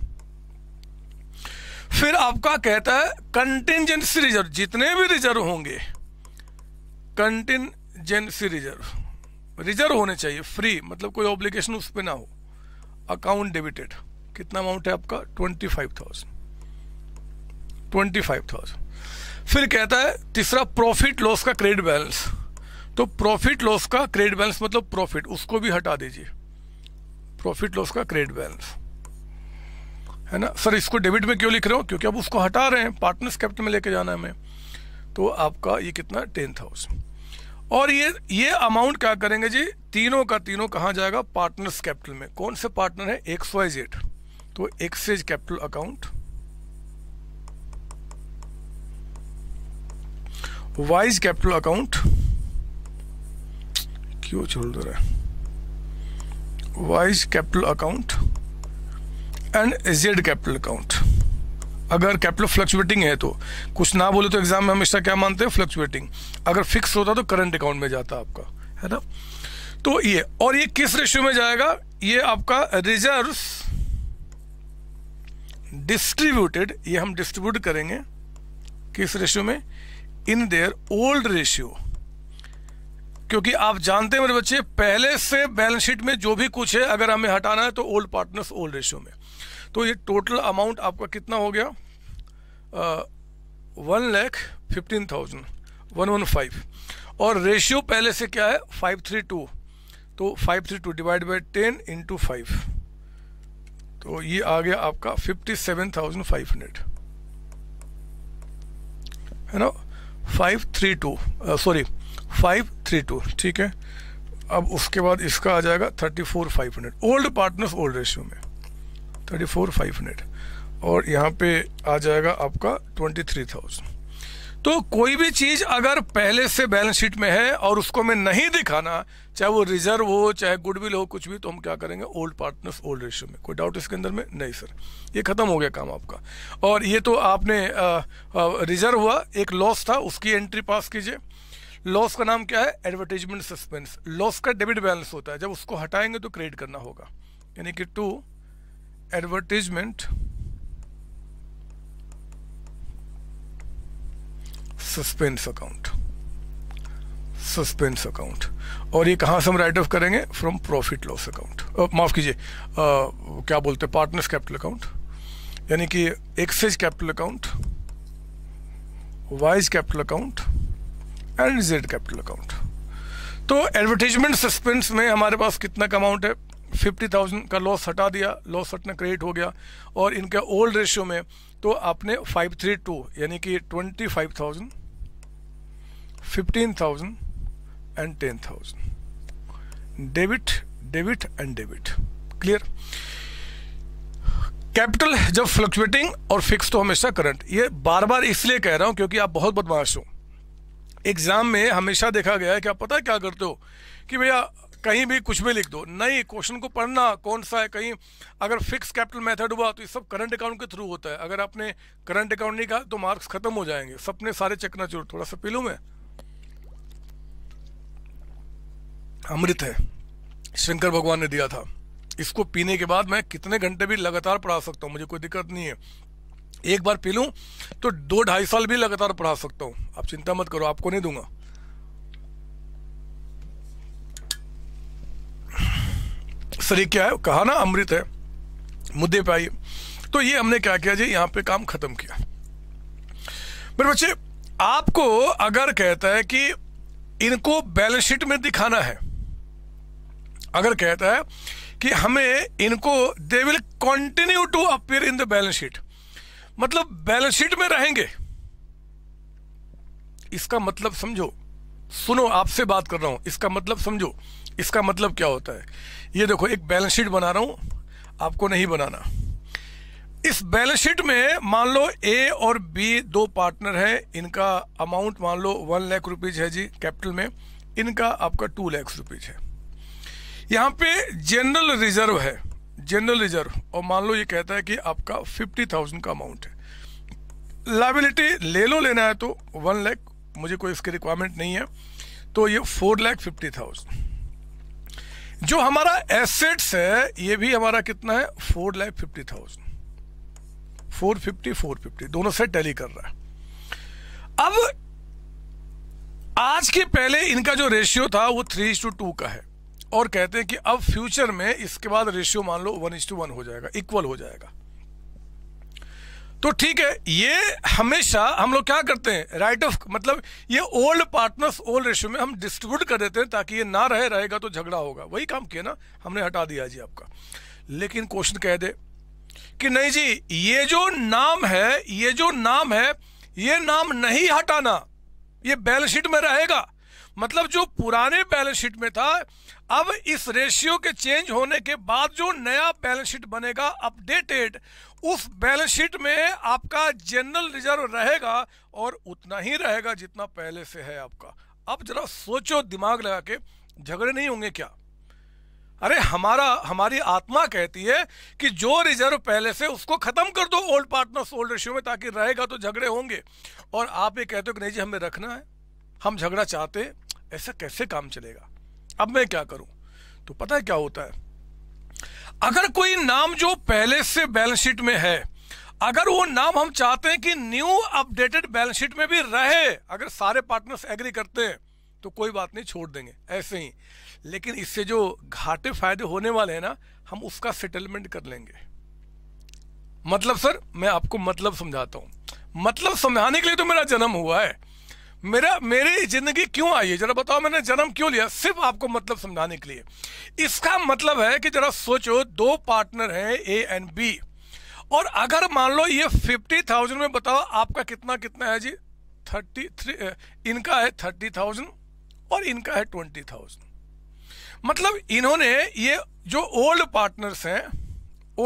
फिर आपका कहता है कंटिजेंसी रिजर्व जितने भी रिजर्व होंगे कंटिजेंसी रिजर्व रिजर्व होने चाहिए फ्री मतलब कोई ऑब्लिकेशन उस पर ना हो अकाउंट डेबिटेड कितना अमाउंट है आपका twenty five thousand twenty five thousand फिर कहता है तीसरा प्रॉफिट लॉस का क्रेडिट बैलेंस तो प्रॉफिट लॉस का क्रेडिट बैलेंस मतलब प्रॉफिट उसको भी हटा दीजिए प्रॉफिट लॉस का क्रेडिट बैलेंस है ना सर इसको डेबिट में क्यों लिख रहे हो क्योंकि अब उसको हटा रहे हैं पार्टनर्स कैपिटल में लेके जाना है हमें तो आपका ये कितना टेन थाउजेंड और ये ये अमाउंट क्या करेंगे जी तीनों का तीनों कहाँ जाएगा पार्टनर्स कैपिटल में कौन से पार्टनर है एक्स वाई जेड को X's capital account Y's capital account क्यों चल रहा है Y's capital account and Z capital account अगर कैपिटल फ्लक्चुएटिंग है तो कुछ ना बोले तो एग्जाम में हमेशा क्या मानते हैं फ्लक्चुएटिंग अगर फिक्स होता तो करंट अकाउंट में जाता आपका है ना तो ये और ये किस रेशियो में जाएगा ये आपका रिजर्व्स डिस्ट्रीब्यूटेड ये हम डिस्ट्रीब्यूट करेंगे किस रेशियो में इन देयर ओल्ड रेशियो क्योंकि आप जानते हैं मेरे बच्चे पहले से बैलेंस शीट में जो भी कुछ है अगर हमें हटाना है तो ओल्ड पार्टनर्स ओल्ड रेशियो में तो ये टोटल अमाउंट आपका कितना हो गया one lakh fifteen thousand one one five और रेशियो पहले से क्या है फाइव थ्री टू तो five three two divide by ten into five तो ये आ गया आपका fifty seven thousand five hundred है ना five three two sorry five three two ठीक है अब उसके बाद इसका आ जाएगा thirty four five hundred old partners old ratio में थर्टी फोर फाइव हंड्रेड और यहाँ पे आ जाएगा आपका ट्वेंटी थ्री थाउजेंड तो कोई भी चीज अगर पहले से बैलेंस शीट में है और उसको मैं नहीं दिखाना चाहे वो रिजर्व हो चाहे गुडविल हो कुछ भी तो हम क्या करेंगे ओल्ड पार्टनर्स ओल्ड रेशियो में कोई डाउट इसके अंदर में नहीं सर ये खत्म हो गया काम आपका और ये तो आपने रिजर्व हुआ एक लॉस था उसकी एंट्री पास कीजिए लॉस का नाम क्या है एडवर्टीजमेंट सस्पेंस लॉस का डेबिट बैलेंस होता है जब उसको हटाएंगे तो क्रेडिट करना होगा यानी कि to advertisement suspense account suspense account और ये कहाँ से हम राइट ऑफ करेंगे फ्रॉम प्रॉफिट लॉस अकाउंट माफ़ कीजिए क्या बोलते हैं पार्टनर्स कैपिटल अकाउंट यानी कि X's capital account Y's capital account and Z capital account तो एडवर्टीजमेंट सस्पेंस में हमारे पास कितना का अमाउंट है फिफ्टी थाउजेंड का लॉस हटा दिया लॉस हटना क्रिएट हो गया और इनके ओल्ड रेशियो में तो आपने 532 यानी कि 25,000, 15,000 and 10,000 debit debit and debit clear capital जब फ्लक्चुएटिंग और फिक्स तो हमेशा करंट ये बार बार इसलिए कह रहा हूं क्योंकि आप बहुत बदमाश हो एग्जाम में हमेशा देखा गया है कि आप पता है क्या करते हो कि भैया कहीं भी कुछ भी लिख दो नहीं क्वेश्चन को पढ़ना कौन सा है कहीं अगर फिक्स कैपिटल मेथड हुआ तो ये सब करंट अकाउंट के थ्रू होता है अगर आपने करंट अकाउंट नहीं कहा तो मार्क्स खत्म हो जाएंगे सपने सारे चकना चोर थोड़ा सा पी में मैं अमृत है शंकर भगवान ने दिया था इसको पीने के बाद मैं कितने घंटे भी लगातार पढ़ा सकता हूँ मुझे कोई दिक्कत नहीं है एक बार पी लूँ तो दो ढाई साल भी लगातार पढ़ा सकता हूँ आप चिंता मत करो आपको नहीं दूंगा सर क्या है कहा ना अमृत है मुद्दे पे आइए तो ये हमने क्या किया जी यहाँ पे काम खत्म किया मेरे बच्चे आपको अगर कहता है कि इनको बैलेंस शीट में दिखाना है अगर कहता है कि हमें इनको they will continue to appear in the balance sheet मतलब बैलेंस शीट में रहेंगे इसका मतलब समझो सुनो आपसे बात कर रहा हूं इसका मतलब समझो इसका मतलब क्या होता है ये देखो एक बैलेंस शीट बना रहा हूं आपको नहीं बनाना इस बैलेंस शीट में मान लो ए और बी दो पार्टनर है इनका अमाउंट मान लो वन लाख रुपीज है जी कैपिटल में इनका आपका टू लाख रुपीज है यहां पे जनरल रिजर्व है जनरल रिजर्व और मान लो ये कहता है कि आपका फिफ्टी थाउजेंड का अमाउंट है लाइबिलिटी ले लो लेना है तो वन लाख मुझे कोई इसकी रिक्वायरमेंट नहीं है तो ये फोर लाख फिफ्टी थाउजेंड जो हमारा एसेट्स है ये भी हमारा कितना है four lakh fifty thousand four fifty four fifty दोनों से टैली कर रहा है अब आज के पहले इनका जो रेशियो था वो थ्री टू टू का है और कहते हैं कि अब फ्यूचर में इसके बाद रेशियो मान लो वन इज टू वन हो जाएगा इक्वल हो जाएगा तो ठीक है ये हमेशा हम लोग क्या करते हैं राइट ऑफ मतलब ये ओल्ड पार्टनर्स ओल्ड रेशियो में हम डिस्ट्रीब्यूट कर देते हैं ताकि ये ना रहे रहेगा तो झगड़ा होगा वही काम किया ना हमने हटा दिया जी आपका लेकिन क्वेश्चन कह दे कि नहीं जी ये जो नाम है ये जो नाम है ये नाम नहीं हटाना ये बैलेंस शीट में रहेगा मतलब जो पुराने बैलेंस शीट में था अब इस रेशियो के चेंज होने के बाद जो नया बैलेंस शीट बनेगा अपडेटेड उस बैलेंस शीट में आपका जनरल रिजर्व रहेगा और उतना ही रहेगा जितना पहले से है आपका अब जरा सोचो दिमाग लगा के झगड़े नहीं होंगे क्या अरे हमारा हमारी आत्मा कहती है कि जो रिजर्व पहले से उसको खत्म कर दो ओल्ड पार्टनर्स ओल्ड रेशियो में ताकि रहेगा तो झगड़े होंगे और आप ये कहते हो कि नहीं जी हमें रखना है हम झगड़ा चाहते ऐसा कैसे काम चलेगा अब मैं क्या करूं तो पता है क्या होता है अगर कोई नाम जो पहले से बैलेंस शीट में है अगर वो नाम हम चाहते हैं कि न्यू अपडेटेड बैलेंस शीट में भी रहे अगर सारे पार्टनर्स एग्री करते हैं तो कोई बात नहीं छोड़ देंगे ऐसे ही लेकिन इससे जो घाटे फायदे होने वाले हैं ना हम उसका सेटलमेंट कर लेंगे मतलब सर मैं आपको मतलब समझाता हूं मतलब समझाने के लिए तो मेरा जन्म हुआ है मेरा मेरी जिंदगी क्यों आई है जरा बताओ मैंने जन्म क्यों लिया सिर्फ आपको मतलब समझाने के लिए इसका मतलब है कि जरा सोचो दो पार्टनर हैं ए एंड बी और अगर मान लो ये फिफ्टी थाउजेंड में बताओ आपका कितना कितना है जी थर्टी थ्री इनका है थर्टी थाउजेंड और इनका है ट्वेंटी थाउजेंड मतलब इन्होंने ये जो ओल्ड पार्टनर्स हैं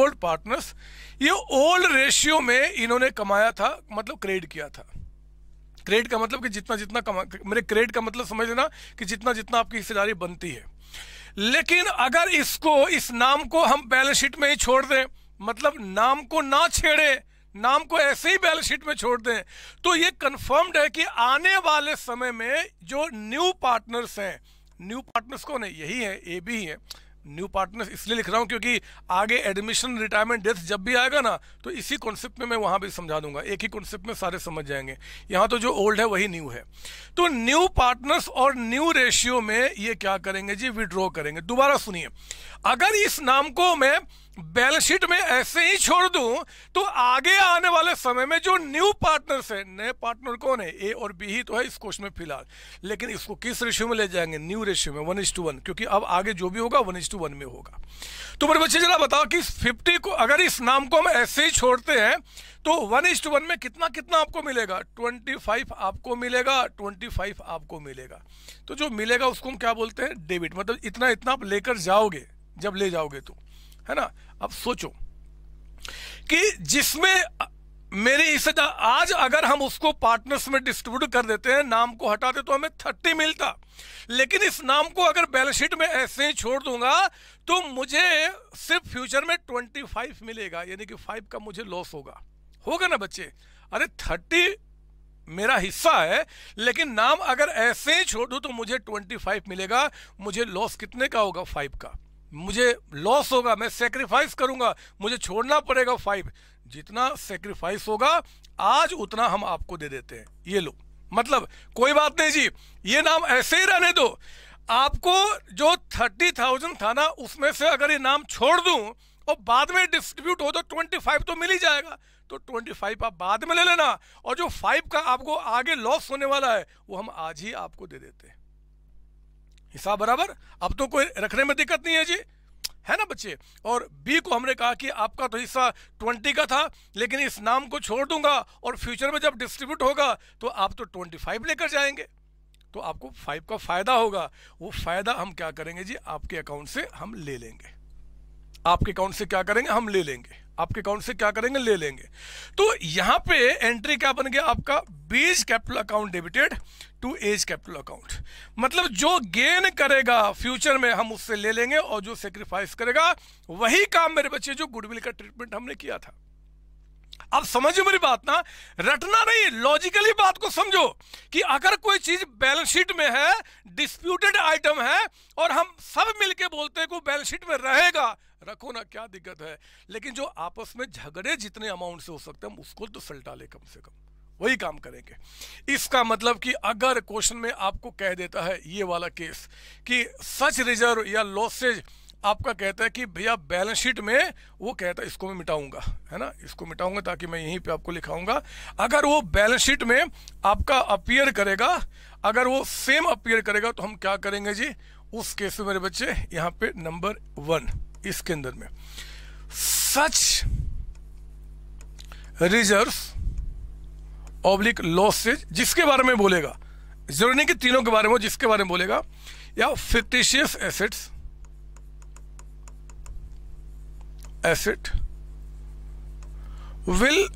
ओल्ड पार्टनर्स ये ओल्ड रेशियो में इन्होंने कमाया था मतलब क्रेड किया था क्रेडिट का मतलब कि जितना जितना कमा मेरे क्रेडिट का मतलब समझ लेना कि जितना जितना आपकी हिस्सेदारी बनती है लेकिन अगर इसको इस नाम को हम बैलेंस शीट में ही छोड़ दें मतलब नाम को ना छेड़े नाम को ऐसे ही बैलेंस शीट में छोड़ दें तो ये कंफर्म्ड है कि आने वाले समय में जो न्यू पार्टनर्स हैं न्यू पार्टनर्स कौन है यही है ए बी है न्यू पार्टनर्स इसलिए लिख रहा हूँ क्योंकि आगे एडमिशन रिटायरमेंट डेथ जब भी आएगा ना तो इसी कॉन्सेप्ट में मैं वहाँ भी समझा दूंगा एक ही कॉन्सेप्ट में सारे समझ जाएंगे यहाँ तो जो ओल्ड है वही न्यू है तो न्यू पार्टनर्स और न्यू रेशियो में ये क्या करेंगे जी विड्रॉ करेंगे दोबारा सुनिए अगर इस नाम को मैं बैलेंस शीट में ऐसे ही छोड़ दूं तो आगे आने वाले समय में जो न्यू पार्टनर है नए पार्टनर कौन है ए और बी ही तो है इस कोष में फिलहाल लेकिन इसको किस रेशियो में ले जाएंगे न्यू रेशियो में वन इज टू वन क्योंकि अब आगे जो भी होगा वन इज टू वन में होगा तो मेरे बच्चे जरा बताओ कि फिफ्टी को अगर इस नाम को हम ऐसे ही छोड़ते हैं तो वन इज टू वन में कितना कितना आपको मिलेगा ट्वेंटी फाइव आपको मिलेगा ट्वेंटी फाइव आपको मिलेगा तो जो मिलेगा उसको हम क्या बोलते हैं डेबिट मतलब इतना इतना आप लेकर जाओगे जब ले जाओगे तो है ना अब सोचो कि जिसमें मेरे हिस्सेदार आज अगर हम उसको पार्टनर्स में डिस्ट्रीब्यूट कर देते हैं नाम को हटाते तो हमें थर्टी मिलता लेकिन इस नाम को अगर बैलेंस शीट में ऐसे ही छोड़ दूंगा तो मुझे सिर्फ फ्यूचर में ट्वेंटी फाइव मिलेगा यानी कि फाइव का मुझे लॉस होगा होगा ना बच्चे अरे थर्टी मेरा हिस्सा है लेकिन नाम अगर ऐसे ही छोड़ दू तो मुझे ट्वेंटी फाइव मिलेगा मुझे लॉस कितने का होगा फाइव का मुझे लॉस होगा मैं सेक्रीफाइस करूंगा मुझे छोड़ना पड़ेगा फाइव जितना सेक्रीफाइस होगा आज उतना हम आपको दे देते हैं ये लो मतलब कोई बात नहीं जी ये नाम ऐसे ही रहने दो आपको जो थर्टी थाउजेंड था ना उसमें से अगर ये नाम छोड़ दूं और बाद में डिस्ट्रीब्यूट हो तो ट्वेंटी फाइव तो मिल ही जाएगा तो ट्वेंटी फाइव आप बाद में ले लेना और जो फाइव का आपको आगे लॉस होने वाला है वो हम आज ही आपको दे देते हैं हिसाब बराबर अब तो कोई रखने में दिक्कत नहीं है जी है ना बच्चे और बी को हमने कहा कि आपका तो हिस्सा ट्वेंटी का था लेकिन इस नाम को छोड़ दूंगा और फ्यूचर में जब डिस्ट्रीब्यूट होगा तो आप तो ट्वेंटी फाइव लेकर जाएंगे तो आपको फाइव का फायदा होगा वो फायदा हम क्या करेंगे जी आपके अकाउंट से हम ले लेंगे आपके अकाउंट से क्या करेंगे हम ले लेंगे आपके अकाउंट से क्या करेंगे ले लेंगे तो यहां पे एंट्री क्या बन गया आपका B's capital account debited to A's capital account मतलब जो गेन करेगा फ्यूचर में हम उससे ले लेंगे और जो सेक्रीफाइस करेगा वही काम मेरे बच्चे जो गुडविल का ट्रीटमेंट हमने किया था अब समझो मेरी बात ना रटना नहीं लॉजिकली बात को समझो कि अगर कोई चीज बैलेंस शीट में है डिस्प्यूटेड आइटम है और हम सब मिलके बोलते हैं को बैलेंस शीट में रहेगा रखो ना क्या दिक्कत है लेकिन जो आपस में झगड़े जितने अमाउंट से हो सकते हैं उसको तो सलटा ले कम से कम वही काम करेंगे इसका मतलब कि अगर क्वेश्चन में आपको कह देता है ये वाला केस कि सच रिजर्व या लॉसेज आपका कहता है कि भैया बैलेंस शीट में वो कहता है इसको मैं मिटाऊंगा है ना इसको मिटाऊंगा ताकि मैं यहीं पे आपको लिखाऊंगा अगर वो बैलेंस शीट में आपका अपियर करेगा अगर वो सेम अपियर करेगा तो हम क्या करेंगे जी उस केस में मेरे बच्चे यहाँ पे नंबर वन इसके अंदर में सच रिजर्व ऑब्लिक लॉसेज जिसके बारे में बोलेगा जरूरी नहीं कि तीनों के बारे में जिसके बारे में बोलेगा या fictitious assets asset will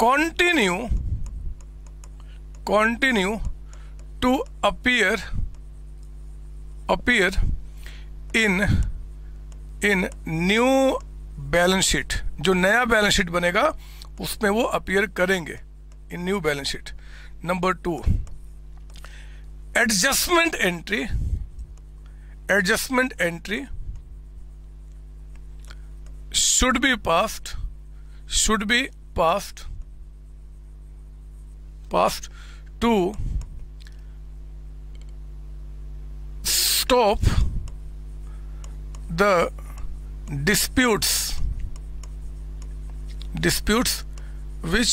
continue continue to appear appear in in new balance sheet जो नया बैलेंस शीट बनेगा उसमें वो अपियर करेंगे in new balance sheet number two adjustment entry adjustment entry should be passed should be passed passed to stop the disputes disputes which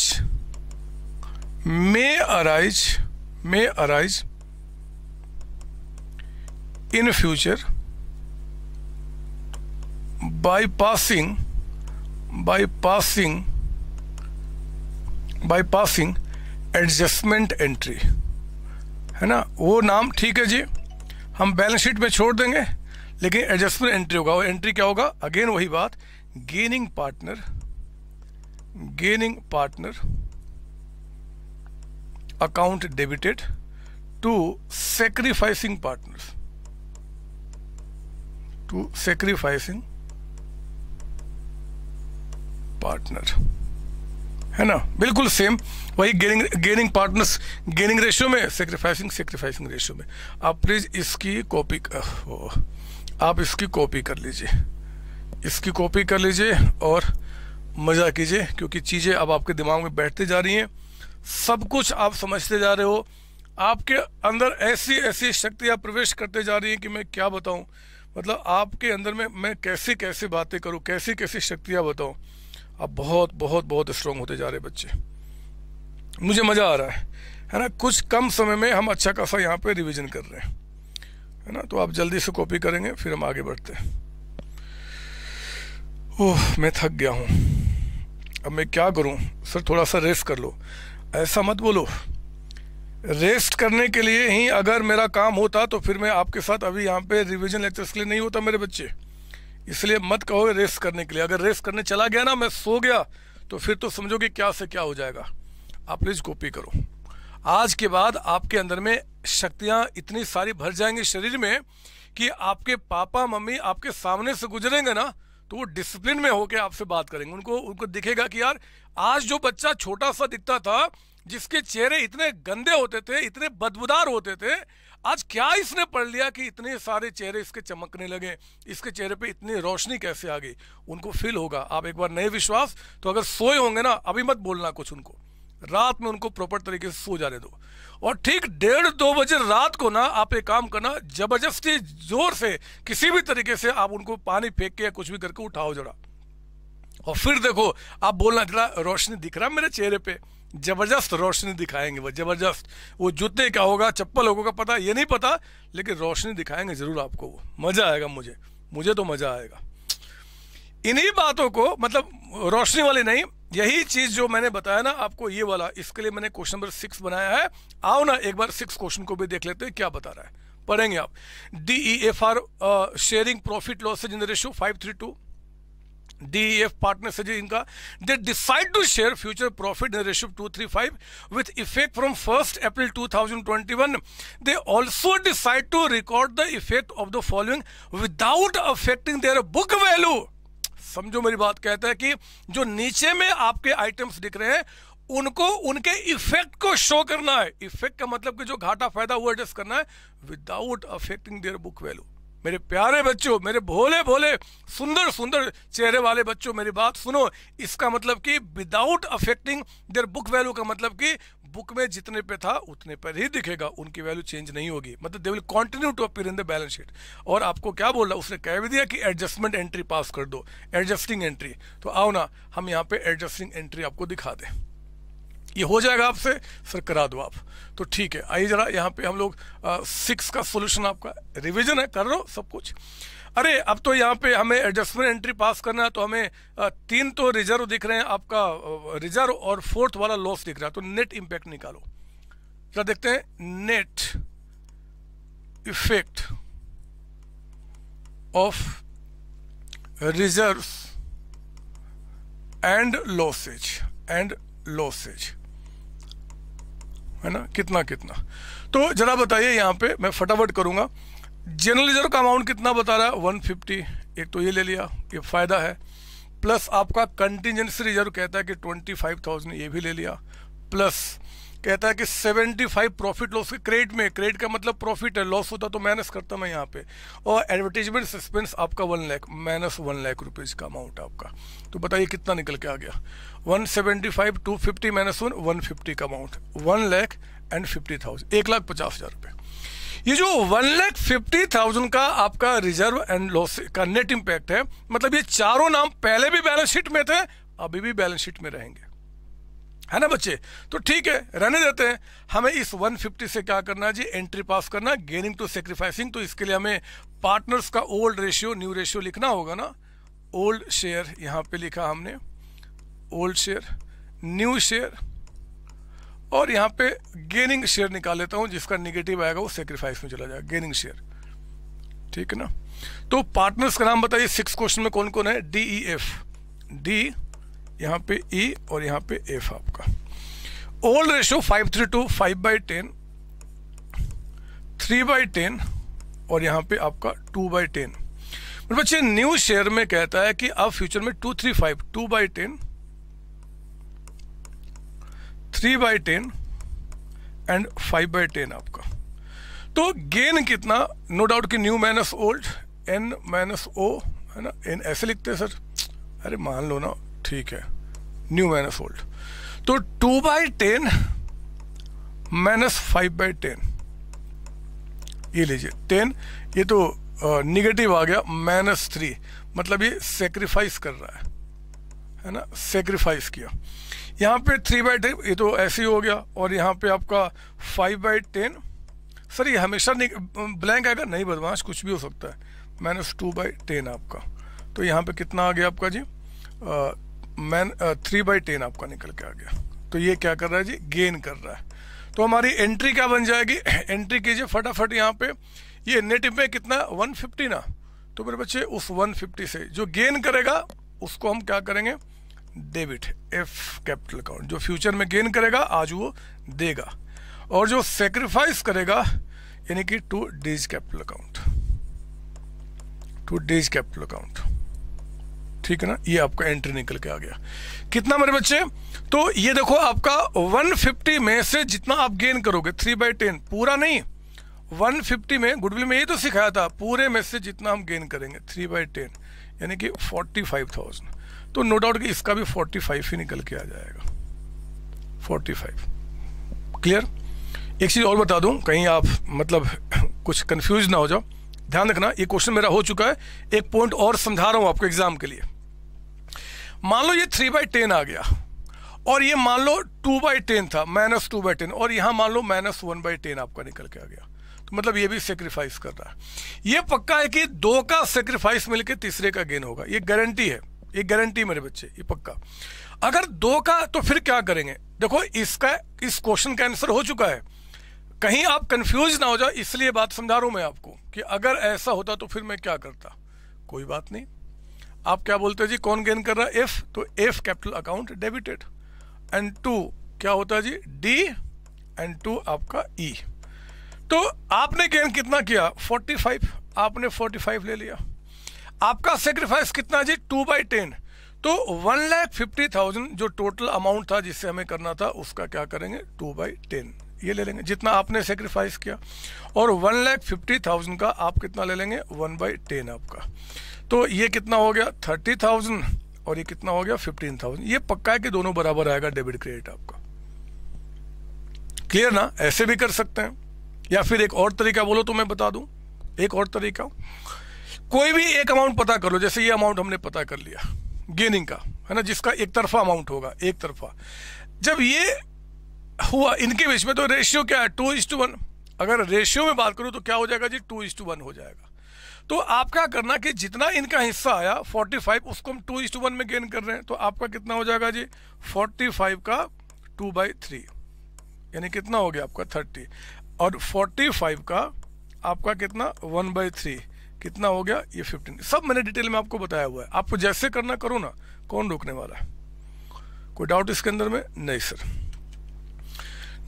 may arise may arise in future by passing by passing by passing adjustment entry है ना वो नाम ठीक है जी हम बैलेंस शीट में छोड़ देंगे लेकिन एडजस्टमेंट एंट्री होगा और एंट्री क्या होगा अगेन वही बात gaining partner gaining partner account debited to sacrificing partners to sacrificing partner है ना बिल्कुल सेम वही gaining gaining partners gaining ratio में सेक्रीफाइसिंग सेक्रीफाइसिंग रेशियो में आप प्लीज इसकी कॉपी आप इसकी कॉपी कर लीजिए इसकी कॉपी कर लीजिए और मज़ा कीजिए क्योंकि चीज़ें अब आपके दिमाग में बैठती जा रही हैं सब कुछ आप समझते जा रहे हो आपके अंदर ऐसी ऐसी शक्तियाँ प्रवेश करते जा रही हैं कि मैं क्या बताऊँ मतलब आपके अंदर में मैं कैसी कैसी बातें करूँ कैसी कैसी शक्तियाँ बताऊँ आप बहुत बहुत बहुत स्ट्रांग होते जा रहे बच्चे मुझे मज़ा आ रहा है है ना कुछ कम समय में हम अच्छा खासा यहाँ पे रिवीजन कर रहे हैं है ना तो आप जल्दी से कॉपी करेंगे फिर हम आगे बढ़ते हैं ओह मैं थक गया हूँ अब मैं क्या करूँ सर थोड़ा सा रेस्ट कर लो ऐसा मत बोलो रेस्ट करने के लिए ही अगर मेरा काम होता तो फिर मैं आपके साथ अभी यहाँ पे रिवीजन लेक्चर्स के लिए नहीं होता मेरे बच्चे इसलिए मत कहो रेस्ट करने के लिए अगर रेस्ट करने चला गया ना मैं सो गया तो फिर तो समझोगे क्या से क्या हो जाएगा आप प्लीज़ कॉपी करो आज के बाद आपके अंदर में शक्तियाँ इतनी सारी भर जाएंगी शरीर में कि आपके पापा मम्मी आपके सामने से गुजरेंगे ना तो वो डिसिप्लिन में होके आपसे बात करेंगे उनको उनको दिखेगा कि यार आज जो बच्चा छोटा सा दिखता था जिसके चेहरे इतने गंदे होते थे इतने बदबुदार होते थे आज क्या इसने पढ़ लिया कि इतने सारे चेहरे इसके चमकने लगे इसके चेहरे पे इतनी रोशनी कैसे आ गई उनको फील होगा आप एक बार नए विश्वास तो अगर सोए होंगे ना अभी मत बोलना कुछ उनको रात में उनको प्रॉपर तरीके से सो जाने दो और ठीक डेढ़ दो बजे रात को ना आप एक काम करना जबरदस्ती जोर से किसी भी तरीके से आप उनको पानी फेंक के या कुछ भी करके उठाओ जरा और फिर देखो आप बोलना जरा रोशनी दिख रहा मेरे चेहरे पे जबरदस्त रोशनी दिखाएंगे वो जबरदस्त वो जूते क्या होगा चप्पल होगा पता ये नहीं पता लेकिन रोशनी दिखाएंगे जरूर आपको वो मजा आएगा मुझे मुझे तो मजा आएगा इन्हीं बातों को मतलब रोशनी वाली नहीं यही चीज जो मैंने बताया ना आपको ये वाला इसके लिए मैंने क्वेश्चन नंबर सिक्स बनाया है आओ ना एक बार सिक्स क्वेश्चन को भी देख लेते हैं क्या बता रहा है पढ़ेंगे आप D F R sharing profit losses in ratio five three two D F partner से e इनका they decide to share future profit in ratio two three five with effect from first April two thousand twenty one they also decide to record the effect of the following without affecting their book value समझो मेरी बात कहता है कि जो नीचे में आपके आइटम्स दिख रहे हैं उनको उनके इफेक्ट को शो करना है इफेक्ट का मतलब कि जो घाटा फायदा वो एडजस्ट करना है without affecting their book value मेरे प्यारे बच्चों मेरे भोले भोले सुंदर सुंदर चेहरे वाले बच्चों मेरी बात सुनो इसका मतलब कि without affecting their book value का मतलब कि बुक में जितने पे था उतने पर ही दिखेगा उनकी वैल्यू चेंज नहीं होगी मतलब they will continue to appear in the balance sheet और आपको क्या बोल रहा उसने कह भी दिया कि एडजस्टमेंट एंट्री पास कर दो एडजस्टिंग एंट्री तो आओ ना हम यहाँ पे एडजस्टिंग एंट्री आपको दिखा दें ये हो जाएगा आपसे सर करा दो आप तो ठीक है आइए ज़रा यहाँ पे हम लोग सिक्स का सोल्यूशन आपका रिविजन है कर रहे हो सब कुछ अरे अब तो यहाँ पे हमें एडजस्टमेंट एंट्री पास करना है तो हमें आ, तीन तो रिजर्व दिख रहे हैं आपका रिजर्व और फोर्थ वाला लॉस दिख रहा है तो नेट इम्पैक्ट निकालो जरा देखते हैं net effect of reserve and losses and losses है ना कितना कितना तो जरा बताइए यहाँ पे मैं फटाफट करूँगा जनरल रिजर्व का अमाउंट कितना बता रहा है वन फिफ्टी एक तो ये ले लिया ये फ़ायदा है प्लस आपका कंटिजेंसी रिजर्व कहता है कि ट्वेंटी फाइव थाउजेंड ये भी ले लिया प्लस कहता है कि 75 प्रॉफिट लॉस के क्रेडिट में क्रेडिट का मतलब प्रॉफिट है लॉस होता तो माइनस करता मैं यहाँ पे और एडवर्टीजमेंट सस्पेंस आपका one lakh minus one lakh rupees का अमाउंट आपका तो बताइए कितना निकल के आ गया 175 seventy five two fifty minus one one fifty का amount one lakh and fifty thousand एक लाख पचास हज़ार रुपये ये जो वन लाख फिफ्टी थाउजेंड का आपका रिजर्व एंड लॉस का नेट इम्पैक्ट है मतलब ये चारों नाम पहले भी बैलेंस शीट में थे अभी भी बैलेंस शीट में रहेंगे है ना बच्चे तो ठीक है रहने देते हैं हमें इस 150 से क्या करना है जी एंट्री पास करना गेनिंग टू सेक्रीफाइसिंग तो इसके लिए हमें पार्टनर्स का ओल्ड रेशियो न्यू रेशियो लिखना होगा ना ओल्ड शेयर यहाँ पे लिखा हमने ओल्ड शेयर न्यू शेयर और यहाँ पे गेनिंग शेयर निकाल लेता हूँ जिसका निगेटिव आएगा वो सेक्रीफाइस में चला जाएगा गेनिंग शेयर ठीक है ना तो पार्टनर्स का नाम बताइए सिक्स क्वेश्चन में कौन कौन है डी ई एफ डी यहाँ पे ई e और यहाँ पे एफ आपका old ratio five three two five by ten three by ten और यहाँ पे आपका टू बाई टेन बच्चे न्यू शेयर में कहता है कि आप फ्यूचर में two three five two by ten three by ten and five by ten आपका तो गेन कितना नो डाउट कि new minus old N minus O है ना एन ऐसे लिखते हैं सर अरे मान लो ना ठीक है न्यू मैनफोल्ड तो two by ten minus five by ten ये लीजिए टेन ये तो निगेटिव आ गया माइनस थ्री मतलब ये सेक्रीफाइस कर रहा है है ना सेक्रीफाइस किया यहाँ पे थ्री बाई टेन ये तो ऐसे ही हो गया और यहाँ पे आपका फाइव बाई टेन सर ये हमेशा ब्लैंक आएगा नहीं बदमाश कुछ भी हो सकता है माइनस टू बाई टेन आपका तो यहाँ पे कितना आ गया आपका जी मैन थ्री बाई टेन आपका निकल के आ गया तो ये क्या कर रहा है जी गेन कर रहा है तो हमारी एंट्री क्या बन जाएगी एंट्री कीजिए फटाफट यहाँ पे ये नेट में कितना वन फिफ्टी ना तो मेरे बच्चे उस वन फिफ्टी से जो गेन करेगा उसको हम क्या करेंगे डेबिट एफ कैपिटल अकाउंट जो फ्यूचर में गेन करेगा आज वो देगा और जो सेक्रीफाइस करेगा यानी कि to days capital account to days capital account ठीक है ना ये आपका एंट्री निकल के आ गया कितना मेरे बच्चे तो ये देखो आपका 150 में से जितना आप गेन करोगे थ्री बाई टेन पूरा नहीं 150 में गुडविल में ये तो सिखाया था पूरे में से जितना हम गेन करेंगे थ्री बाई टेन यानी कि 45,000 तो नो डाउट कि इसका भी 45 ही निकल के आ जाएगा 45 क्लियर एक चीज़ और बता दूं कहीं आप मतलब कुछ कंफ्यूज ना हो जाओ ध्यान रखना ये क्वेश्चन मेरा हो चुका है एक पॉइंट और समझा रहा हूँ आपको एग्जाम के लिए मान लो ये थ्री बाई टेन आ गया और ये मान लो टू बाई टेन था माइनस टू बाई टेन और यहाँ मान लो माइनस वन बाई टेन आपका निकल के आ गया तो मतलब ये भी सेक्रीफाइस कर रहा है ये पक्का है कि दो का सेक्रीफाइस मिलकर तीसरे का गेन होगा ये गारंटी है ये गारंटी मेरे बच्चे ये पक्का अगर दो का तो फिर क्या करेंगे देखो इसका इस क्वेश्चन का आंसर हो चुका है कहीं आप कंफ्यूज ना हो जाओ इसलिए बात समझा रहा हूं मैं आपको कि अगर ऐसा होता तो फिर मैं क्या करता कोई बात नहीं आप क्या बोलते हैं जी कौन गेन कर रहा है एफ तो F capital account debited and to क्या होता है जी डी एंड टू आपका ई e. तो आपने गेन कितना किया 45 आपने 45 ले लिया आपका सेक्रीफाइस कितना जी टू बाई टेन तो वन लैख फिफ्टी थाउजेंड जो टोटल अमाउंट था जिससे हमें करना था उसका क्या करेंगे टू बाई टेन ये ले लेंगे जितना आपने सेक्रीफाइस किया और वन लैख फिफ्टी थाउजेंड का आप कितना ले लेंगे वन बाई टेन आपका तो ये कितना हो गया थर्टी थाउजेंड और ये कितना हो गया फिफ्टीन थाउजेंड ये पक्का है कि दोनों बराबर आएगा डेबिट क्रेडिट आपका क्लियर ना ऐसे भी कर सकते हैं या फिर एक और तरीका बोलो तो मैं बता दूं एक और तरीका कोई भी एक अमाउंट पता कर लो जैसे ये अमाउंट हमने पता कर लिया गेनिंग का है ना जिसका एक तरफा अमाउंट होगा एक तरफा जब ये हुआ इनके बीच में तो रेशियो क्या है टू इज टू वन अगर रेशियो में बात करूं तो क्या हो जाएगा जी टू इज टू वन हो जाएगा तो आप क्या करना कि जितना इनका हिस्सा आया 45 उसको हम टू इस टू वन में गेन कर रहे हैं तो आपका कितना हो जाएगा जी 45 का टू बाई थ्री यानी कितना हो गया आपका 30 और 45 का आपका कितना वन बाई थ्री कितना हो गया ये 15 सब मैंने डिटेल में आपको बताया हुआ है आपको जैसे करना करो ना कौन रोकने वाला है कोई डाउट इसके अंदर में नहीं सर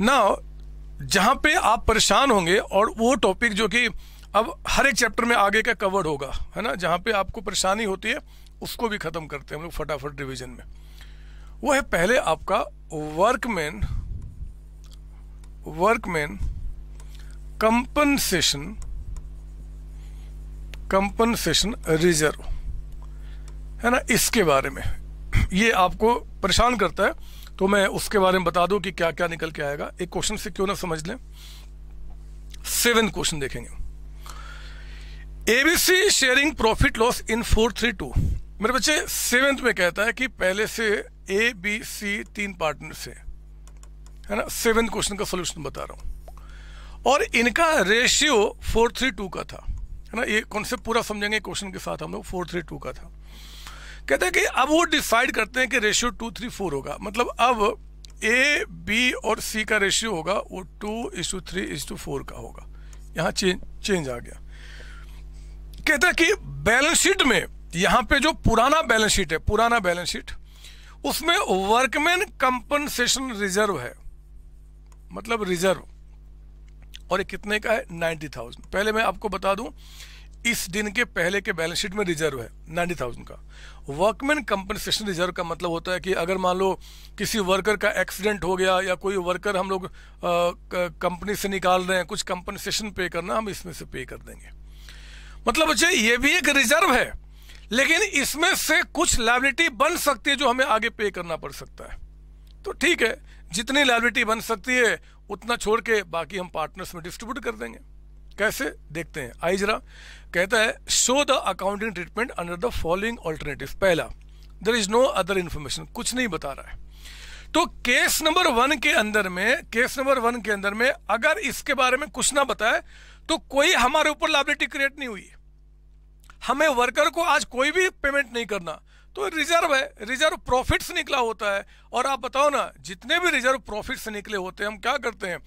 ना जहां पे आप परेशान होंगे और वो टॉपिक जो कि अब हर एक चैप्टर में आगे का कवर्ड होगा है ना जहाँ पे आपको परेशानी होती है उसको भी ख़त्म करते हैं हम लोग फटाफट रिविजन में वो है पहले आपका workman workman compensation compensation reserve है ना इसके बारे में ये आपको परेशान करता है तो मैं उसके बारे में बता दूं कि क्या क्या निकल के आएगा एक क्वेश्चन से क्यों ना समझ लें सेवन क्वेश्चन देखेंगे ABC sharing profit loss in four three two मेरे बच्चे सेवेंथ में कहता है कि पहले से ए बी सी तीन पार्टनर से है ना सेवेंथ क्वेश्चन का सोल्यूशन बता रहा हूं और इनका रेशियो फोर थ्री टू का था है ना ये कॉन्सेप्ट पूरा समझेंगे क्वेश्चन के साथ हम लोग फोर थ्री टू का था कहते हैं कि अब वो डिसाइड करते हैं कि रेशियो टू थ्री फोर होगा मतलब अब ए बी और सी का रेशियो होगा वो two to three is to four का होगा यहाँ चेंज चेंज आ गया कहता है कि बैलेंस शीट में यहाँ पे जो पुराना बैलेंस शीट है पुराना बैलेंस शीट उसमें वर्कमैन कंपनसेशन रिजर्व है मतलब रिजर्व और ये कितने का है नाइन्टी थाउजेंड पहले मैं आपको बता दूं इस दिन के पहले के बैलेंस शीट में रिजर्व है नाइन्टी थाउजेंड का वर्कमैन कंपनसेशन रिजर्व का मतलब होता है कि अगर मान लो किसी वर्कर का एक्सीडेंट हो गया या कोई वर्कर हम लोग कंपनी से निकाल रहे हैं कुछ कंपनसेशन पे करना हम इसमें से पे कर देंगे मतलब बच्चे अच्छा, ये भी एक रिजर्व है लेकिन इसमें से कुछ लाइबिलिटी बन सकती है जो हमें आगे पे करना पड़ सकता है तो ठीक है जितनी लाइबिलिटी बन सकती है उतना छोड़ के बाकी हम पार्टनर्स में डिस्ट्रीब्यूट कर देंगे कैसे देखते हैं आई जरा कहता है show the accounting treatment under the following alternative पहला there is no other information कुछ नहीं बता रहा है तो केस नंबर वन के अंदर में केस नंबर वन के अंदर में अगर इसके बारे में कुछ ना बताए तो कोई हमारे ऊपर लाइबिलिटी क्रिएट नहीं हुई है हमें वर्कर को आज कोई भी पेमेंट नहीं करना तो रिजर्व है रिजर्व प्रॉफिट्स निकला होता है और आप बताओ ना जितने भी रिजर्व प्रॉफिट्स निकले होते हैं हम क्या करते हैं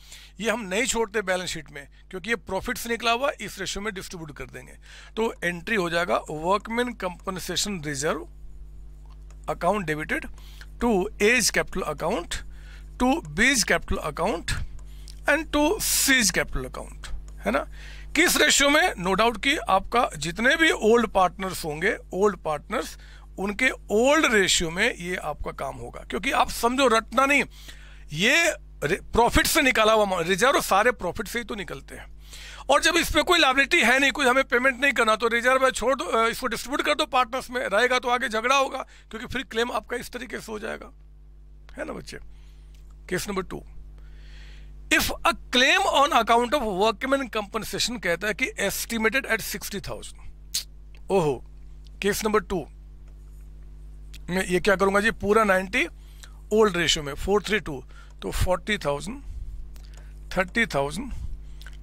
ये हम नहीं छोड़ते बैलेंस शीट में क्योंकि ये प्रॉफिट्स निकला हुआ इस रेशियो में डिस्ट्रीब्यूट कर देंगे तो एंट्री हो जाएगा workman compensation reserve account debited to A's capital account to B's capital account and to C's capital account है ना किस रेशियो में नो डाउट कि आपका जितने भी ओल्ड पार्टनर्स होंगे ओल्ड पार्टनर्स उनके ओल्ड रेशियो में ये आपका काम होगा क्योंकि आप समझो रटना नहीं ये प्रॉफिट से निकाला हुआ रिजर्व सारे प्रॉफिट से ही तो निकलते हैं और जब इस पर कोई लाइबिलिटी है नहीं कोई हमें पेमेंट नहीं करना तो रिजर्व है छोड़ दो इसको डिस्ट्रीब्यूट कर दो पार्टनर्स में रहेगा तो आगे झगड़ा होगा क्योंकि फिर क्लेम आपका इस तरीके से हो जाएगा है ना बच्चे case number two if a claim on account of workman compensation कहता है कि एस्टिमेटेड एट सिक्सटी थाउजेंड ओहो केस नंबर टू मैं ये क्या करूंगा जी पूरा नाइन्टी ओल्ड रेशियो में फोर थ्री टू तो forty thousand thirty thousand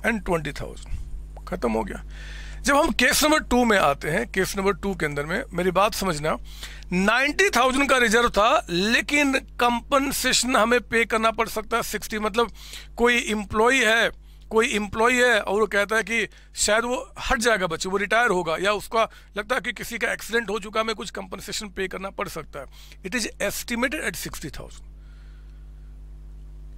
and twenty thousand ख़त्म हो गया जब हम केस नंबर टू में आते हैं केस नंबर टू के अंदर में मेरी बात समझना नाइन्टी थाउजेंड का रिजर्व था लेकिन कंपनसेशन हमें पे करना पड़ सकता है सिक्सटी मतलब कोई इम्प्लॉय है कोई इम्प्लॉय है और वो कहता है कि शायद वो हट जाएगा बच्चे वो रिटायर होगा या उसका लगता है कि किसी का एक्सीडेंट हो चुका हमें कुछ कंपनसेशन पे करना पड़ सकता है it is estimated at sixty thousand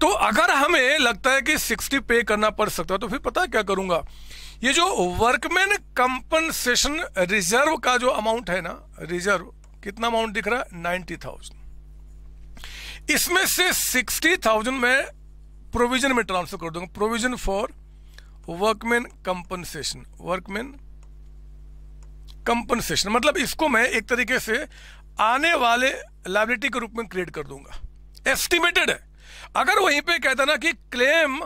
तो अगर हमें लगता है कि सिक्सटी पे करना पड़ सकता है तो फिर पता है क्या करूंगा ये जो वर्कमैन कंपनसेशन रिजर्व का जो अमाउंट है ना रिजर्व कितना अमाउंट दिख रहा है नाइन्टी थाउजेंड इसमें से सिक्सटी थाउजेंड में प्रोविजन में ट्रांसफर कर दूंगा provision for workman compensation workman compensation मतलब इसको मैं एक तरीके से आने वाले लाइबिलिटी के रूप में क्रिएट कर दूंगा एस्टिमेटेड है अगर वहीं पे कहता ना कि claim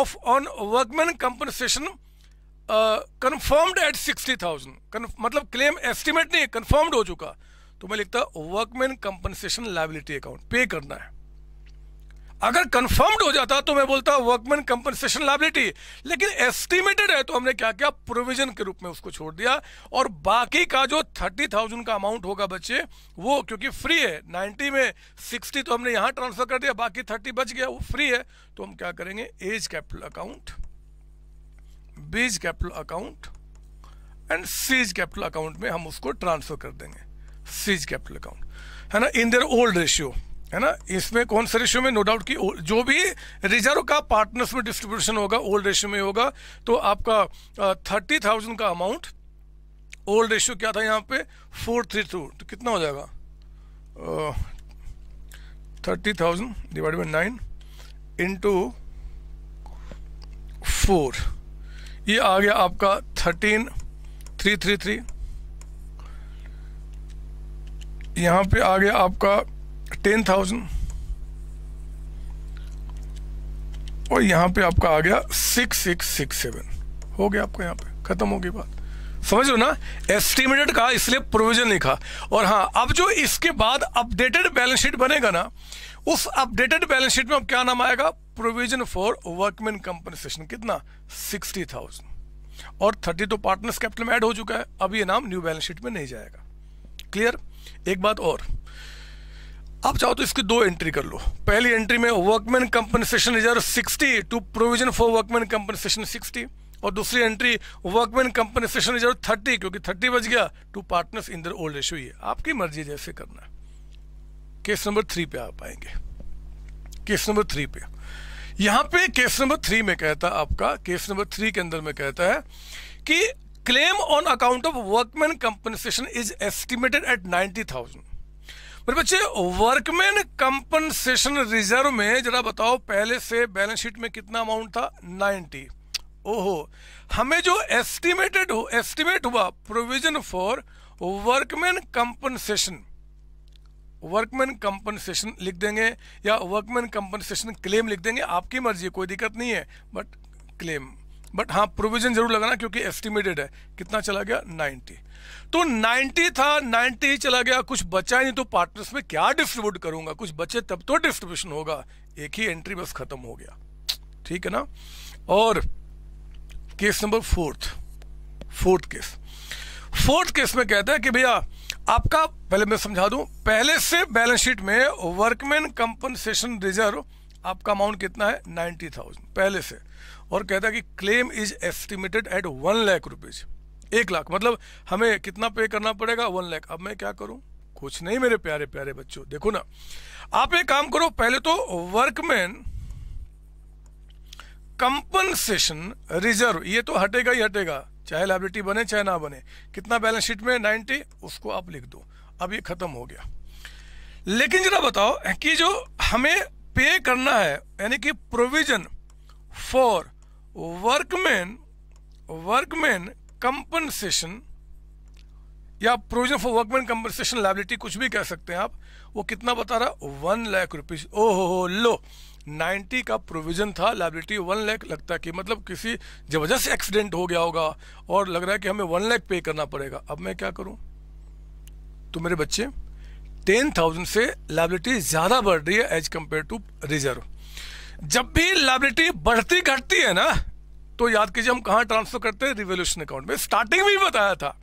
of on workman compensation confirmed at sixty thousand मतलब क्लेम एस्टिमेट नहीं कंफर्म्ड हो चुका तो मैं लिखता वर्कमैन कंपनसेशन लाइबिलिटी अकाउंट पे करना है अगर कंफर्म्ड हो जाता तो मैं बोलता वर्कमैन कंपनसेशन लाइबिलिटी लेकिन एस्टिमेटेड है तो हमने क्या किया प्रोविजन के रूप में उसको छोड़ दिया और बाकी का जो थर्टी थाउजेंड का अमाउंट होगा बच्चे वो क्योंकि फ्री है नाइन्टी में सिक्सटी तो हमने यहां ट्रांसफर कर दिया बाकी थर्टी बच गया वो फ्री है तो हम क्या करेंगे A's capital account B's capital account and C's capital account में हम उसको ट्रांसफर कर देंगे सीज कैपिटल अकाउंट है ना इन देर ओल्ड रेशियो है ना इसमें कौन से रेशियो में नो डाउट कि जो भी रिजर्व का पार्टनर्स में डिस्ट्रीब्यूशन होगा ओल्ड रेशियो में होगा तो आपका थर्टी थाउजेंड का अमाउंट ओल्ड रेशियो क्या था यहाँ पे फोर थ्री टू तो कितना हो जाएगा thirty thousand divide by nine into four ये आ गया आपका थर्टीन थ्री थ्री थ्री यहाँ पे आ गया आपका टेन थाउजेंड और यहाँ पे आपका आ गया सिक्स सिक्स सिक्स सेवन हो गया आपका यहाँ पे खत्म होगी बात समझ लो ना एस्टिमेटेड कहा इसलिए प्रोविजन लिखा और हाँ अब जो इसके बाद अपडेटेड बैलेंस शीट बनेगा ना उस अपडेटेड बैलेंस शीट में अब क्या नाम आएगा प्रोविजन फॉर वर्कमैन कंपनसेशन कितना सिक्सटी थाउजेंड और थर्टी तो पार्टनर्स कैपिटल में ऐड हो चुका है अब ये नाम न्यू बैलेंस शीट में नहीं जाएगा क्लियर एक बात और आप चाहो तो इसकी दो एंट्री कर लो पहली एंट्री में workman compensation reserve 60 to provision for workman compensation 60 और दूसरी एंट्री वर्कमैन कंपनसेशन रिजर्व 30 क्योंकि 30 बज गया to partners in the old ratio ये आपकी मर्जी जैसे करना केस नंबर थ्री पे आप आएंगे केस नंबर थ्री पे यहां पे केस नंबर थ्री में कहता आपका केस नंबर थ्री के अंदर में कहता है कि claim on account of workman compensation is estimated at ninety thousand बच्चे वर्कमैन कंपनसेशन रिजर्व में जरा बताओ पहले से बैलेंस शीट में कितना अमाउंट था 90 ओहो हमें जो एस्टिमेटेड एस्टिमेट हुआ provision for workman compensation workman compensation लिख देंगे या वर्कमैन कंपनसेशन क्लेम लिख देंगे आपकी मर्जी कोई दिक्कत नहीं है बट क्लेम बट हाँ प्रोविजन जरूर लगाना क्योंकि एस्टिमेटेड है कितना चला गया 90 तो 90 था 90 ही चला गया कुछ बचा नहीं तो पार्टनर्स में क्या डिस्ट्रीब्यूट करूंगा कुछ बचे तब तो डिस्ट्रीब्यूशन होगा एक ही एंट्री बस खत्म हो गया ठीक है ना और case number fourth fourth case fourth case में कहता है कि भैया आपका पहले मैं समझा दूं पहले से बैलेंस शीट में वर्कमैन कंपनसेशन रिजर्व आपका अमाउंट कितना है नाइन्टी थाउजेंड पहले से और कहता कि claim is estimated at one lakh rupees एक लाख मतलब हमें कितना पे करना पड़ेगा वन लाख अब मैं क्या करूं कुछ नहीं मेरे प्यारे प्यारे बच्चों देखो ना आप एक काम करो पहले तो वर्कमैन कंपनसेशन रिजर्व ये तो हटेगा ही हटेगा चाहे लाइब्रिटी बने चाहे ना बने कितना बैलेंस शीट में नाइनटी उसको आप लिख दो अब ये खत्म हो गया लेकिन जरा बताओ कि जो हमें पे करना है यानी कि provision for workman workman compensation या provision for workman compensation liability कुछ भी कह सकते हैं आप वो कितना बता रहा वन लाख रुपीज ओ हो लो 90 का प्रोविजन था लाइबिलिटी वन लाख लगता है कि मतलब किसी जब से एक्सीडेंट हो गया होगा और लग रहा है कि हमें वन लाख पे करना पड़ेगा अब मैं क्या करूं तो मेरे बच्चे टेन थाउजेंड से लाइबिलिटी ज़्यादा बढ़ रही है एज कंपेयर टू रिजर्व जब भी लाइबिलिटी बढ़ती घटती है ना तो याद कीजिए हम कहा ट्रांसफर करते हैं रिवोल्यूशन अकाउंट में स्टार्टिंग में बताया था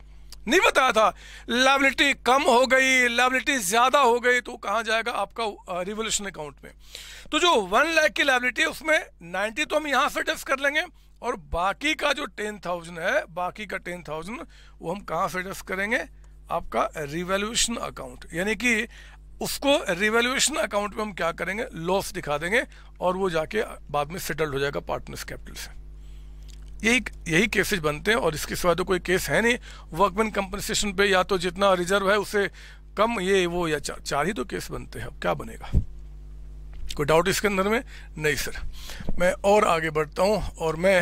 नहीं बताया था लाइबिलिटी कम हो गई लाइबिलिटी ज्यादा हो गई तो कहां जाएगा आपका रिवोल्यूशन अकाउंट में तो जो वन लाख की लाइबिलिटी है उसमें नाइनटी तो हम यहां से डिस कर लेंगे और बाकी का जो टेन थाउजेंड है बाकी का टेन थाउजेंड वो हम कहां से डिस करेंगे आपका रिवोल्यूशन अकाउंट यानी कि उसको रिवेल्युएशन अकाउंट में हम क्या करेंगे लॉस दिखा देंगे और वो जाके बाद में सेटल्ड हो जाएगा पार्टनर्स कैपिटल से यही यही केसेज बनते हैं और इसके सिवा तो कोई केस है नहीं वर्कमैन कंपनसेशन पे या तो जितना रिजर्व है उसे कम ये वो या चार, चार ही तो केस बनते हैं अब क्या बनेगा कोई डाउट इसके अंदर में नहीं सर मैं और आगे बढ़ता हूँ और मैं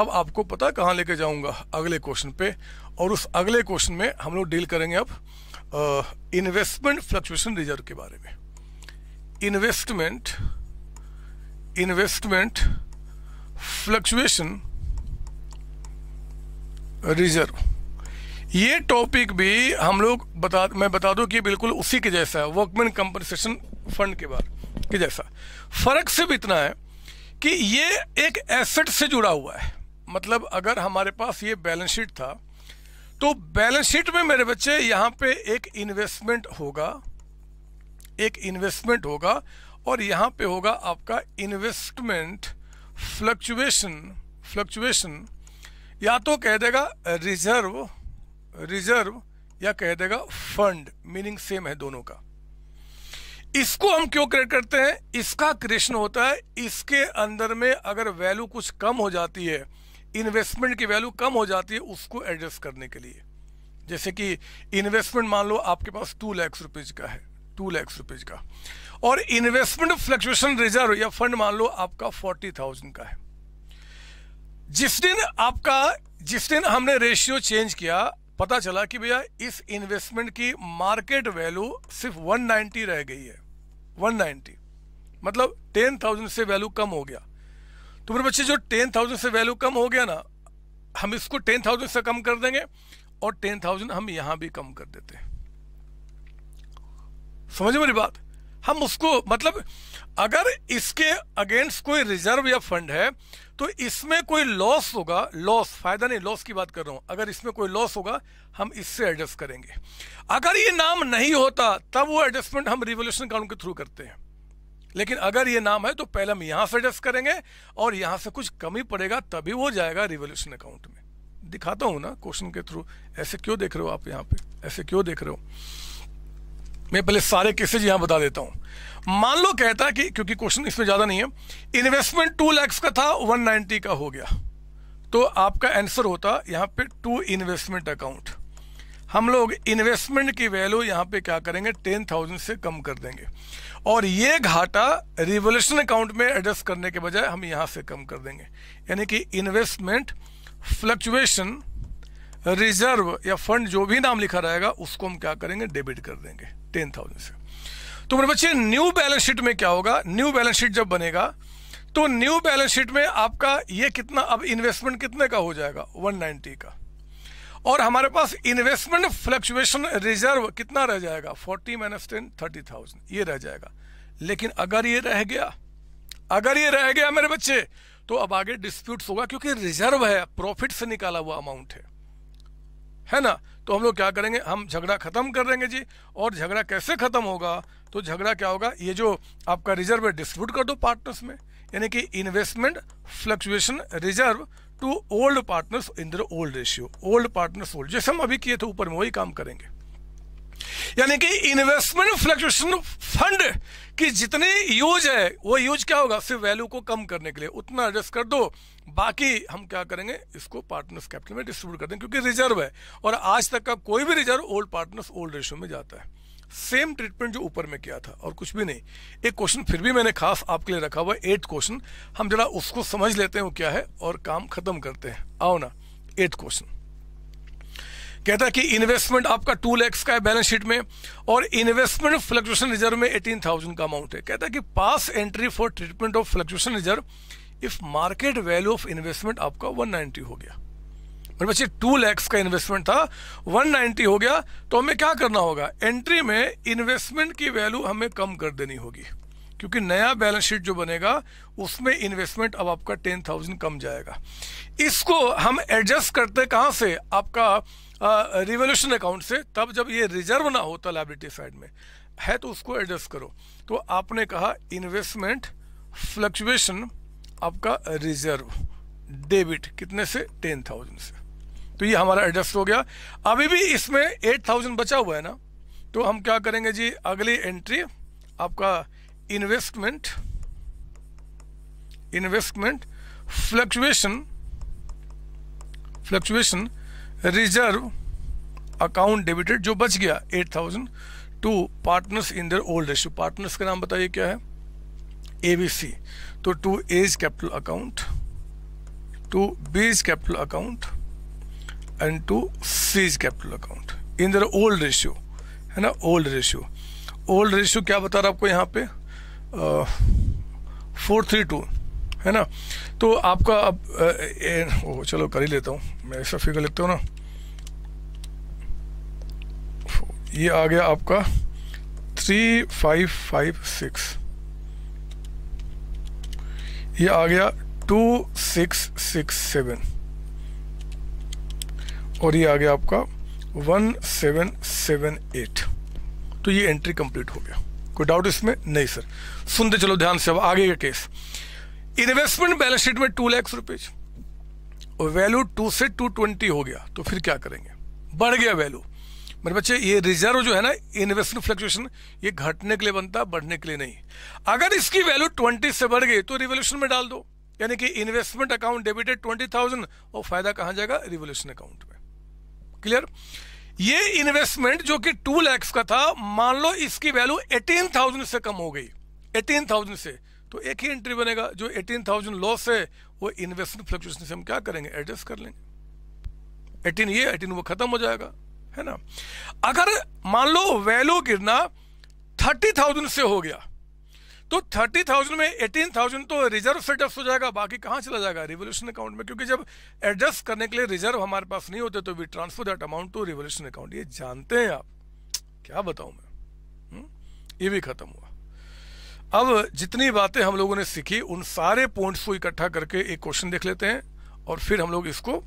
अब आपको पता कहाँ लेके जाऊँगा अगले क्वेश्चन पे और उस अगले क्वेश्चन में हम लोग डील करेंगे अब इन्वेस्टमेंट फ्लक्चुएशन रिजर्व के बारे में इन्वेस्टमेंट इन्वेस्टमेंट फ्लक्चुएशन रिजर्व ये टॉपिक भी हम लोग बता मैं बता दूं कि बिल्कुल उसी के जैसा है वर्कमैन कंपनसेशन फंड के बारे के जैसा फर्क सिर्फ इतना है कि ये एक एसेट से जुड़ा हुआ है मतलब अगर हमारे पास ये बैलेंस शीट था तो बैलेंस शीट में मेरे बच्चे यहां पे एक इन्वेस्टमेंट होगा एक इन्वेस्टमेंट होगा और यहां पे होगा आपका इन्वेस्टमेंट फ्लक्चुएशन फ्लक्चुएशन या तो कह देगा रिजर्व रिजर्व या कह देगा फंड मीनिंग सेम है दोनों का इसको हम क्यों क्रिएट करते हैं इसका क्रिएशन होता है इसके अंदर में अगर वैल्यू कुछ कम हो जाती है इन्वेस्टमेंट की वैल्यू कम हो जाती है उसको एडजस्ट करने के लिए जैसे कि इन्वेस्टमेंट मान लो आपके पास टू लैक्स रुपीज का है टू लैक्स रुपीज का और इन्वेस्टमेंट फ्लक्चुएशन रिजर्व या फंड मान लो आपका फोर्टी थाउजेंड का है जिस दिन आपका जिस दिन हमने रेशियो चेंज किया पता चला कि भैया इस इन्वेस्टमेंट की मार्केट वैल्यू सिर्फ वन रह गई है वन मतलब टेन से वैल्यू कम हो गया तो मेरे बच्चे जो टेन थाउजेंड से वैल्यू कम हो गया ना हम इसको टेन थाउजेंड से कम कर देंगे और टेन थाउजेंड हम यहां भी कम कर देते हैं समझ मेरी बात हम उसको मतलब अगर इसके अगेंस्ट कोई रिजर्व या फंड है तो इसमें कोई लॉस होगा लॉस फायदा नहीं लॉस की बात कर रहा हूं अगर इसमें कोई लॉस होगा हम इससे एडजस्ट करेंगे अगर ये नाम नहीं होता तब वो एडजस्टमेंट हम रिवोल्यूशन काउंट के थ्रू करते हैं लेकिन अगर ये नाम है तो पहले हम यहां से करेंगे और यहां से कुछ कमी पड़ेगा तभी वो जाएगा रिवोल्यूशन अकाउंट में दिखाता हूं ना क्वेश्चन के थ्रू ऐसे क्यों देख रहे हो आप यहाँ पे ऐसे क्यों देख रहे हो मैं पहले सारे केसेज यहां बता देता हूं मान लो कहता कि क्योंकि क्वेश्चन इसमें ज़्यादा नहीं है इन्वेस्टमेंट टू लैक्स का था वन नाइनटी का हो गया तो आपका आंसर होता यहाँ पे टू इन्वेस्टमेंट अकाउंट हम लोग इन्वेस्टमेंट की वैल्यू यहाँ पे क्या करेंगे टेन थाउजेंड से कम कर देंगे और ये घाटा रिवोल्यूशन अकाउंट में एडजस्ट करने के बजाय हम यहां से कम कर देंगे यानी कि इन्वेस्टमेंट फ्लक्चुएशन रिजर्व या फंड जो भी नाम लिखा रहेगा उसको हम क्या करेंगे डेबिट कर देंगे टेन थाउजेंड से तो मेरे बच्चे न्यू बैलेंस शीट में क्या होगा न्यू बैलेंस शीट जब बनेगा तो न्यू बैलेंस शीट में आपका ये कितना अब इन्वेस्टमेंट कितने का हो जाएगा 190 का और हमारे पास इन्वेस्टमेंट फ्लक्चुएशन रिजर्व कितना रह जाएगा forty minus ten thirty thousand ये रह जाएगा लेकिन अगर ये रह गया अगर ये रह गया मेरे बच्चे तो अब आगे डिस्प्यूट होगा क्योंकि रिजर्व है प्रॉफिट से निकाला हुआ अमाउंट है है ना तो हम लोग क्या करेंगे हम झगड़ा खत्म कर देंगे जी और झगड़ा कैसे खत्म होगा तो झगड़ा क्या होगा ये जो आपका रिजर्व है डिस्प्यूट कर दो पार्टनर्स में यानी कि investment fluctuation reserve to old partners in the old ratio old partners old जैसे हम अभी किए थे ऊपर में वही काम करेंगे यानी कि इन्वेस्टमेंट फ्लक्चुएशन फंड की जितनी यूज है वो यूज क्या होगा सिर्फ वैल्यू को कम करने के लिए उतना एडजस्ट कर दो बाकी हम क्या करेंगे इसको पार्टनर्स कैपिटल में डिस्ट्रीब्यूट कर देंगे क्योंकि रिजर्व है और आज तक का कोई भी reserve old partners old ratio में जाता है सेम ट्रीटमेंट जो ऊपर में किया था और कुछ भी नहीं एक क्वेश्चन फिर भी मैंने खास आपके लिए रखा हुआ एट क्वेश्चन हम जरा उसको समझ लेते हैं वो क्या है और काम खत्म करते हैं आओ ना एट क्वेश्चन कहता है कि इन्वेस्टमेंट आपका टू लैक्स का है बैलेंस शीट में और इन्वेस्टमेंट फ्लक्चुएशन रिजर्व में एटीन थाउजेंड का अमाउंट है कहता है कि pass entry for treatment of fluctuation reserve if market value of investment आपका 190 हो गया मेरे बच्चे टू लैक्स का इन्वेस्टमेंट था 190 हो गया तो हमें क्या करना होगा एंट्री में इन्वेस्टमेंट की वैल्यू हमें कम कर देनी होगी क्योंकि नया बैलेंस शीट जो बनेगा उसमें इन्वेस्टमेंट अब आपका टेन थाउजेंड कम जाएगा इसको हम एडजस्ट करते कहाँ से आपका रिवोल्यूशन अकाउंट से तब जब ये रिजर्व ना होता लाइबिलिटी साइड में है तो उसको एडजस्ट करो तो आपने कहा इन्वेस्टमेंट फ्लक्चुएशन आपका रिजर्व डेबिट कितने से टेन थाउजेंड से पे ये हमारा एडजस्ट हो गया अभी भी इसमें एट थाउजेंड बचा हुआ है ना तो हम क्या करेंगे जी अगली एंट्री आपका investment investment fluctuation fluctuation reserve account debited जो बच गया eight thousand to partners in the old ratio partners का नाम बताइए क्या है एबीसी तो to A's capital account to B's capital account and to C's capital account in the old ratio है ना ओल्ड रेशियो ओल्ड रेशियो क्या बता रहा आपको यहाँ पे फोर थ्री टू है ना तो आपका अब आ, ए, ओ, चलो कर ही लेता हूँ मैं ऐसा फिगर लेता हूँ ना ये आ गया आपका थ्री फाइव फाइव सिक्स ये आ गया टू सिक्स सिक्स सेवन और ये आ गया आपका वन सेवन सेवन एट तो ये एंट्री कंप्लीट हो गया कोई डाउट इसमें नहीं सर सुनते चलो ध्यान से अब आगे का केस इन्वेस्टमेंट बैलेंस शीट में टू लैक्स रुपीज और वैल्यू टू से टू ट्वेंटी हो गया तो फिर क्या करेंगे बढ़ गया वैल्यू मेरे बच्चे ये रिजर्व जो है ना इन्वेस्टमेंट फ्लक्चुएशन ये घटने के लिए बनता बढ़ने के लिए नहीं अगर इसकी वैल्यू ट्वेंटी से बढ़ गई तो रिवोल्यूशन में डाल दो यानी कि investment account debited twenty thousand और फायदा कहां जाएगा रिवोल्यूशन अकाउंट में क्लियर ये इन्वेस्टमेंट जो कि टू लैक्स का था मान लो इसकी वैल्यू एटीन थाउजेंड से कम हो गई एटीन थाउजेंड से तो एक ही एंट्री बनेगा जो एटीन थाउजेंड लॉस है वो इन्वेस्टमेंट फ्लक्चुएशन से हम क्या करेंगे एडजस्ट कर लेंगे एटीन ये एटीन वो खत्म हो जाएगा है ना अगर मान लो वैल्यू गिरना थर्टी थाउजेंड से हो गया तो थर्टी थाउजेंड में एटीन थाउजेंड तो रिजर्व सेटअप हो जाएगा बाकी कहाँ चला जाएगा रिवोल्यूशन अकाउंट में क्योंकि जब एडजस्ट करने के लिए रिजर्व हमारे पास नहीं होते तो we transfer that amount to revolution account ये जानते हैं आप क्या बताऊं मैं ये भी खत्म हुआ अब जितनी बातें हम लोगों ने सीखी उन सारे पॉइंट्स को इकट्ठा करके एक क्वेश्चन देख लेते हैं और फिर हम लोग इसको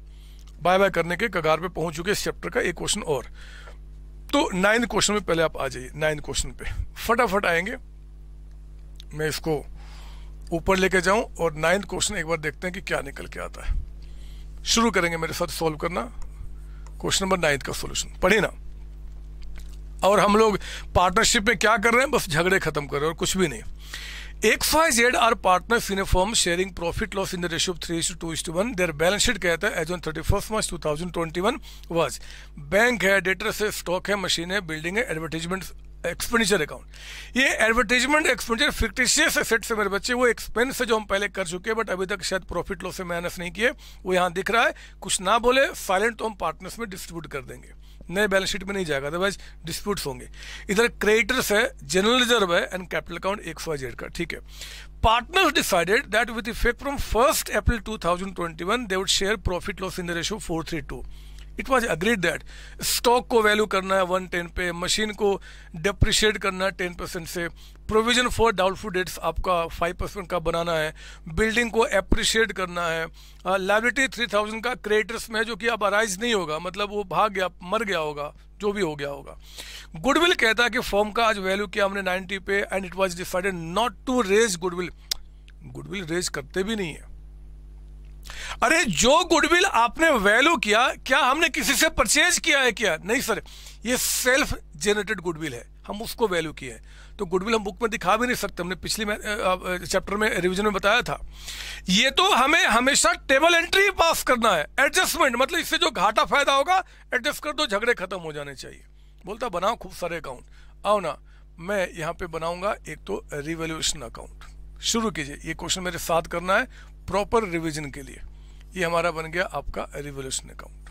बाय बाय करने के कगार पे पहुंच चुके इस चैप्टर का एक क्वेश्चन और तो नाइन क्वेश्चन में पहले आप आ जाइए नाइन क्वेश्चन पे फटाफट आएंगे मैं इसको ऊपर लेके जाऊं और नाइन्थ क्वेश्चन एक बार देखते हैं कि क्या निकल के आता है शुरू करेंगे मेरे साथ सॉल्व करना क्वेश्चन नंबर नाइन्थ का सॉल्यूशन पढ़े ना और हम लोग पार्टनरशिप में क्या कर रहे हैं बस झगड़े खत्म कर रहे हैं और कुछ भी नहीं एक five Z are partner in a firm sharing profit loss in the ratio of three to two to one there balance sheet कहता है as on thirty first March two thousand twenty one was bank है डेटर से स्टॉक है मशीन है बिल्डिंग है एडवर्टीजमेंट एक्सपेंडिचर अकाउंट ये एडवर्टीजमेंट एक्सपेंडिचर फिक्टिशियस एसेट से मेरे बच्चे वो एक्सपेंस है जो हम पहले कर चुके हैं बट अभी तक शायद प्रॉफिट लॉस से माइनस नहीं किए वो यहाँ दिख रहा है कुछ ना बोले साइलेंट तो हम पार्टनर्स में डिस्ट्रीब्यूट कर देंगे नए बैलेंस शीट में नहीं जाएगा अदरवाइज डिस्प्यूट्स होंगे इधर क्रेडिटर्स है जनरल रिजर्व है एंड कैपिटल अकाउंट एक सौ जेड का ठीक है partners decided that with effect from first April two thousand twenty one they would share profit loss in the ratio four three two it was agreed that stock को वैल्यू करना है वन टेन पे मशीन को डिप्रिशिएट करना है टेन परसेंट से प्रोविजन फॉर डाउटफुल डेट्स आपका फाइव परसेंट का बनाना है बिल्डिंग को अप्रिशिएट करना है लाइबिलिटी थ्री थाउजेंड का क्रिएटर्स में जो कि अब अराइज नहीं होगा मतलब वो भाग गया मर गया होगा जो भी हो गया होगा गुडविल कहता है कि फॉर्म का आज वैल्यू किया हमने नाइनटी पे and it was decided not to raise goodwill goodwill raise करते भी नहीं है अरे जो गुडविल आपने वैल्यू किया क्या हमने किसी से परचेज किया है क्या नहीं सर ये सेल्फ जनरेटेड गुडविल है हम उसको वैल्यू किए हैं तो गुडविल हम बुक में दिखा भी नहीं सकते हमने पिछली चैप्टर में रिवीजन में बताया था ये तो हमें हमेशा टेबल एंट्री पास करना है एडजस्टमेंट मतलब इससे जो घाटा फायदा होगा एडजस्ट कर दो झगड़े खत्म हो जाने चाहिए बोलता बनाओ खूब सारे अकाउंट आओ ना मैं यहाँ पे बनाऊंगा एक तो रिवेल्यूशन अकाउंट शुरू कीजिए ये क्वेश्चन मेरे साथ करना है प्रॉपर रिविजन के लिए ये हमारा बन गया आपका रिवोल्यूशन अकाउंट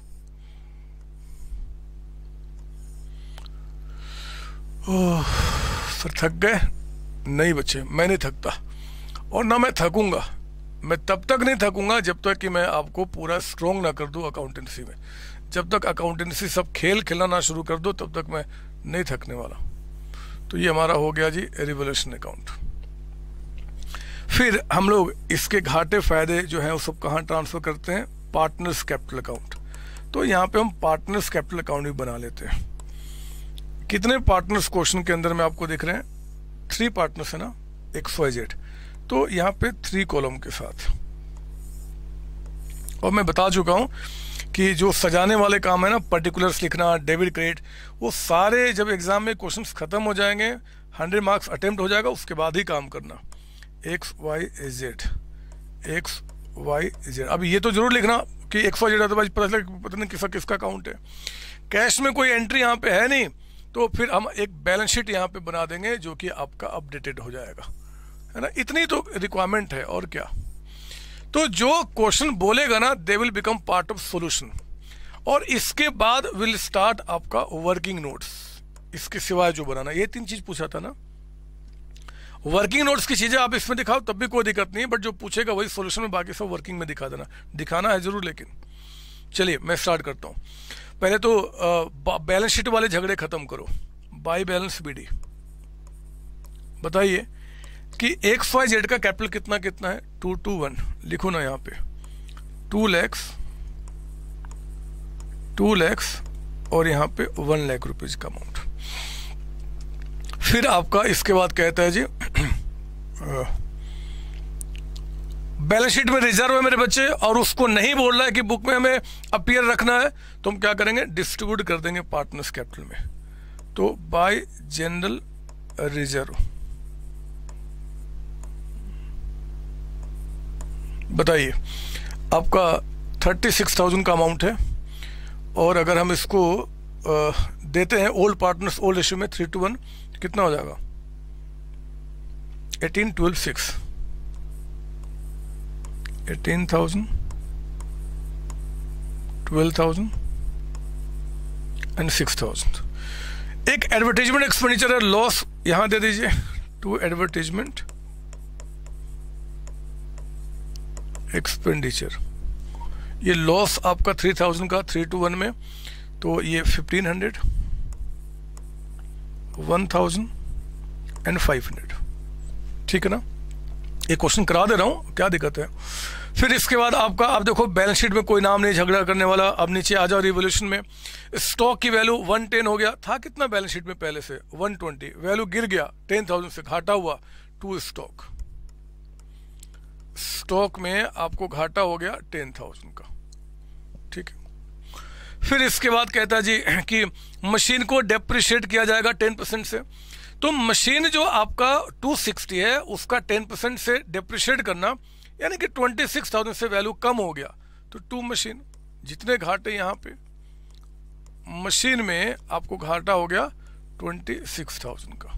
फिर थक गए नहीं बच्चे मैं नहीं थकता और ना मैं थकूंगा मैं तब तक नहीं थकूंगा जब तक कि मैं आपको पूरा स्ट्रोंग ना कर दू अकाउंटेंसी में जब तक अकाउंटेंसी सब खेल खिलाना शुरू कर दो तब तक मैं नहीं थकने वाला तो ये हमारा हो गया जी रिवोल्यूशन अकाउंट फिर हम लोग इसके घाटे फ़ायदे जो हैं वो सब कहाँ ट्रांसफ़र करते हैं पार्टनर्स कैपिटल अकाउंट तो यहाँ पे हम पार्टनर्स कैपिटल अकाउंट भी बना लेते हैं कितने पार्टनर्स क्वेश्चन के अंदर में आपको देख रहे हैं थ्री पार्टनर्स है ना एक सौ एजेट तो यहाँ पे थ्री कॉलम के साथ और मैं बता चुका हूँ कि जो सजाने वाले काम है ना पर्टिकुलर्स लिखना डेबिट क्रेडिट वो सारे जब एग्ज़ाम में क्वेश्चंस ख़त्म हो जाएंगे हंड्रेड मार्क्स अटेम्प्ट हो जाएगा उसके बाद ही काम करना X Y Z X Y Z अब ये तो जरूर लिखना कि एक्स वाई जेड अदरवाइज पता चला पता नहीं किसका किसका अकाउंट है कैश में कोई एंट्री यहाँ पे है नहीं तो फिर हम एक बैलेंस शीट यहाँ पे बना देंगे जो कि आपका अपडेटेड हो जाएगा है ना इतनी तो रिक्वायरमेंट है और क्या तो जो क्वेश्चन बोलेगा ना they will become part of solution और इसके बाद विल स्टार्ट आपका वर्किंग नोट्स इसके सिवाय जो बनाना ये तीन चीज पूछा था ना वर्किंग नोट्स की चीज़ें आप इसमें दिखाओ तब भी कोई दिक्कत नहीं है बट जो पूछेगा वही सोल्यूशन में बाकी सब वर्किंग में दिखा देना दिखाना है ज़रूर लेकिन चलिए मैं स्टार्ट करता हूँ पहले तो बैलेंस शीट वाले झगड़े ख़त्म करो बाई बैलेंस बी बताइए कि एक्स वाई जेड का कैपिटल कितना कितना है टू टू वन लिखो ना यहाँ पे टू लैक्स टू लैक्स और यहाँ पे वन लैख रुपीज़ का अमाउंट फिर आपका इसके बाद कहता है जी बैलेंस शीट में रिजर्व है मेरे बच्चे और उसको नहीं बोल रहा है कि बुक में हमें अपियर रखना है तो हम क्या करेंगे डिस्ट्रीब्यूट कर देंगे पार्टनर्स कैपिटल में तो बाय जनरल रिजर्व बताइए आपका थर्टी सिक्स थाउजेंड का अमाउंट है और अगर हम इसको देते हैं ओल्ड पार्टनर्स ओल्ड इश्यू में थ्री टू वन कितना हो जाएगा eighteen twelve six eighteen thousand twelve thousand and six thousand एक एडवर्टीजमेंट एक्सपेंडिचर है लॉस यहां दे दीजिए टू एडवर्टीजमेंट एक्सपेंडिचर ये लॉस आपका थ्री थाउजेंड का थ्री टू वन में तो ये fifteen hundred one thousand and five hundred ठीक है ना ये क्वेश्चन करा दे रहा हूँ क्या दिक्कत है फिर इसके बाद आपका आप देखो बैलेंस शीट में कोई नाम नहीं झगड़ा करने वाला अब नीचे आ जाओ रिवोल्यूशन में स्टॉक की वैल्यू वन टेन हो गया था कितना बैलेंस शीट में पहले से वन ट्वेंटी वैल्यू गिर गया टेन थाउजेंड से घाटा हुआ टू स्टॉक स्टॉक में आपको घाटा हो गया टेन थाउजेंड का ठीक है फिर इसके बाद कहता जी कि मशीन को डेप्रिशिएट किया जाएगा टेन परसेंट से तो मशीन जो आपका सिक्सटी है उसका टेन परसेंट से डेप्रिशिएट करना यानी कि थाउजेंड से वैल्यू कम हो गया तो टू मशीन जितने घाटे यहाँ पे मशीन में आपको घाटा हो गया ट्वेंटी सिक्स थाउजेंड का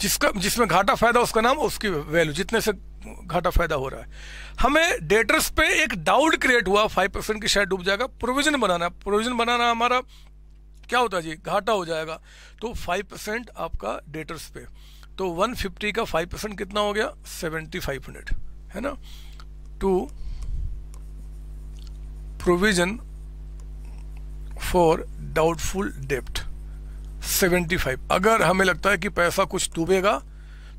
जिसका जिसमें घाटा फायदा उसका नाम उसकी वैल्यू जितने से घाटा फायदा हो रहा है हमें डेटर्स पे एक डाउट क्रिएट हुआ फाइव परसेंट की शायद डूब जाएगा प्रोविजन बनाना प्रोविजन बनाना हमारा क्या होता है जी घाटा हो जाएगा तो फाइव परसेंट आपका डेटर्स पे तो वन फिफ्टी का फाइव परसेंट कितना हो गया सेवेंटी फाइव हंड्रेड है ना टू प्रोविजन फॉर डाउटफुल डेप्ट सेवेंटी फाइव अगर हमें लगता है कि पैसा कुछ डूबेगा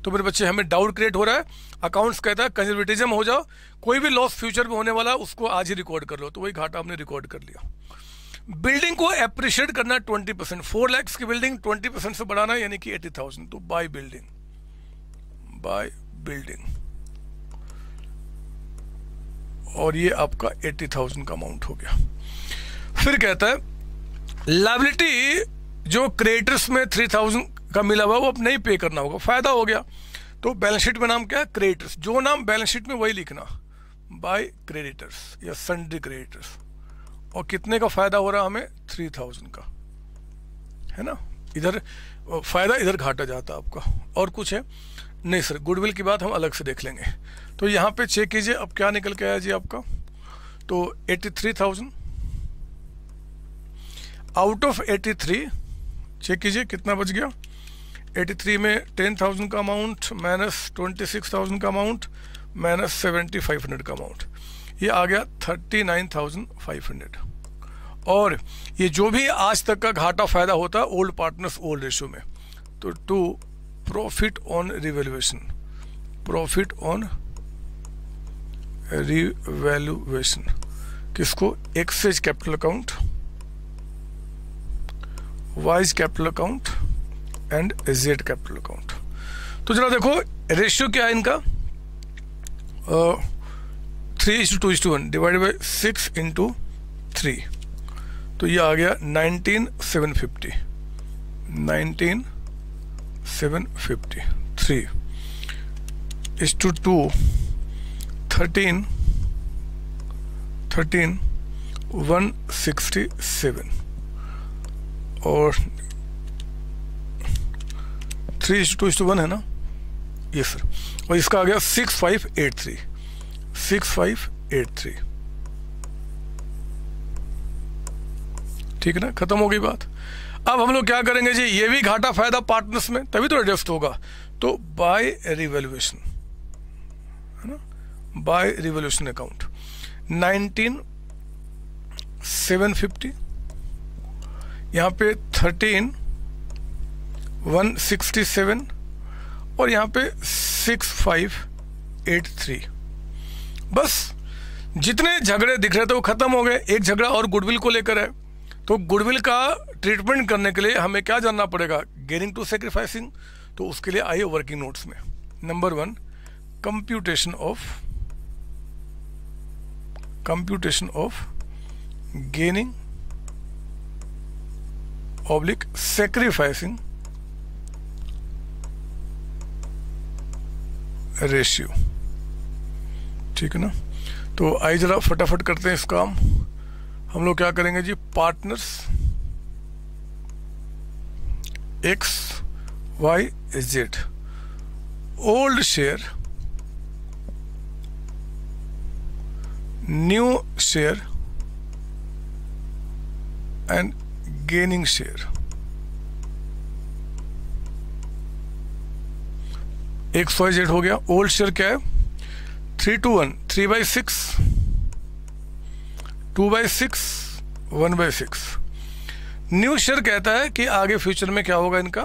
तो मेरे बच्चे हमें डाउट क्रिएट हो रहा है अकाउंट्स कहता है कंजर्वेटिज्म हो जाओ कोई भी लॉस फ्यूचर में होने वाला उसको आज ही रिकॉर्ड कर लो तो वही घाटा हमने रिकॉर्ड कर लिया बिल्डिंग को अप्रिशिएट करना ट्वेंटी परसेंट फोर लैक्स की बिल्डिंग ट्वेंटी परसेंट से बढ़ाना यानी कि एटी थाउजेंड तो बाय बिल्डिंग बाय बिल्डिंग और ये आपका एटी थाउजेंड का अमाउंट हो गया फिर कहता है लाइबिलिटी जो क्रिएटर्स में थ्री थाउजेंड का मिला हुआ वो अब नहीं पे करना होगा फायदा हो गया तो बैलेंस शीट में नाम क्या है क्रेडिटर्स जो नाम बैलेंस शीट में वही लिखना बाय क्रेडिटर्स या सन्डे क्रेडिटर्स और कितने का फायदा हो रहा हमें थ्री थाउजेंड का है ना इधर फायदा इधर घाटा जाता आपका और कुछ है नहीं सर गुडविल की बात हम अलग से देख लेंगे तो यहाँ पे चेक कीजिए अब क्या निकल के आया जी आपका तो eighty three thousand out of eighty three check कीजिए कितना बच गया 83 में 10,000 का अमाउंट माइनस 26,000 का अमाउंट माइनस 7,500 का अमाउंट ये आ गया 39,500 और ये जो भी आज तक का घाटा फायदा होता है ओल्ड पार्टनर्स ओल्ड रेशियो में तो to profit on revaluation profit on revaluation किसको X's capital account Y's capital account and Z capital account तो जरा देखो रेशियो क्या है इनका three is two is to one divide by six into three तो ये आ गया nineteen seven fifty nineteen seven fifty three is to two thirteen thirteen one sixty seven और three is to is to one है ना ये सर और इसका आ गया six five eight three six five eight three ठीक है ना खत्म हो गई बात अब हम लोग क्या करेंगे जी ये भी घाटा फायदा पार्टनर्स में तभी तो एडजस्ट होगा तो बाय रिवेल्यूशन है ना by revaluation account nineteen seven fifty यहाँ पे थर्टीन 167 और यहाँ पे 6583 बस जितने झगड़े दिख रहे थे तो वो ख़त्म हो गए एक झगड़ा और गुडविल को लेकर है तो गुडविल का ट्रीटमेंट करने के लिए हमें क्या जानना पड़ेगा गेनिंग टू सेक्रीफाइसिंग तो उसके लिए आइए वर्किंग नोट्स में number one computation of computation of gaining oblique sacrificing ratio ठीक है ना तो आइए ज़रा फटाफट करते हैं इस काम हम लोग क्या करेंगे जी partners X Y Z old share new share and gaining share एक सौ जेड हो गया ओल्ड शेयर क्या है three two one three by six two by six one by six new share कहता है कि आगे फ्यूचर में क्या होगा इनका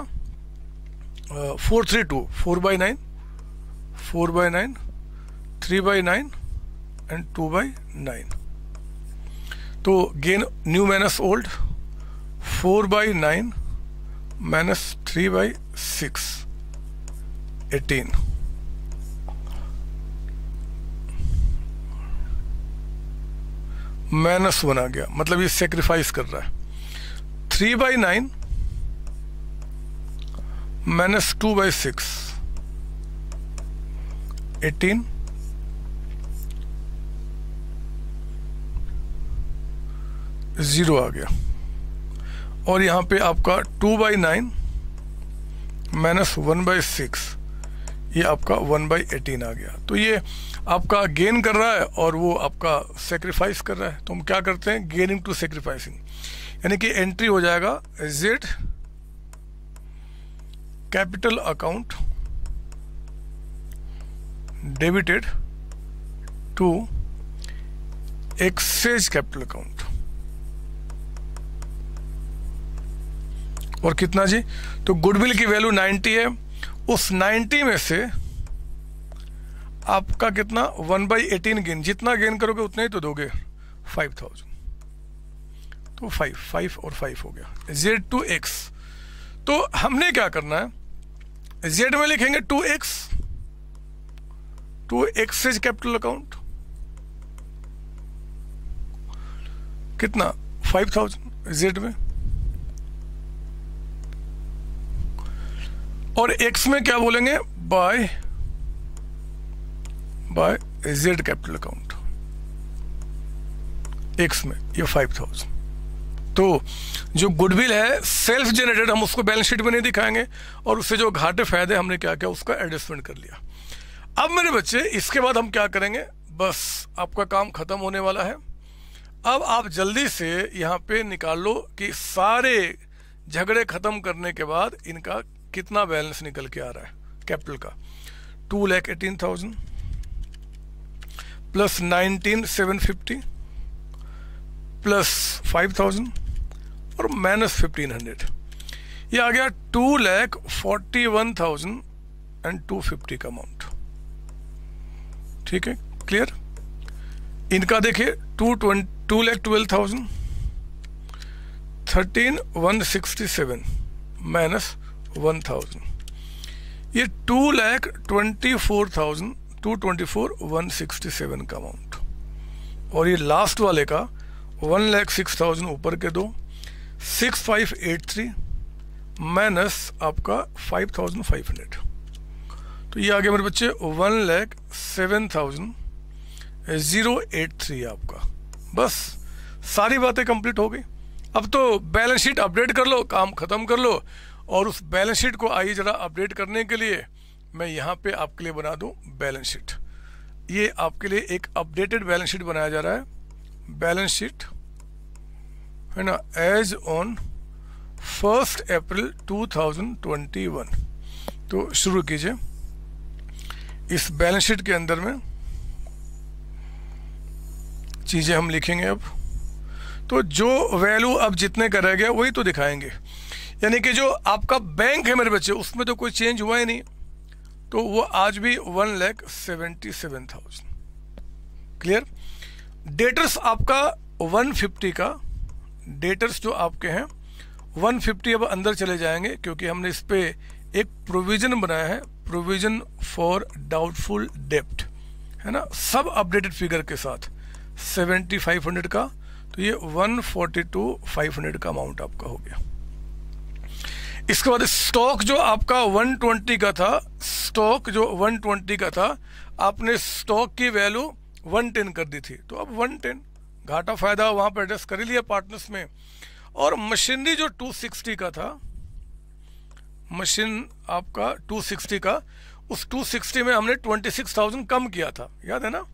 four three two four by nine four by nine three by nine and two by nine तो gain new minus old four by nine minus three by six 18 minus one आ गया मतलब ये सेक्रीफाइस कर रहा है three by nine minus two by six eighteen zero आ गया और यहां पे आपका two by nine minus one by six ये आपका वन बाई एटीन आ गया तो ये आपका गेन कर रहा है और वो आपका सेक्रीफाइस कर रहा है तो हम क्या करते हैं गेनिंग टू सेक्रीफाइसिंग यानी कि एंट्री हो जाएगा Z capital account debited to X's capital account और कितना जी तो गुडविल की वैल्यू 90 है उस 90 में से आपका कितना वन बाई एटीन गेन जितना गेन करोगे उतना ही तो दोगे फाइव थाउजेंड तो फाइव फाइव और फाइव हो गया जेड टू एक्स तो हमने क्या करना है जेड में लिखेंगे to X to X is capital account कितना फाइव थाउजेंड जेड में और एक्स में क्या बोलेंगे by by Z capital account x में ये फाइव थाउजेंड तो जो गुडविल है सेल्फ जनरेटेड हम उसको बैलेंस शीट में नहीं दिखाएंगे और उससे जो घाटे फायदे हमने क्या किया उसका एडजस्टमेंट कर लिया अब मेरे बच्चे इसके बाद हम क्या करेंगे बस आपका काम खत्म होने वाला है अब आप जल्दी से यहाँ पे निकाल लो कि सारे झगड़े खत्म करने के बाद इनका कितना बैलेंस निकल के आ रहा है कैपिटल का two lakh eighteen thousand plus nineteen seven fifty plus five thousand और माइनस फिफ्टीन हंड्रेड ये आ गया two lakh forty one thousand and two fifty का अमाउंट ठीक है क्लियर इनका देखिए two twenty two lakh twelve thousand thirteen one sixty seven minus one thousand ये two lakh twenty four thousand two twenty four one sixty seven का अमाउंट और ये लास्ट वाले का वन लैख सिक्स थाउजेंड ऊपर के दो six five eight three minus आपका फाइव थाउजेंड फाइव हंड्रेड तो ये आ गया मेरे बच्चे one lakh seven thousand zero eight three आपका बस सारी बातें कंप्लीट हो गई अब तो बैलेंस शीट अपडेट कर लो काम ख़त्म कर लो और उस बैलेंस शीट को आइए ज़रा अपडेट करने के लिए मैं यहाँ पे आपके लिए बना दूँ बैलेंस शीट ये आपके लिए एक अपडेटेड बैलेंस शीट बनाया जा रहा है बैलेंस शीट है ना एज ऑन फर्स्ट अप्रैल 2021 तो शुरू कीजिए इस बैलेंस शीट के अंदर में चीज़ें हम लिखेंगे अब तो जो वैल्यू अब जितने का रह गया वही तो दिखाएंगे यानी कि जो आपका बैंक है मेरे बच्चे उसमें तो कोई चेंज हुआ ही नहीं तो वो आज भी one lakh seventy seven thousand clear debtors आपका वन फिफ्टी का डेटर्स जो आपके हैं वन फिफ्टी अब अंदर चले जाएंगे क्योंकि हमने इस पर एक प्रोविज़न बनाया है प्रोविज़न फॉर डाउटफुल डेप्ट है ना सब अपडेटेड फिगर के साथ सेवेंटी फाइव हंड्रेड का तो ये one forty two five hundred का अमाउंट आपका हो गया इसके बाद स्टॉक जो आपका 120 का था स्टॉक जो 120 का था आपने स्टॉक की वैल्यू 110 कर दी थी तो अब 110 घाटा फायदा वहां पर एडजस्ट कर लिया पार्टनर्स में और मशीनरी जो 260 का था मशीन आपका 260 का उस 260 में हमने 26,000 कम किया था याद है ना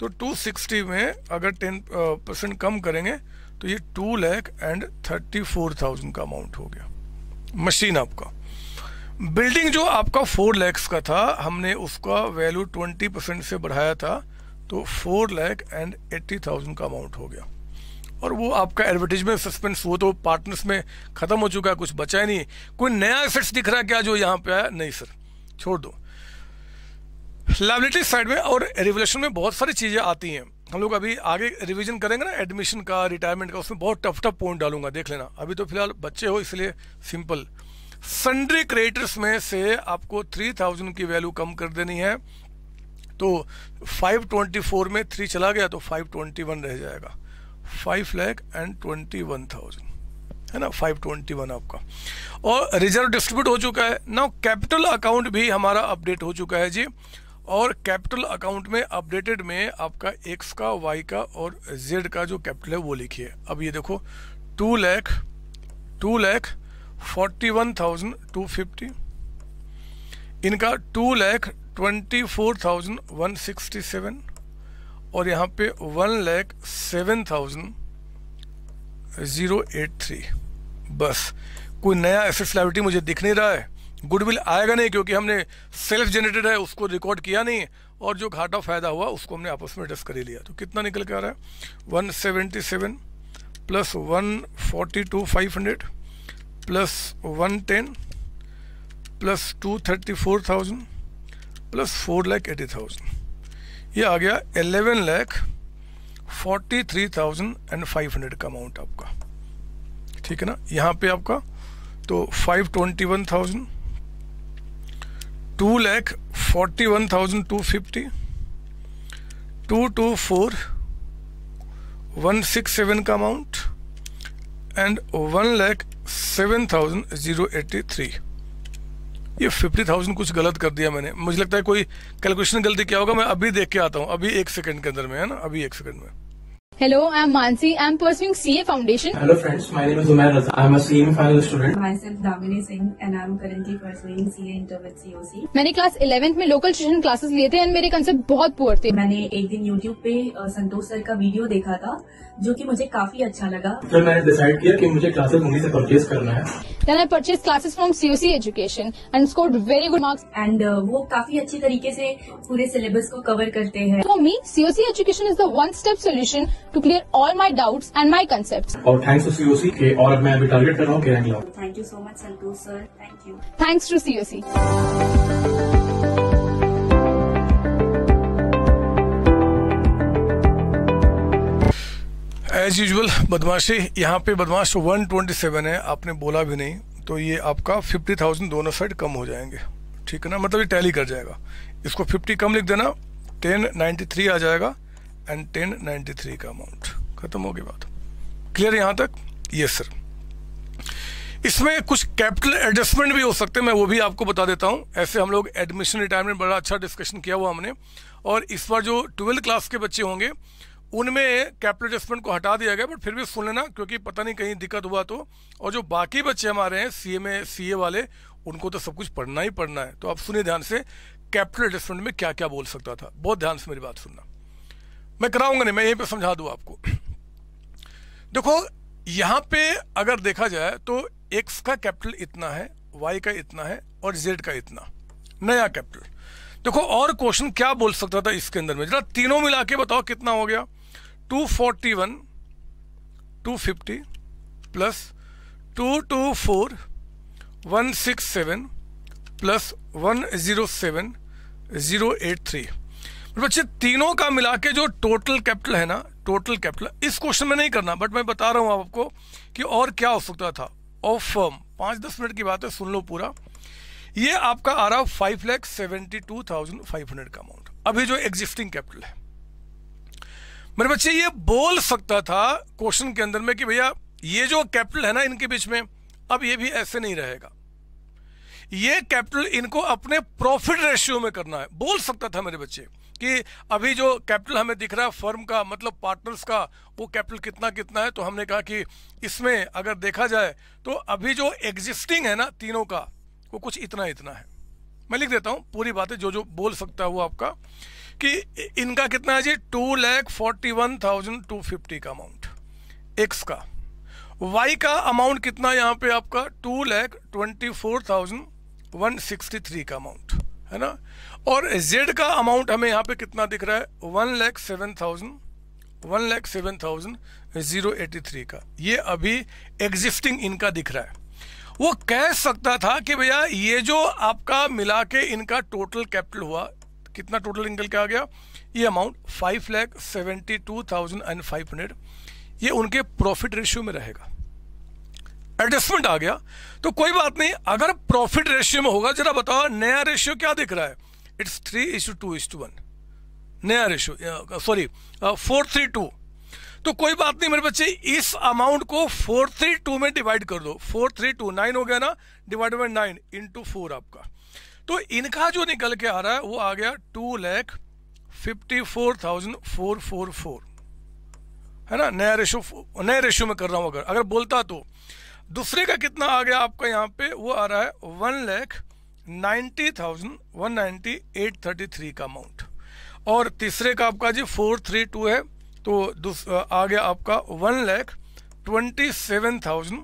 तो 260 में अगर 10 परसेंट कम करेंगे तो ये two lakh and thirty four thousand का अमाउंट हो गया मशीन आपका बिल्डिंग जो आपका फोर लैक्स का था हमने उसका वैल्यू ट्वेंटी परसेंट से बढ़ाया था तो four lakh and eighty thousand का अमाउंट हो गया और वो आपका एडवर्टीजमेंट सस्पेंस वो तो पार्टनर्स में ख़त्म हो चुका है कुछ बचा ही नहीं कोई नया एसेट्स दिख रहा क्या जो यहाँ पे आया नहीं सर छोड़ दो लाइबिलिटी साइड में और रेवलेशन में बहुत सारी चीज़ें आती हैं हम लोग अभी आगे रिवीजन करेंगे ना एडमिशन का रिटायरमेंट का उसमें बहुत टफ टफ पॉइंट डालूंगा देख लेना अभी तो फिलहाल बच्चे हो इसलिए सिंपल संड्री क्रिएटर्स में से आपको थ्री थाउजेंड की वैल्यू कम कर देनी है तो फाइव ट्वेंटी फोर में थ्री चला गया तो फाइव ट्वेंटी वन रह जाएगा five lakh and twenty one thousand है ना फाइव ट्वेंटी वन आपका और रिजर्व डिस्ट्रीब्यूट हो चुका है ना कैपिटल अकाउंट भी हमारा अपडेट हो चुका है जी और कैपिटल अकाउंट में अपडेटेड में आपका एक्स का वाई का और जेड का जो कैपिटल है वो लिखिए अब ये देखो two lakh two lakh forty one thousand two fifty इनका two lakh twenty four thousand one sixty seven और यहाँ पे one lakh seven thousand zero eight three बस कोई नया एसेस लाइविटी मुझे दिख नहीं रहा है गुडविल आएगा नहीं क्योंकि हमने सेल्फ जनरेटेड है उसको रिकॉर्ड किया नहीं और जो घाटा फायदा हुआ उसको हमने आपस में एडजस्ट कर ही लिया तो कितना निकल के आ रहा है one seventy seven plus one forty two five hundred plus one ten plus two thirty four thousand plus four lakh eighty thousand ये आ गया eleven lakh forty three thousand and five hundred का अमाउंट आपका ठीक है ना यहाँ पे आपका तो five twenty one thousand two lakh forty one thousand two fifty two two four one six seven का amount and one lakh seven thousand zero eighty three ये फिफ्टी थाउजेंड कुछ गलत कर दिया मैंने मुझे लगता है कोई कैलकुलेशन गलती क्या होगा मैं अभी देख के आता हूँ अभी एक सेकंड के अंदर में है ना अभी एक सेकंड में Hello, I am Mansi. I am pursuing CA Foundation. Hello friends, my name is Umair Raza. I am a CA final student. Myself Damini Singh and I am currently pursuing CA Inter with COC. मैंने class 11th में local tuition classes लिए थे और मेरे concept बहुत poor थे मैंने एक दिन YouTube पे संतोष सर का video देखा था जो कि मुझे काफी अच्छा लगा फिर मैंने decide किया कि मुझे classes उन्हीं से purchase करना है Then I purchased classes from COC Education and scored very good marks. And वो काफी अच्छी तरीके से पूरे syllabus को cover करते हैं For me, COC education is the one-step solution to clear all my doubt and my concept और थैंक्स टू सीओसी के और मैं अभी टारगेट कर रहा हूँ thank you so much Santosh sir thank you thanks to COC as usual बदमाशी यहाँ पे बदमाश 127 है आपने बोला भी नहीं तो ये आपका 50,000 दोनों साइड कम हो जाएंगे ठीक है ना मतलब ये टैली कर जाएगा इसको 50 कम लिख देना 1093 आ जाएगा एंड टेन नाइन्टी थ्री का अमाउंट खत्म होगी बात क्लियर यहाँ तक यस सर इसमें कुछ कैपिटल एडजस्टमेंट भी हो सकते हैं मैं वो भी आपको बता देता हूं ऐसे हम लोग एडमिशन रिटायरमेंट बड़ा अच्छा डिस्कशन किया हुआ हमने और इस बार जो ट्वेल्थ क्लास के बच्चे होंगे उनमें कैपिटल एडजस्टमेंट को हटा दिया गया बट फिर भी सुन लेना क्योंकि पता नहीं कहीं दिक्कत हुआ तो और जो बाकी बच्चे हमारे हैं सी एम सी वाले उनको तो सब कुछ पढ़ना ही पढ़ना है तो आप सुनिए ध्यान से कैपिटल एडजस्टमेंट में क्या क्या बोल सकता था बहुत ध्यान से मेरी बात सुनना मैं कराऊंगा नहीं मैं यहीं पे समझा दूँ आपको देखो यहाँ पे अगर देखा जाए तो एक्स का कैपिटल इतना है वाई का इतना है और जेड का इतना नया कैपिटल देखो और क्वेश्चन क्या बोल सकता था इसके अंदर में जरा तीनों मिला के बताओ कितना हो गया 241 250 प्लस 224 167 प्लस 107 083 पर बच्चे तीनों का मिला के जो टोटल कैपिटल है ना टोटल कैपिटल इस क्वेश्चन में नहीं करना बट मैं बता रहा हूं आपको कि और क्या हो सकता था ऑफ फर्म पांच दस मिनट की बात है सुन लो पूरा ये आपका आ रहा five lakh seventy two thousand five hundred का अमाउंट अभी जो एग्जिस्टिंग कैपिटल है मेरे बच्चे ये बोल सकता था क्वेश्चन के अंदर में कि भैया ये जो कैपिटल है ना इनके बीच में अब ये भी ऐसे नहीं रहेगा ये कैपिटल इनको अपने प्रॉफिट रेशियो में करना है बोल सकता था मेरे बच्चे कि अभी जो कैपिटल हमें दिख रहा है फर्म का मतलब पार्टनर्स का वो कैपिटल कितना कितना है तो हमने कहा कि इसमें अगर देखा जाए तो अभी जो एग्जिस्टिंग है ना तीनों का वो कुछ इतना इतना है मैं लिख देता हूँ पूरी बातें जो जो बोल सकता है वो आपका कि इनका कितना है जी two lakh forty one thousand two fifty का अमाउंट एक्स का वाई का अमाउंट कितना यहाँ पे आपका two lakh twenty four thousand one sixty three का अमाउंट है ना और जेड का अमाउंट हमें यहाँ पे कितना दिख रहा है one lakh seven thousand one lakh seven thousand zero eighty three का ये अभी एग्जिस्टिंग इनका दिख रहा है वो कह सकता था कि भैया ये जो आपका मिला के इनका टोटल कैपिटल हुआ कितना टोटल इनकल क्या आ गया ये amount five lakh seventy two thousand and five hundred ये उनके प्रॉफिट रेशियो में रहेगा एडजस्टमेंट आ गया तो कोई बात नहीं अगर प्रॉफिट रेशियो में होगा जरा बताओ नया रेशियो क्या दिख रहा है it's three is to to one नया ratio sorry four three two तो कोई बात नहीं मेरे बच्चे इस अमाउंट को फोर थ्री टू में डिवाइड कर दो फोर थ्री टू नाइन हो गया ना divide by nine into four आपका तो इनका जो निकल के आ रहा है वो आ गया two lakh fifty four thousand four four four है ना नया रेशो नए रेशो में कर रहा हूं अगर अगर बोलता तो दूसरे का कितना आ गया आपका यहाँ पे वो आ रहा है one lakh ninety thousand one ninety eight thirty three का अमाउंट और तीसरे का आपका जी फोर थ्री टू है तो आ गया आपका one lakh twenty seven thousand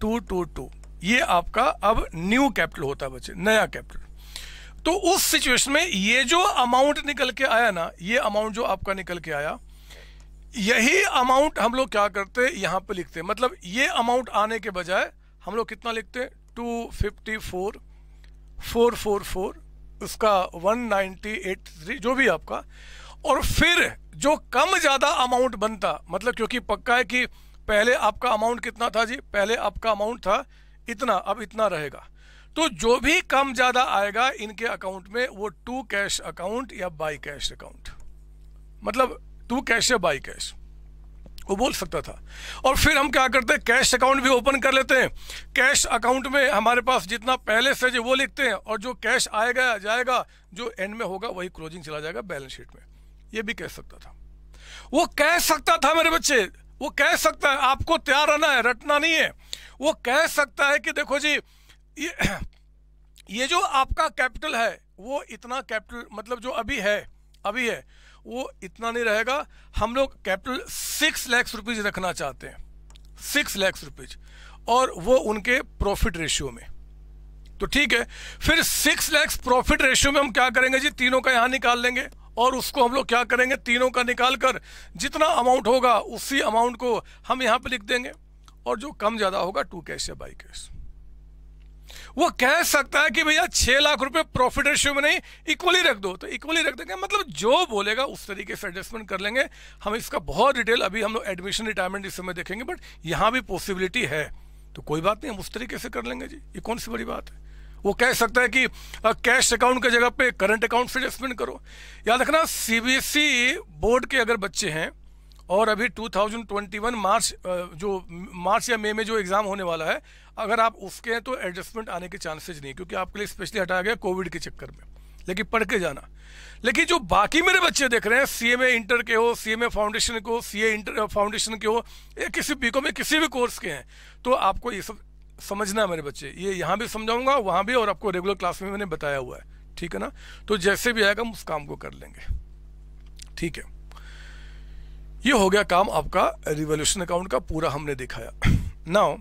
two two two ये आपका अब न्यू कैपिटल होता है बच्चे नया कैपिटल तो उस सिचुएशन में ये जो अमाउंट निकल के आया ना ये अमाउंट जो आपका निकल के आया यही अमाउंट हम लोग क्या करते हैं यहाँ पे लिखते हैं मतलब ये अमाउंट आने के बजाय हम लोग कितना लिखते हैं two fifty four four four four उसका वन नाइन्टी एट थ्री जो भी आपका और फिर जो कम ज़्यादा अमाउंट बनता मतलब क्योंकि पक्का है कि पहले आपका अमाउंट कितना था जी पहले आपका अमाउंट था इतना अब इतना रहेगा तो जो भी कम ज़्यादा आएगा इनके अकाउंट में वो टू कैश अकाउंट या बाई कैश अकाउंट मतलब तो वो कैश है बाई कैश वो बोल सकता था और फिर हम क्या करते हैं कैश अकाउंट भी ओपन कर लेते हैं कैश अकाउंट में हमारे पास जितना पहले से जो वो लिखते हैं और जो कैश आएगा जाएगा जो एंड में होगा वही क्लोजिंग चला जाएगा बैलेंस शीट में ये भी कह सकता था वो कह सकता था मेरे बच्चे वो कह सकता है आपको तैयार रहना है रटना नहीं है वो कह सकता है कि देखो जी ये ये जो आपका कैपिटल है वो इतना कैपिटल मतलब जो अभी है अभी है वो इतना नहीं रहेगा हम लोग कैपिटल सिक्स लैक्स रुपीज़ रखना चाहते हैं सिक्स लैक्स रुपीज़ और वो उनके प्रॉफिट रेशियो में तो ठीक है फिर सिक्स लैक्स प्रॉफिट रेशियो में हम क्या करेंगे जी तीनों का यहाँ निकाल लेंगे और उसको हम लोग क्या करेंगे तीनों का निकाल कर जितना अमाउंट होगा उसी अमाउंट को हम यहाँ पर लिख देंगे और जो कम ज़्यादा होगा टू कैश या बाई कैश वो कह सकता है कि भैया छह लाख रुपए प्रॉफिट रेशियो में नहीं इक्वली रख दो तो इक्वली रख देंगे मतलब जो बोलेगा उस तरीके से एडजस्टमेंट कर लेंगे हम इसका बहुत डिटेल अभी हम लोग एडमिशन रिटायरमेंट इस समय देखेंगे बट यहाँ भी पॉसिबिलिटी है तो कोई बात नहीं हम उस तरीके से कर लेंगे जी ये कौन सी बड़ी बात है वो कह सकता है कि कैश अकाउंट के जगह पे करंट अकाउंट से एडजस्टमेंट करो याद रखना सीबीएसई बोर्ड e के अगर बच्चे हैं और अभी 2021 मार्च जो मार्च या मई में जो एग्ज़ाम होने वाला है अगर आप उसके हैं तो एडजस्टमेंट आने के चांसेज नहीं क्योंकि आपके लिए स्पेशली हटाया गया कोविड के चक्कर में लेकिन पढ़ के जाना लेकिन जो बाकी मेरे बच्चे देख रहे हैं सीएमए इंटर के हो सीएमए फाउंडेशन के हो सीए इंटर फाउंडेशन के हो या किसी बीकॉम में किसी भी कोर्स के हैं तो आपको ये सब समझना है मेरे बच्चे ये यहाँ भी समझाऊंगा वहाँ भी और आपको रेगुलर क्लास में मैंने बताया हुआ है ठीक है ना तो जैसे भी आएगा हम उस काम को कर लेंगे ठीक है ये हो गया काम आपका रिवोल्यूशन अकाउंट का पूरा हमने दिखाया नाउ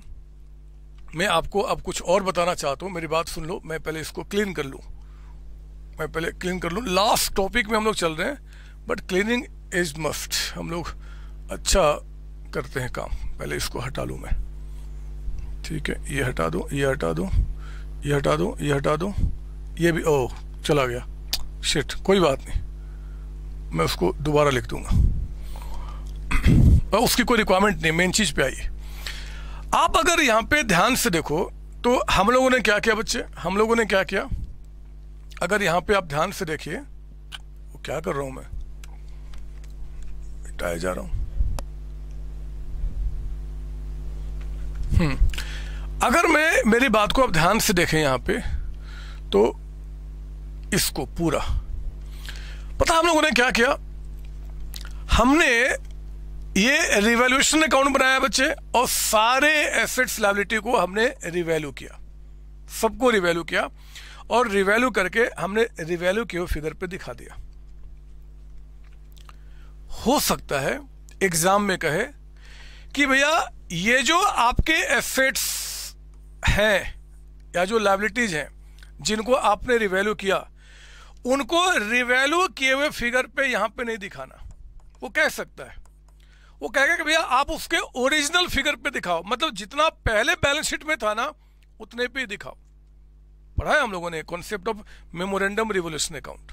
मैं आपको अब कुछ और बताना चाहता हूँ मेरी बात सुन लो मैं पहले इसको क्लीन कर लूँ मैं पहले क्लीन कर लूँ लास्ट टॉपिक में हम लोग चल रहे हैं बट क्लीनिंग इज मस्ट हम लोग अच्छा करते हैं काम पहले इसको हटा लूँ मैं ठीक है ये हटा दो ये हटा दो ये हटा दो ये हटा दो ये भी ओह चला गया शिट कोई बात नहीं मैं उसको दोबारा लिख दूंगा उसकी कोई रिक्वायरमेंट नहीं मेन चीज़ पे आई आप अगर यहाँ पे ध्यान से देखो तो हम लोगों ने क्या किया बच्चे हम लोगों ने क्या किया अगर यहाँ पे आप ध्यान से देखिए वो क्या कर रहा हूं मैं मिटाया जा रहा हूं हम्म। अगर मैं मेरी बात को आप ध्यान से देखें यहाँ पे तो इसको पूरा पता हम लोगों ने क्या किया हमने ये रिवैल्यूएशन अकाउंट बनाया बच्चे और सारे एसेट्स लाइबिलिटी को हमने रिवेल्यू किया सबको रिवेल्यू किया और रिवेल्यू करके हमने रिवेल्यू किए फिगर पे दिखा दिया हो सकता है एग्जाम में कहे कि भैया ये जो आपके एसेट्स हैं या जो लाइबिलिटीज हैं जिनको आपने रिवेल्यू किया उनको रिवेल्यू किए हुए फिगर पे यहां पे नहीं दिखाना वो कह सकता है वो कहेगा कि भैया आप उसके ओरिजिनल फिगर पे दिखाओ मतलब जितना पहले बैलेंस शीट में था ना उतने पे दिखाओ पढ़ा है हम लोगों ने concept of memorandum revolution account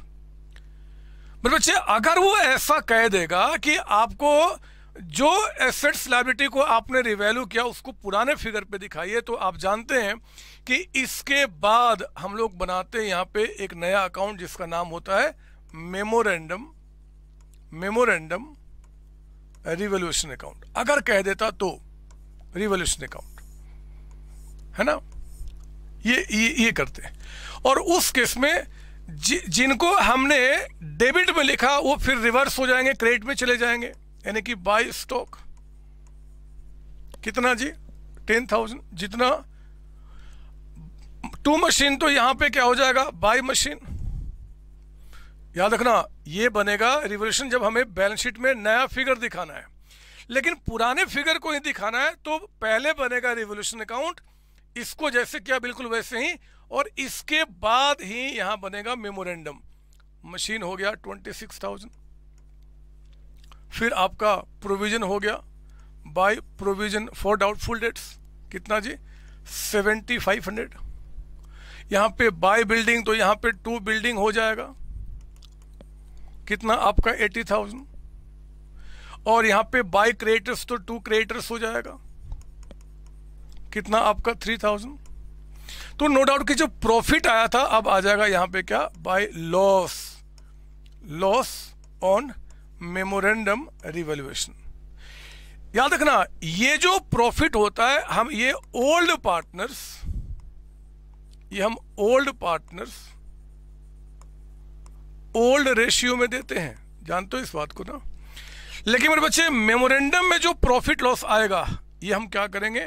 मेरे बच्चे अगर वो ऐसा कह देगा कि आपको जो एसेट्स लाइब्रिटी को आपने रिवैल्यू किया उसको पुराने फिगर पे दिखाइए तो आप जानते हैं कि इसके बाद हम लोग बनाते हैं यहां पे एक नया अकाउंट जिसका नाम होता है मेमोरेंडम मेमोरेंडम रिवोल्यूशन अकाउंट अगर कह देता तो रिवोल्यूशन अकाउंट है ना ये ये, ये करते हैं और उस केस में जि, जिनको हमने डेबिट में लिखा वो फिर रिवर्स हो जाएंगे क्रेडिट में चले जाएंगे यानी कि बाय स्टॉक कितना जी टेन थाउजेंड जितना टू मशीन तो यहां पे क्या हो जाएगा बाय मशीन याद रखना ये बनेगा रिवोल्यूशन जब हमें बैलेंस शीट में नया फिगर दिखाना है लेकिन पुराने फिगर को ही दिखाना है तो पहले बनेगा रिवोल्यूशन अकाउंट इसको जैसे किया बिल्कुल वैसे ही और इसके बाद ही यहां बनेगा मेमोरेंडम मशीन हो गया ट्वेंटी सिक्स थाउजेंड फिर आपका प्रोविजन हो गया by provision for doubtful debts कितना जी सेवेंटी फाइव हंड्रेड यहाँ पे बाय बिल्डिंग तो यहाँ पे टू बिल्डिंग हो जाएगा कितना आपका एटी थाउजेंड और यहां पे बाय क्रिएटर्स तो टू क्रिएटर्स हो जाएगा कितना आपका थ्री थाउजेंड तो नो डाउट कि जो प्रॉफिट आया था अब आ जाएगा यहां पे क्या by loss loss on memorandum revaluation याद रखना ये जो प्रॉफिट होता है हम ये ओल्ड पार्टनर्स ये हम ओल्ड पार्टनर्स ओल्ड रेशियो में देते हैं जानते हो इस बात को ना लेकिन मेरे बच्चे मेमोरेंडम में जो प्रॉफिट लॉस आएगा ये हम क्या करेंगे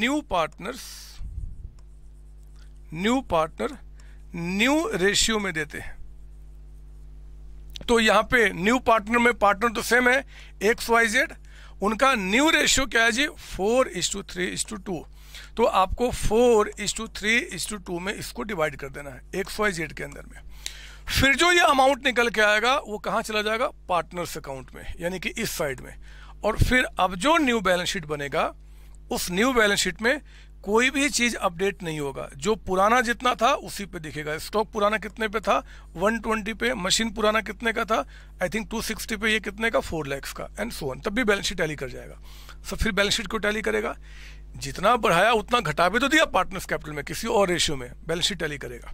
new partners new partner new ratio में देते हैं तो यहां पे न्यू पार्टनर में पार्टनर तो सेम है एक्स वाई जेड उनका न्यू रेशियो क्या है जी four is to three is to two तो आपको four is to three is to two में इसको डिवाइड कर देना है एक्स वाई जेड के अंदर में फिर जो ये अमाउंट निकल के आएगा वो कहाँ चला जाएगा पार्टनर्स अकाउंट में यानी कि इस साइड में और फिर अब जो न्यू बैलेंस शीट बनेगा उस न्यू बैलेंस शीट में कोई भी चीज अपडेट नहीं होगा जो पुराना जितना था उसी पे दिखेगा स्टॉक पुराना कितने पे था 120 पे मशीन पुराना कितने का था आई थिंक 260 पे ये कितने का 4 लैक्स का एंड सो ऑन तब भी बैलेंस शीट टैली कर जाएगा सब फिर बैलेंस शीट को टैली करेगा जितना बढ़ाया उतना घटा भी तो दिया पार्टनर्स कैपिटल में किसी और रेशियो में बैलेंस शीट टैली करेगा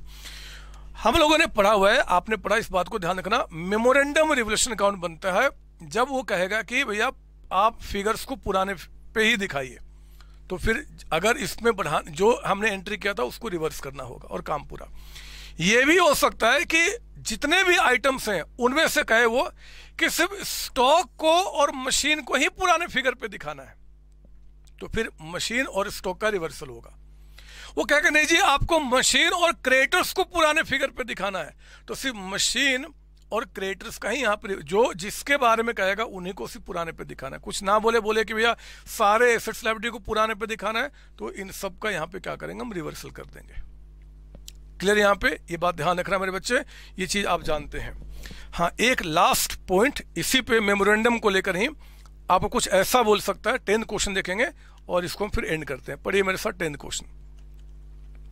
हम लोगों ने पढ़ा हुआ है आपने पढ़ा इस बात को ध्यान रखना मेमोरेंडम रिवोल्यूशन अकाउंट बनता है जब वो कहेगा कि भैया आप फिगर्स को पुराने पे ही दिखाइए तो फिर अगर इसमें बढ़ा जो हमने एंट्री किया था उसको रिवर्स करना होगा और काम पूरा ये भी हो सकता है कि जितने भी आइटम्स हैं उनमें से कहे वो कि सिर्फ स्टॉक को और मशीन को ही पुराने फिगर पे दिखाना है तो फिर मशीन और स्टॉक का रिवर्सल होगा वो क्या नहीं जी आपको मशीन और क्रिएटर्स को पुराने फिगर पे दिखाना है तो सिर्फ मशीन और क्रिएटर्स का ही यहाँ पर जो जिसके बारे में कहेगा उन्हीं को सिर्फ पुराने पे दिखाना है कुछ ना बोले बोले कि भैया सारे एसेट्स को पुराने पे दिखाना है तो इन सब का यहाँ पे क्या करेंगे हम रिवर्सल कर देंगे क्लियर यहाँ पे ये बात ध्यान रखना मेरे बच्चे ये चीज आप जानते हैं हाँ एक लास्ट पॉइंट इसी पे मेमोरेंडम को लेकर ही आप कुछ ऐसा बोल सकता है टेंथ क्वेश्चन देखेंगे और इसको हम फिर एंड करते हैं पढ़िए मेरे साथ टेंथ क्वेश्चन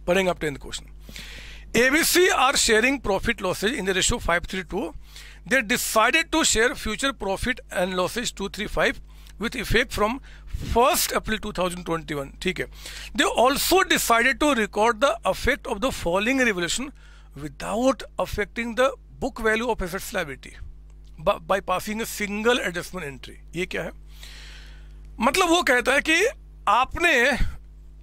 पढ़ेंगे आप tenth question ABC are sharing profit losses in the ratio five three two they decided to share future profit and losses two three five with effect from first April 2021 ठीक है they also decided to record the affect of the following revolution without affecting the book value of assets liability by passing a single adjustment entry ये क्या है मतलब वो कहता है कि आपने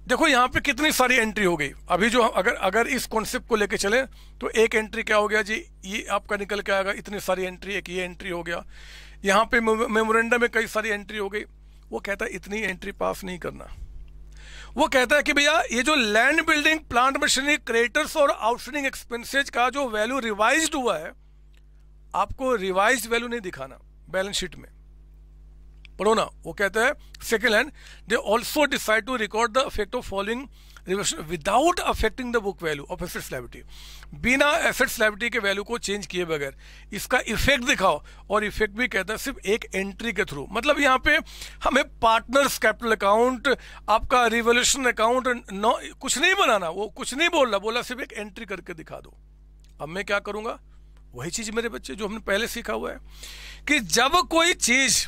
देखो यहाँ पे कितनी सारी एंट्री हो गई अभी जो अगर अगर इस कॉन्सेप्ट को लेके चले तो एक एंट्री क्या हो गया जी ये आपका निकल के आएगा इतनी सारी एंट्री एक ये एंट्री हो गया यहाँ पे मेमोरेंडम में कई सारी एंट्री हो गई वो कहता है इतनी एंट्री पास नहीं करना वो कहता है कि भैया ये जो land building plant machinery creators और आउटस्टैंडिंग एक्सपेंसेज का जो वैल्यू रिवाइज हुआ है आपको रिवाइज वैल्यू नहीं दिखाना बैलेंस शीट में पढ़ो ना वो कहते हैं second line they also decide to record the effect of following reversal without affecting the book value of assets liability बिना एसेट्स लाइबिलिटी के वैल्यू को चेंज किए बगैर इसका इफेक्ट दिखाओ और इफेक्ट भी कहता है सिर्फ एक एंट्री के थ्रू मतलब यहाँ पे हमें पार्टनर्स कैपिटल अकाउंट आपका रिवोल्यूशन अकाउंट नौ कुछ नहीं बनाना वो कुछ नहीं बोल रहा बोला सिर्फ एक एंट्री करके दिखा दो अब मैं क्या करूँगा वही चीज़ मेरे बच्चे जो हमने पहले सीखा हुआ है कि जब कोई चीज़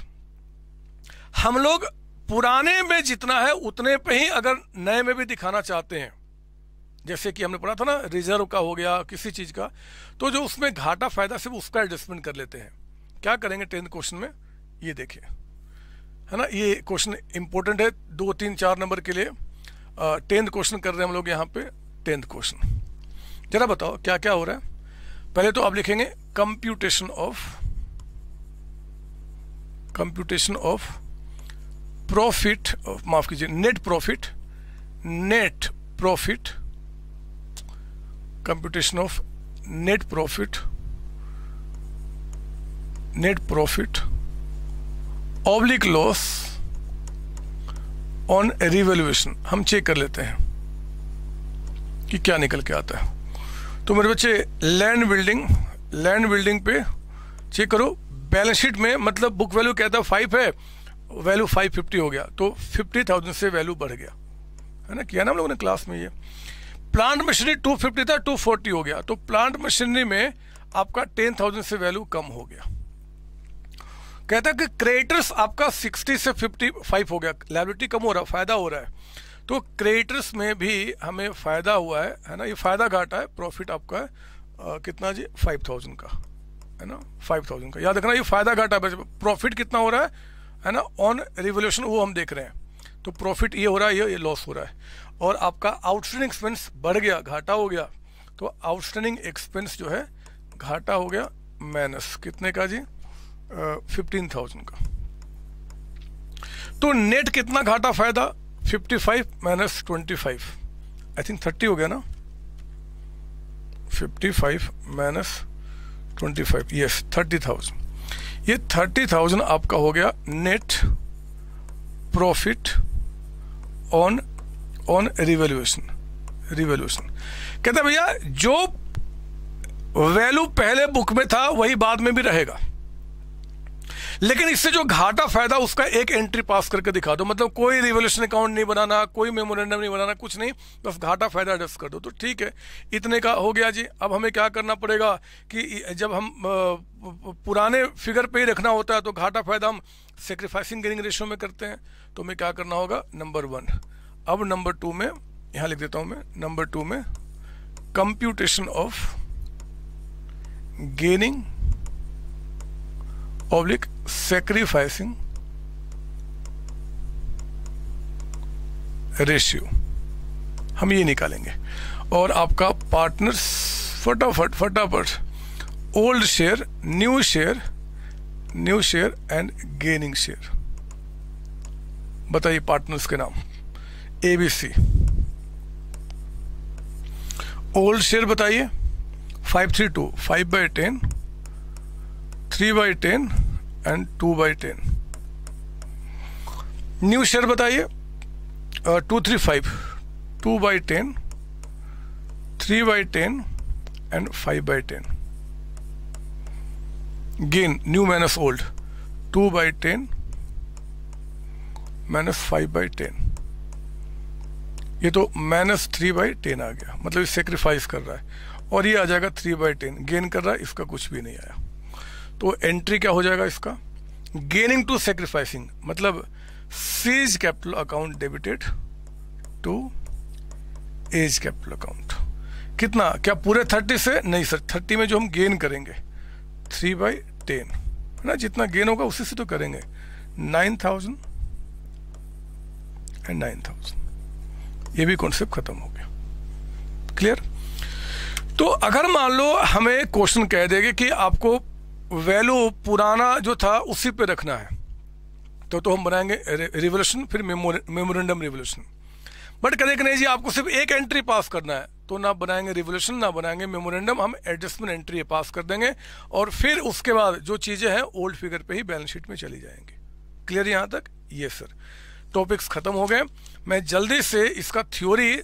हम लोग पुराने में जितना है उतने पे ही अगर नए में भी दिखाना चाहते हैं जैसे कि हमने पढ़ा था ना रिजर्व का हो गया किसी चीज़ का तो जो उसमें घाटा फायदा सिर्फ उसका एडजस्टमेंट कर लेते हैं क्या करेंगे टेंथ क्वेश्चन में ये देखिए है ना ये क्वेश्चन इंपॉर्टेंट है दो तीन चार नंबर के लिए टेंथ क्वेश्चन कर रहे हैं हम लोग यहाँ पे टेंथ क्वेश्चन जरा बताओ क्या क्या हो रहा है पहले तो आप लिखेंगे computation of computation of profit oh, माफ कीजिए net profit net profit computation of net profit net profit oblique loss on revaluation हम चेक कर लेते हैं कि क्या निकल के आता है तो मेरे बच्चे लैंड बिल्डिंग लैंड बिल्डिंग पे चेक करो बैलेंस शीट में मतलब बुक वैल्यू कहता है फाइव है वैल्यू 550 हो गया तो 50,000 से वैल्यू बढ़ गया है ना किया ना हम लोगों ने क्लास में ये प्लांट मशीनरी 250 था 240 हो गया तो प्लांट मशीनरी में आपका 10,000 से वैल्यू कम हो गया कहता है कि क्रेडिटर्स आपका 60 से 55 हो गया लाइबिलिटी कम हो रहा फायदा हो रहा है तो क्रेडिटर्स में भी हमें फायदा हुआ है है ना ये फायदा घाटा है प्रॉफिट आपका है, आ, कितना जी थाउजेंड का है ना थाउजेंड का याद रखना ये फायदा घाटा प्रॉफिट कितना हो रहा है है ना ऑन रिवोल्यूशन वो हम देख रहे हैं तो प्रॉफिट ये हो रहा है ये, लॉस हो रहा है और आपका आउटस्टैंडिंग एक्सपेंस बढ़ गया घाटा हो गया तो आउटस्टैंडिंग एक्सपेंस जो है घाटा हो गया माइनस कितने का जी फिफ्टीन थाउजेंड का तो नेट कितना घाटा फायदा fifty five minus twenty five I think thirty हो गया ना fifty five minus twenty five yes thirty thousand ये थर्टी थाउजेंड आपका हो गया net profit on on revaluation revaluation कहते भैया जो वैल्यू पहले बुक में था वही बाद में भी रहेगा लेकिन इससे जो घाटा फायदा उसका एक एंट्री पास करके दिखा दो मतलब कोई रिवोल्यूशन अकाउंट नहीं बनाना कोई मेमोरेंडम नहीं बनाना कुछ नहीं बस घाटा फायदा एडजस्ट कर दो तो ठीक है इतने का हो गया जी अब हमें क्या करना पड़ेगा कि जब हम पुराने फिगर पे ही रखना होता है तो घाटा फायदा हम सेक्रीफाइसिंग गेनिंग रेशियो में करते हैं तो हमें क्या करना होगा नंबर वन अब नंबर टू में यहाँ लिख देता हूँ मैं नंबर टू में computation of gaining oblique sacrificing ratio हम ये निकालेंगे और आपका पार्टनर्स फटाफट फटाफट old share new share new share and gaining share बताइए पार्टनर्स के नाम A B C old share बताइए five three two five by ten three by ten and two by ten new share बताइए two three five two by ten three by ten and five by ten gain new minus old two by ten minus five by ten ये तो माइनस थ्री बाई टेन आ गया मतलब ये सेक्रीफाइस कर रहा है और ये आ जाएगा थ्री बाई टेन गेन कर रहा है इसका कुछ भी नहीं आया तो एंट्री क्या हो जाएगा इसका गेनिंग टू सेक्रीफाइसिंग मतलब C's capital account debited to A's capital account कितना क्या पूरे थर्टी से नहीं सर थर्टी में जो हम गेन करेंगे थ्री बाई टेन है ना जितना गेन होगा उसी से तो करेंगे nine thousand and nine thousand ये भी कॉन्सेप्ट खत्म हो गया क्लियर तो अगर मान लो हमें क्वेश्चन कह देगा कि आपको वैल्यू पुराना जो था उसी पे रखना है तो तो हम बनाएंगे रिवोल्यूशन फिर मेमोरेंडम रिवोल्यूशन बट कहें कि नहीं जी आपको सिर्फ एक एंट्री पास करना है तो ना बनाएंगे रिवोल्यूशन ना बनाएंगे मेमोरेंडम हम एडजस्टमेंट एंट्री पास कर देंगे और फिर उसके बाद जो चीज़ें हैं ओल्ड फिगर पे ही बैलेंस शीट में चली जाएंगी क्लियर यहाँ तक ये सर टॉपिक्स ख़त्म हो गए मैं जल्दी से इसका थ्योरी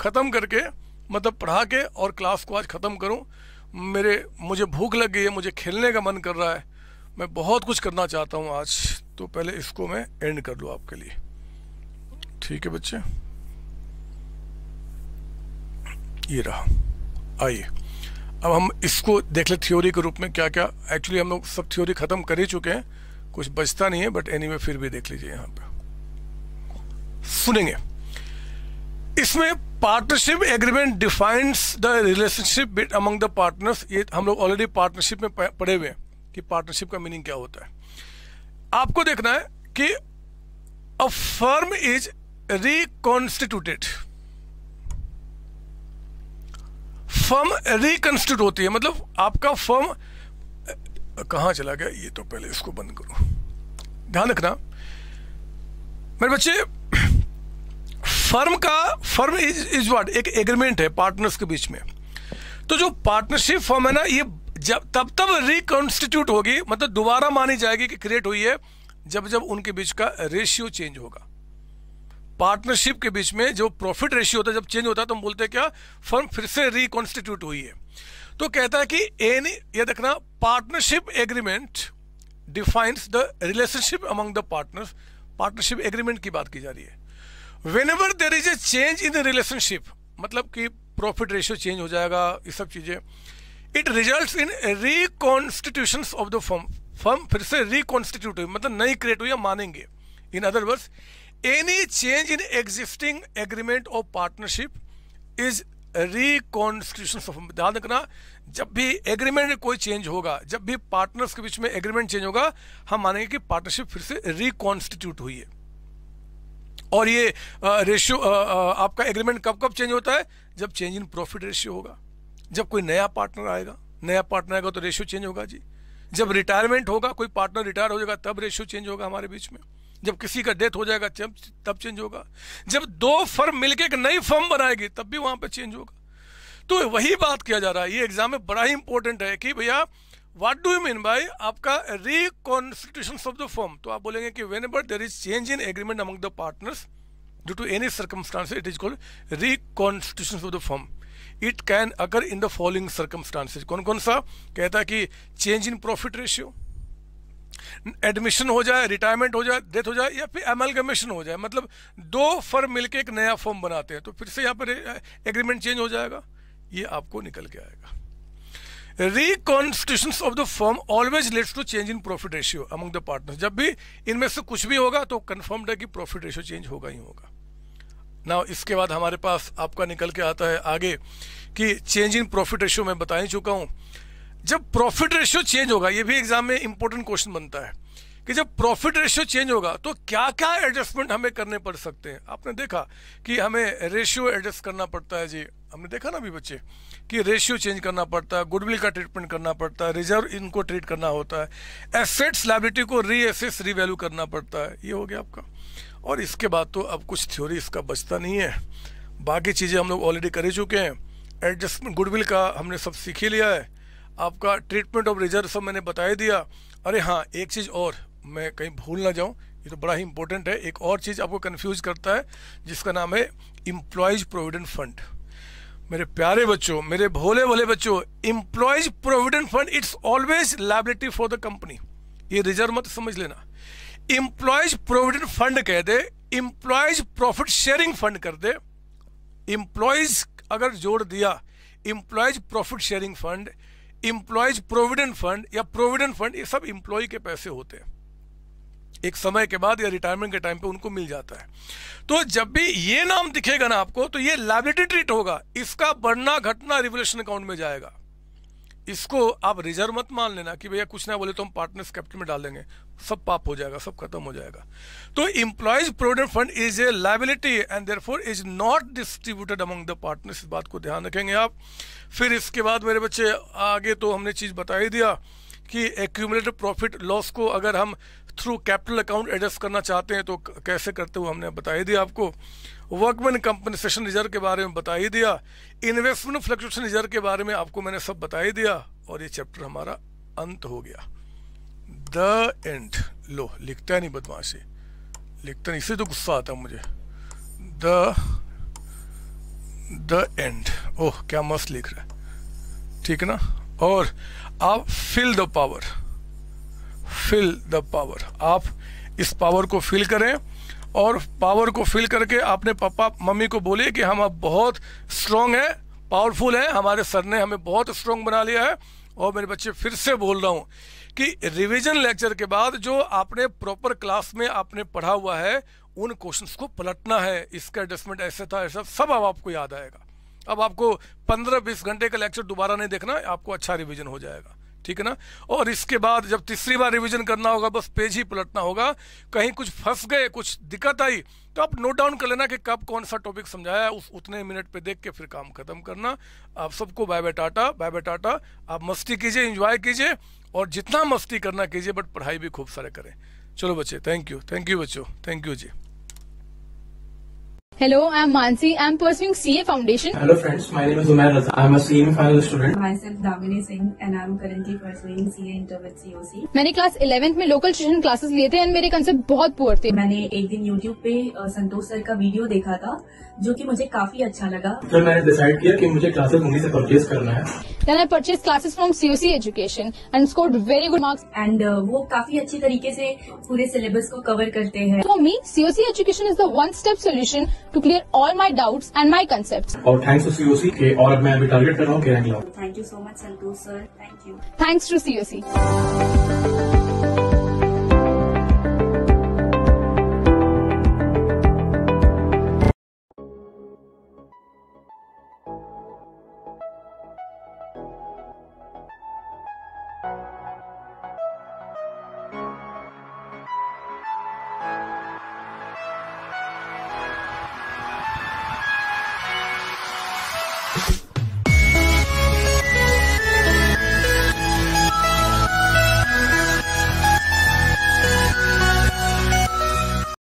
ख़त्म करके मतलब पढ़ा के और क्लास को आज ख़त्म करूँ मेरे मुझे भूख लग गई है मुझे खेलने का मन कर रहा है मैं बहुत कुछ करना चाहता हूँ आज तो पहले इसको मैं एंड कर लूँ आपके लिए ठीक है बच्चे ये रहा आइए अब हम इसको देख ले थ्योरी के रूप में क्या क्या एक्चुअली हम लोग सब थ्योरी ख़त्म कर ही चुके हैं कुछ बचता नहीं है बट एनीवे anyway, फिर भी देख लीजिए यहाँ पे सुनेंगे इसमें partnership agreement defines the relationship bit among the partners ये हम लोग ऑलरेडी पार्टनरशिप में पढ़े हुए हैं कि पार्टनरशिप का मीनिंग क्या होता है आपको देखना है कि a firm is reconstituted firm reconstitute होती है मतलब आपका फर्म कहा चला गया ये तो पहले इसको बंद करो ध्यान रखना मेरे बच्चे फर्म का फर्म इज इज वॉट एक एग्रीमेंट है पार्टनर्स के बीच में तो जो पार्टनरशिप फर्म है ना ये जब तब तब रिकॉन्स्टिट्यूट होगी मतलब दोबारा मानी जाएगी कि क्रिएट हुई है जब जब उनके बीच का रेशियो चेंज होगा पार्टनरशिप के बीच में जो प्रॉफिट रेशियो होता है जब चेंज होता है तो हम बोलते हैं क्या फर्म फिर से रिकॉन्स्टिट्यूट हुई है तो कहता है कि एन ये देखना partnership agreement defines the relationship among the partners partnership agreement की बात की जा रही है whenever there is a change in relationship मतलब कि प्रॉफिट रेशियो चेंज हो जाएगा ये सब चीज़ें it result in reconstitution of the firm firm फिर से रिकॉन्स्टिट्यूट हुई मतलब नई क्रिएट हुई मानेंगे in other words any change in existing agreement of partnership is reconstitution of ध्यान रखना जब भी एग्रीमेंट में कोई चेंज होगा जब भी पार्टनर्स के बीच में एग्रीमेंट चेंज होगा हम मानेंगे कि पार्टनरशिप फिर से रिकॉन्स्टिट्यूट हुई है और ये रेशियो आपका एग्रीमेंट कब कब चेंज होता है जब चेंज इन प्रॉफिट रेशियो होगा जब कोई नया पार्टनर आएगा नया पार्टनर आएगा तो रेशियो चेंज होगा जी जब रिटायरमेंट होगा कोई पार्टनर रिटायर हो जाएगा तब रेशियो चेंज होगा हमारे बीच में जब किसी का डेथ हो जाएगा तब तब चेंज होगा जब दो फर्म मिलकर एक नई फर्म बनाएगी तब भी वहां पर चेंज होगा तो वही बात किया जा रहा है ये एग्जाम में बड़ा ही इंपॉर्टेंट है कि भैया what do you mean by आपका रिकॉन्स्टिट्यूशन ऑफ द फॉर्म तो आप बोलेंगे कि whenever there is change in agreement among the partners due to any circumstance it is called reconstitution of the form it can अगर इन द फॉलोइंग सर्कमस्टांसेज कौन कौन सा कहता है कि change in profit ratio admission हो जाए रिटायरमेंट हो जाए डेथ हो जाए या फिर एमलगमेशन हो जाए मतलब दो फर्म मिलकर एक नया फॉर्म बनाते हैं तो फिर से यहाँ पर एग्रीमेंट eh, चेंज हो जाएगा ये आपको निकल के आएगा reconstitution of the firm always lets to change in profit ratio among the partner जब भी इनमें से कुछ भी होगा तो कन्फर्म्ड है कि प्रॉफिट रेशियो चेंज होगा ही होगा ना इसके बाद हमारे पास आपका निकल के आता है आगे कि चेंज इन प्रॉफिट रेशियो मैं बता ही चुका हूँ जब प्रॉफिट रेशियो चेंज होगा ये भी एग्जाम में इंपॉर्टेंट क्वेश्चन बनता है कि जब प्रॉफिट रेशियो चेंज होगा तो क्या क्या एडजस्टमेंट हमें करने पड़ सकते हैं आपने देखा कि हमें रेशियो एडजस्ट करना पड़ता है जी हमने देखा ना अभी बच्चे कि रेशियो चेंज करना पड़ता है गुडविल का ट्रीटमेंट करना पड़ता है रिजर्व इनको ट्रीट करना होता है एसेट्स लाइबिलिटी को रीएसेस रिवैल्यू करना पड़ता है ये हो गया आपका और इसके बाद तो अब कुछ थ्योरी इसका बचता नहीं है बाकी चीज़ें हम लोग ऑलरेडी कर ही चुके हैं एडजस्टमेंट गुडविल का हमने सब सीख ही लिया है आपका ट्रीटमेंट ऑफ रिजर्व सब मैंने बता ही दिया अरे हाँ एक चीज़ और मैं कहीं भूल ना जाऊँ ये तो बड़ा ही इंपॉर्टेंट है एक और चीज़ आपको कन्फ्यूज करता है जिसका नाम है इम्प्लॉयज़ प्रोविडेंट फंड मेरे प्यारे बच्चों मेरे भोले भोले बच्चों employees provident fund it's always liability for the company ये रिजर्व मत समझ लेना इंप्लॉयज प्रोविडेंट फंड कह दे इंप्लॉयज प्रॉफिट शेयरिंग फंड कर दे इंप्लॉयज अगर जोड़ दिया employees profit sharing fund employees provident fund या प्रोविडेंट फंड ये सब इंप्लॉय के पैसे होते हैं एक समय के बाद या रिटायरमेंट के टाइम पे उनको मिल जाता है तो जब भी ये नाम दिखेगा ना आपको तो ये लाइबिलिटी ट्रीट होगा इसका बढ़ना घटना रिवोल्यूशन अकाउंट में जाएगा इसको आप रिजर्व मत मान लेना कि भैया कुछ ना बोले तो हम पार्टनर्स कैपिटल में डालेंगे सब पाप हो जाएगा सब खत्म हो जाएगा तो employees provident fund is a liability and therefore is not distributed among the partners इस बात को ध्यान रखेंगे आप फिर इसके बाद मेरे बच्चे आगे तो हमने चीज़ बता ही दिया कि एक्यूमुलेटिव प्रॉफिट लॉस को अगर हम थ्रू कैपिटल अकाउंट एडजस्ट करना चाहते हैं तो कैसे करते हुए हमने बता ही दिया आपको वर्कमैन कंपनसेशन रिजर्व के बारे में बता ही दिया इन्वेस्टमेंट फ्लक्चुएशन रिजर्व के बारे में आपको मैंने सब बता ही दिया और ये चैप्टर हमारा अंत हो गया द एंड लो लिखता नहीं बदमाशी लिखता नहीं इसे तो गुस्सा आता मुझे द द एंड ओह क्या मस्त लिख रहा है ठीक है ना और आप feel the power feel the power आप इस पावर को फिल करें और पावर को फिल करके आपने पापा मम्मी को बोले कि हम अब बहुत स्ट्रांग हैं पावरफुल हैं हमारे सर ने हमें बहुत स्ट्रांग बना लिया है और मेरे बच्चे फिर से बोल रहा हूँ कि रिवीजन लेक्चर के बाद जो आपने प्रॉपर क्लास में आपने पढ़ा हुआ है उन क्वेश्चंस को पलटना है इसका एडजस्टमेंट ऐसे था ऐसा सब अब आपको याद आएगा अब आपको पंद्रह बीस घंटे का लेक्चर दोबारा नहीं देखना आपको अच्छा रिविजन हो जाएगा ठीक है ना और इसके बाद जब तीसरी बार रिवीजन करना होगा बस पेज ही पलटना होगा कहीं कुछ फंस गए कुछ दिक्कत आई तो आप नोट डाउन कर लेना कि कब कौन सा टॉपिक समझाया उस उतने मिनट पे देख के फिर काम खत्म करना आप सबको bye bye tata bye bye tata आप मस्ती कीजिए इंजॉय कीजिए और जितना मस्ती करना कीजिए बट पढ़ाई भी खूब सारे करें चलो बच्चे थैंक यू थैंक यू बच्चों थैंक यू जी Hello, I am Mansi. I am pursuing CA Foundation. Hello friends, my name is Umair Raza. I am a CA final student. Myself Damini Singh and I am currently pursuing CA Inter with COC. मैंने class 11th में local tuition classes लिए थे एंड मेरे कंसेप्ट बहुत पुअर थे मैंने एक दिन YouTube पे संतोष सर का वीडियो देखा था जो कि मुझे काफी अच्छा लगा फिर मैंने डिसाइड किया कि मुझे क्लासेस उन्हीं से परचेज करना है Then I purchased classes from COC Education and scored very good marks. And uh, वो काफी अच्छी तरीके से पूरे सिलेबस को कवर करते हैं. For me, COC Education is the one-step solution to clear all my doubts and my concepts. Oh, thanks to COC. Okay, or I target Thank you so much, Santosh sir. Thank you. Thanks to COC.